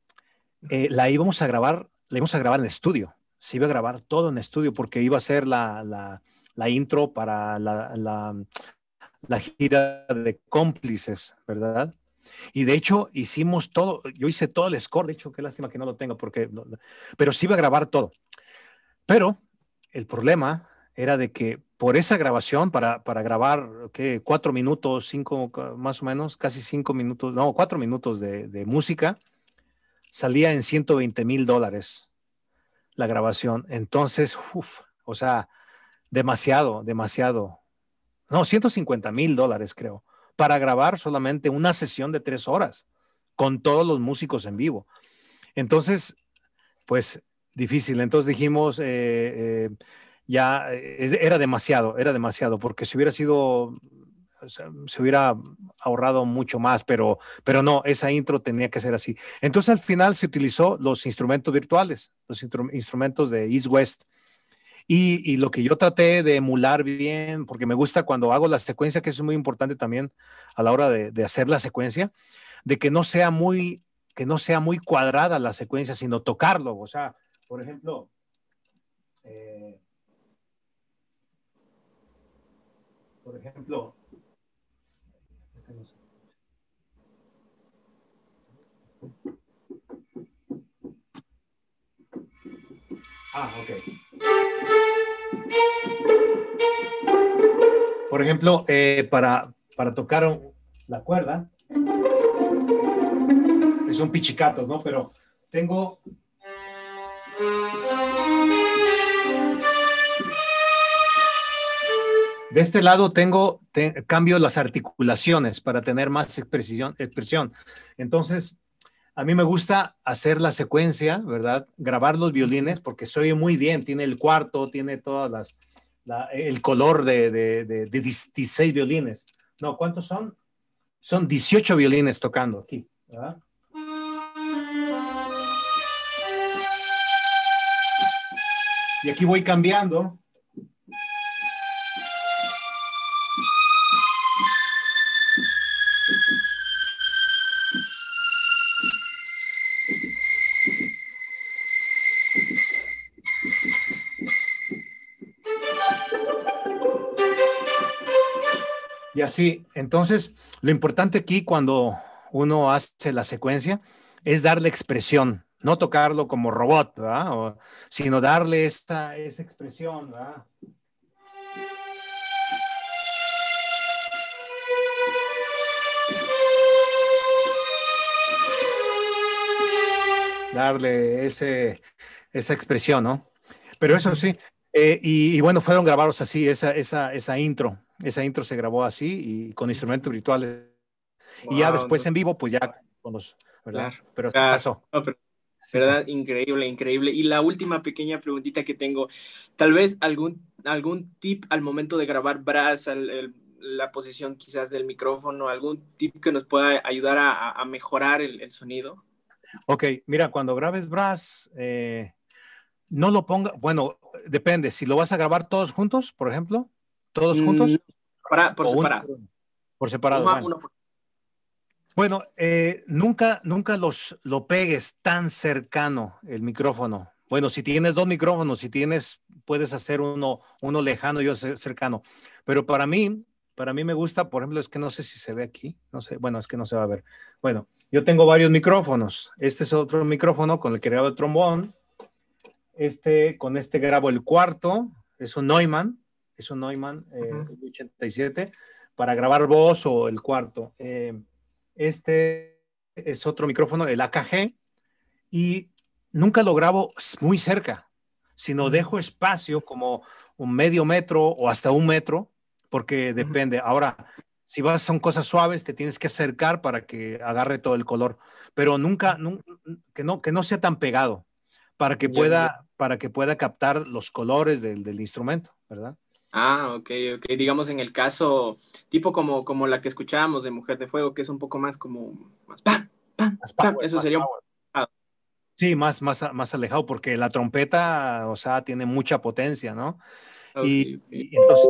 eh, la íbamos a grabar, la íbamos a grabar en estudio. Se iba a grabar todo en estudio porque iba a ser la, la, intro para la, gira de cómplices, ¿verdad? Y de hecho hicimos todo, yo hice todo el score, de hecho qué lástima que no lo tenga, porque, pero sí iba a grabar todo. Pero el problema era de que por esa grabación, para, grabar ¿qué? cuatro minutos, cinco, más o menos, casi cinco minutos, no, cuatro minutos de, música, salía en 120 mil dólares la grabación. Entonces, uf, o sea, demasiado, demasiado. No, 150 mil dólares creo, para grabar solamente una sesión de tres horas con todos los músicos en vivo. Entonces, pues difícil. Entonces dijimos, eh, eh ya eh, era demasiado, era demasiado, porque si hubiera sido, se hubiera ahorrado mucho más, pero, pero no, esa intro tenía que ser así. Entonces al final se utilizó los instrumentos virtuales, los instrumentos de East West. Y, y, lo que yo traté de emular bien, porque me gusta cuando hago la secuencia, que es muy importante también a la hora de, de hacer la secuencia, de que no sea muy que no sea muy cuadrada la secuencia, sino tocarlo. O sea, por ejemplo, eh, Por ejemplo, ah, Por ejemplo, eh, para, para tocar la cuerda, es un pichicato, ¿no? Pero tengo De este lado tengo, cambio las articulaciones para tener más expresión, expresión. Entonces, a mí me gusta hacer la secuencia, ¿verdad? Grabar los violines porque soy muy bien, tiene el cuarto, tiene todas las, el color de, de, de, 16 violines. No, ¿cuántos son? Son 18 violines tocando aquí, ¿verdad? Y aquí voy cambiando Y así, entonces, lo importante aquí cuando uno hace la secuencia es darle expresión, no tocarlo como robot, sino darle esta, esa expresión, Darle esa expresión, ¿no? Pero eso sí, eh, y, bueno, fueron grabados así, esa, intro. Esa intro se grabó así y con instrumentos virtuales. y ya después en vivo, pues ya con los, ¿verdad? pero pasó. Pues. ¿Verdad? increíble, increíble. Y la última pequeña preguntita que tengo, tal vez algún, algún tip al momento de grabar brass, la posición quizás del micrófono, algún tip que nos pueda ayudar a, mejorar el, sonido. Ok, mira, cuando grabes brass, eh, no lo ponga, bueno, depende, si lo vas a grabar todos juntos, por ejemplo, todos mm, juntos. Para, por, separado. bueno, eh, nunca, nunca los, lo pegues tan cercano el micrófono. Bueno, si tienes dos micrófonos, si tienes, puedes hacer uno, uno lejano y otro cercano. Pero para mí, para mí me gusta, por ejemplo, es que no sé si se ve aquí, no sé, bueno, es que no se va a ver. Bueno, yo tengo varios micrófonos. Este es otro micrófono con el que grabo el trombón. Este, con este grabo el cuarto, es un Neumann, es un Neumann 87, eh, para grabar voz o el cuarto. Eh, este es otro micrófono, el AKG, y nunca lo grabo muy cerca, sino dejo espacio como un medio metro o hasta un metro, porque depende. Ahora, si vas son cosas suaves, te tienes que acercar para que agarre todo el color, pero nunca, nunca que, no, que no sea tan pegado, para que pueda para que pueda captar los colores del, del instrumento, ¿verdad? Ah, ok, ok. Digamos en el caso, tipo como, como la que escuchábamos de Mujer de Fuego, que es un poco más como, más ¡pam! ¡pam! Más Eso más sería ah. Sí, más, más, más alejado, porque la trompeta, o sea, tiene mucha potencia, ¿no? y, entonces,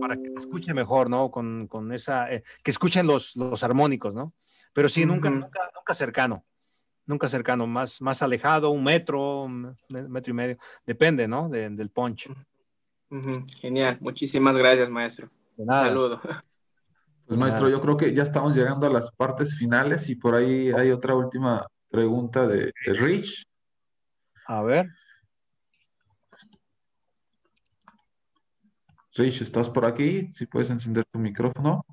para que escuche mejor, ¿no? Con, con esa, eh, que escuchen los, los armónicos, ¿no? Pero sí, nunca, nunca cercano nunca cercano, más, más alejado, un metro, metro y medio, depende, ¿no? del punch. Genial, muchísimas gracias, maestro. Un saludo. Pues maestro, yo creo que ya estamos llegando a las partes finales y por ahí hay otra última pregunta de Rich. A ver. Rich, ¿estás por aquí? Si puedes encender tu micrófono.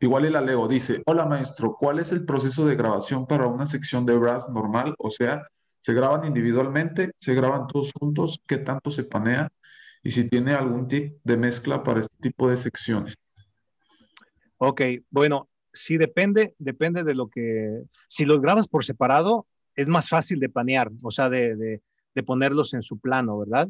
Igual y la leo, dice, hola maestro, ¿cuál es el proceso de grabación para una sección de brass normal? O sea, ¿se graban individualmente? ¿Se graban todos juntos? ¿Qué tanto se panea? Y si tiene algún tip de mezcla para este tipo de secciones. Ok, bueno, sí depende, depende de lo que, si los grabas por separado, es más fácil de panear, o sea, de, ponerlos en su plano, ¿verdad?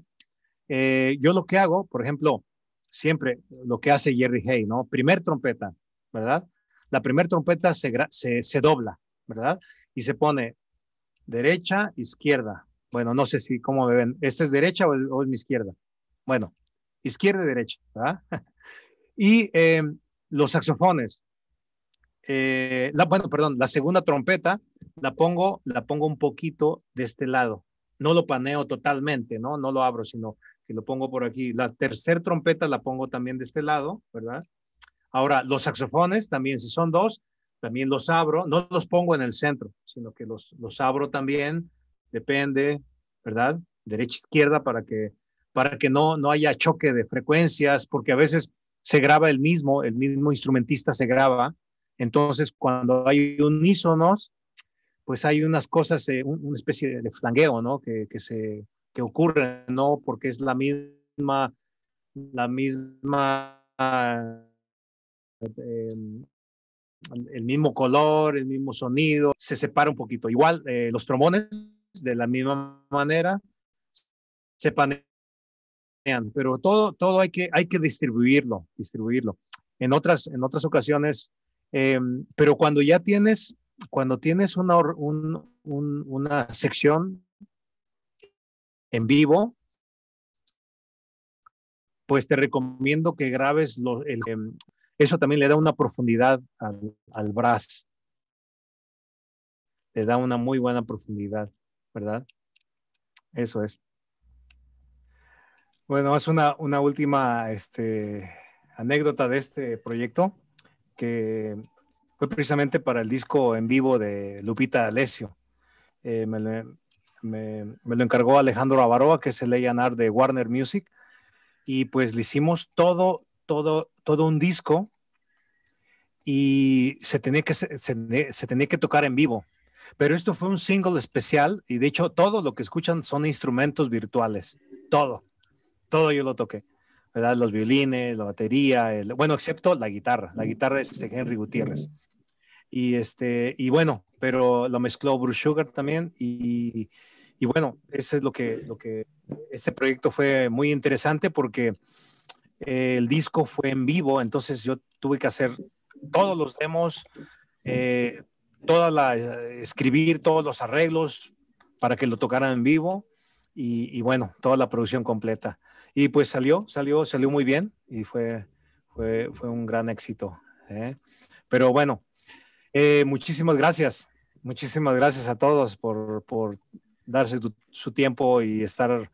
Eh, yo lo que hago, por ejemplo, siempre lo que hace Jerry Hay, ¿no? Primer trompeta, ¿verdad? La primera trompeta se, se, dobla, ¿verdad? Y se pone derecha, izquierda. Bueno, no sé si cómo me ven. ¿Esta es derecha o, es mi izquierda? Bueno, izquierda y derecha, ¿verdad? y em, los saxofones. Eh, la, bueno, perdón, la segunda trompeta la pongo, la pongo un poquito de este lado. No lo paneo totalmente, ¿no? No lo abro, sino que lo pongo por aquí. La tercera trompeta la pongo también de este lado, ¿verdad? Ahora, los saxofones también, si son dos, también los abro, no los pongo en el centro, sino que los, los abro también, depende, ¿verdad? Derecha, izquierda, para que, para que no, no haya choque de frecuencias, porque a veces se graba el mismo, el mismo instrumentista se graba, entonces cuando hay unísonos, pues hay unas cosas, eh, una especie de flangueo, ¿no? Que, que, se, que ocurre, ¿no? Porque es la misma, la misma eh, em, el mismo color, el mismo sonido, se separa un poquito. Igual eh, los trombones, de la misma manera, se panean, pero todo, todo hay, que, hay que distribuirlo, distribuirlo. En otras, en otras ocasiones, em, pero cuando ya tienes, cuando tienes una, una sección en vivo, pues te recomiendo que grabes los el, em, eso también le da una profundidad al, al Le da una muy buena profundidad, ¿verdad? Eso es. Bueno, es una, última este, anécdota de este proyecto que fue precisamente para el disco en vivo de Lupita Alessio. Eh, me, lo encargó Alejandro Avaroa, que es el A&R de Warner Music, y pues le hicimos todo, todo, un disco y se tenía, que, se, tenía que tocar en vivo. Pero esto fue un single especial y de hecho todo lo que escuchan son instrumentos virtuales. Todo, todo yo lo toqué. ¿verdad? Los violines, la batería, bueno, excepto la guitarra. La guitarra es de Henry Gutiérrez. Y, este, y bueno, pero lo mezcló Bruce Sugar también. Y, bueno, ese es lo que, lo que este proyecto fue muy interesante porque eh, el disco fue en vivo, entonces yo tuve que hacer todos los demos, eh, toda la, eh, escribir todos los arreglos para que lo tocaran en vivo y, bueno, toda la producción completa. Y pues salió, salió, salió muy bien y fue, fue, un gran éxito. Pero bueno, muchísimas gracias, muchísimas gracias a todos por, darse su tiempo y estar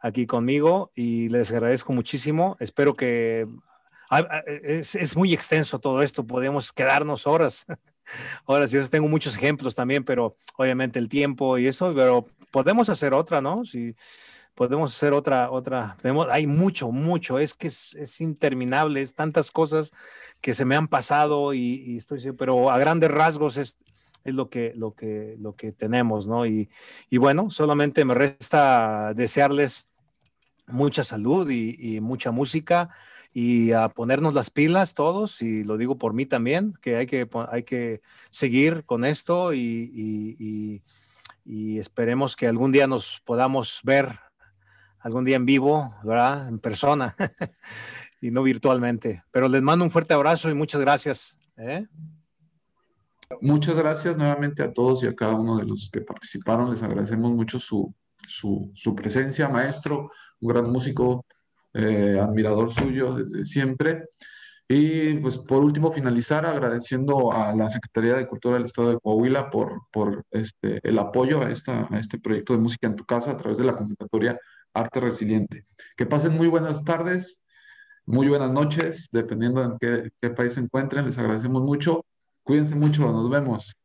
aquí conmigo y les agradezco muchísimo. Espero que ah, ah, es, es, muy extenso todo esto, podemos quedarnos horas. horas, yo tengo muchos ejemplos también, pero obviamente el tiempo y eso, pero podemos hacer otra, ¿no? Si podemos hacer otra, otra, tenemos, hay mucho, mucho, es que es, es interminable, es tantas cosas que se me han pasado y, y estoy, pero a grandes rasgos es, es lo que, lo que, lo que tenemos, ¿no? Y, y bueno, solamente me resta desearles mucha salud y, mucha música y a ponernos las pilas todos, y lo digo por mí también, que hay que, hay que seguir con esto y, y, y esperemos que algún día nos podamos ver, algún día en vivo, ¿verdad? En persona y no virtualmente. Pero les mando un fuerte abrazo y muchas gracias. ¿eh? Muchas gracias nuevamente a todos y a cada uno de los que participaron. Les agradecemos mucho su, presencia, maestro, un gran músico, eh, admirador suyo desde siempre. Y pues por último, finalizar agradeciendo a la Secretaría de Cultura del Estado de Coahuila por, por este, el apoyo a, este proyecto de música en tu casa a través de la convocatoria Arte Resiliente. Que pasen muy buenas tardes, muy buenas noches, dependiendo en qué país se encuentren. Les agradecemos mucho Cuídense mucho, nos vemos.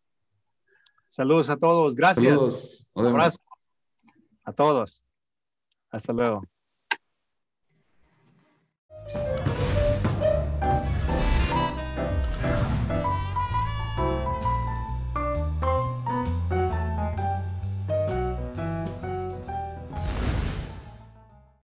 Saludos a todos, gracias. Un abrazo a todos. Hasta luego.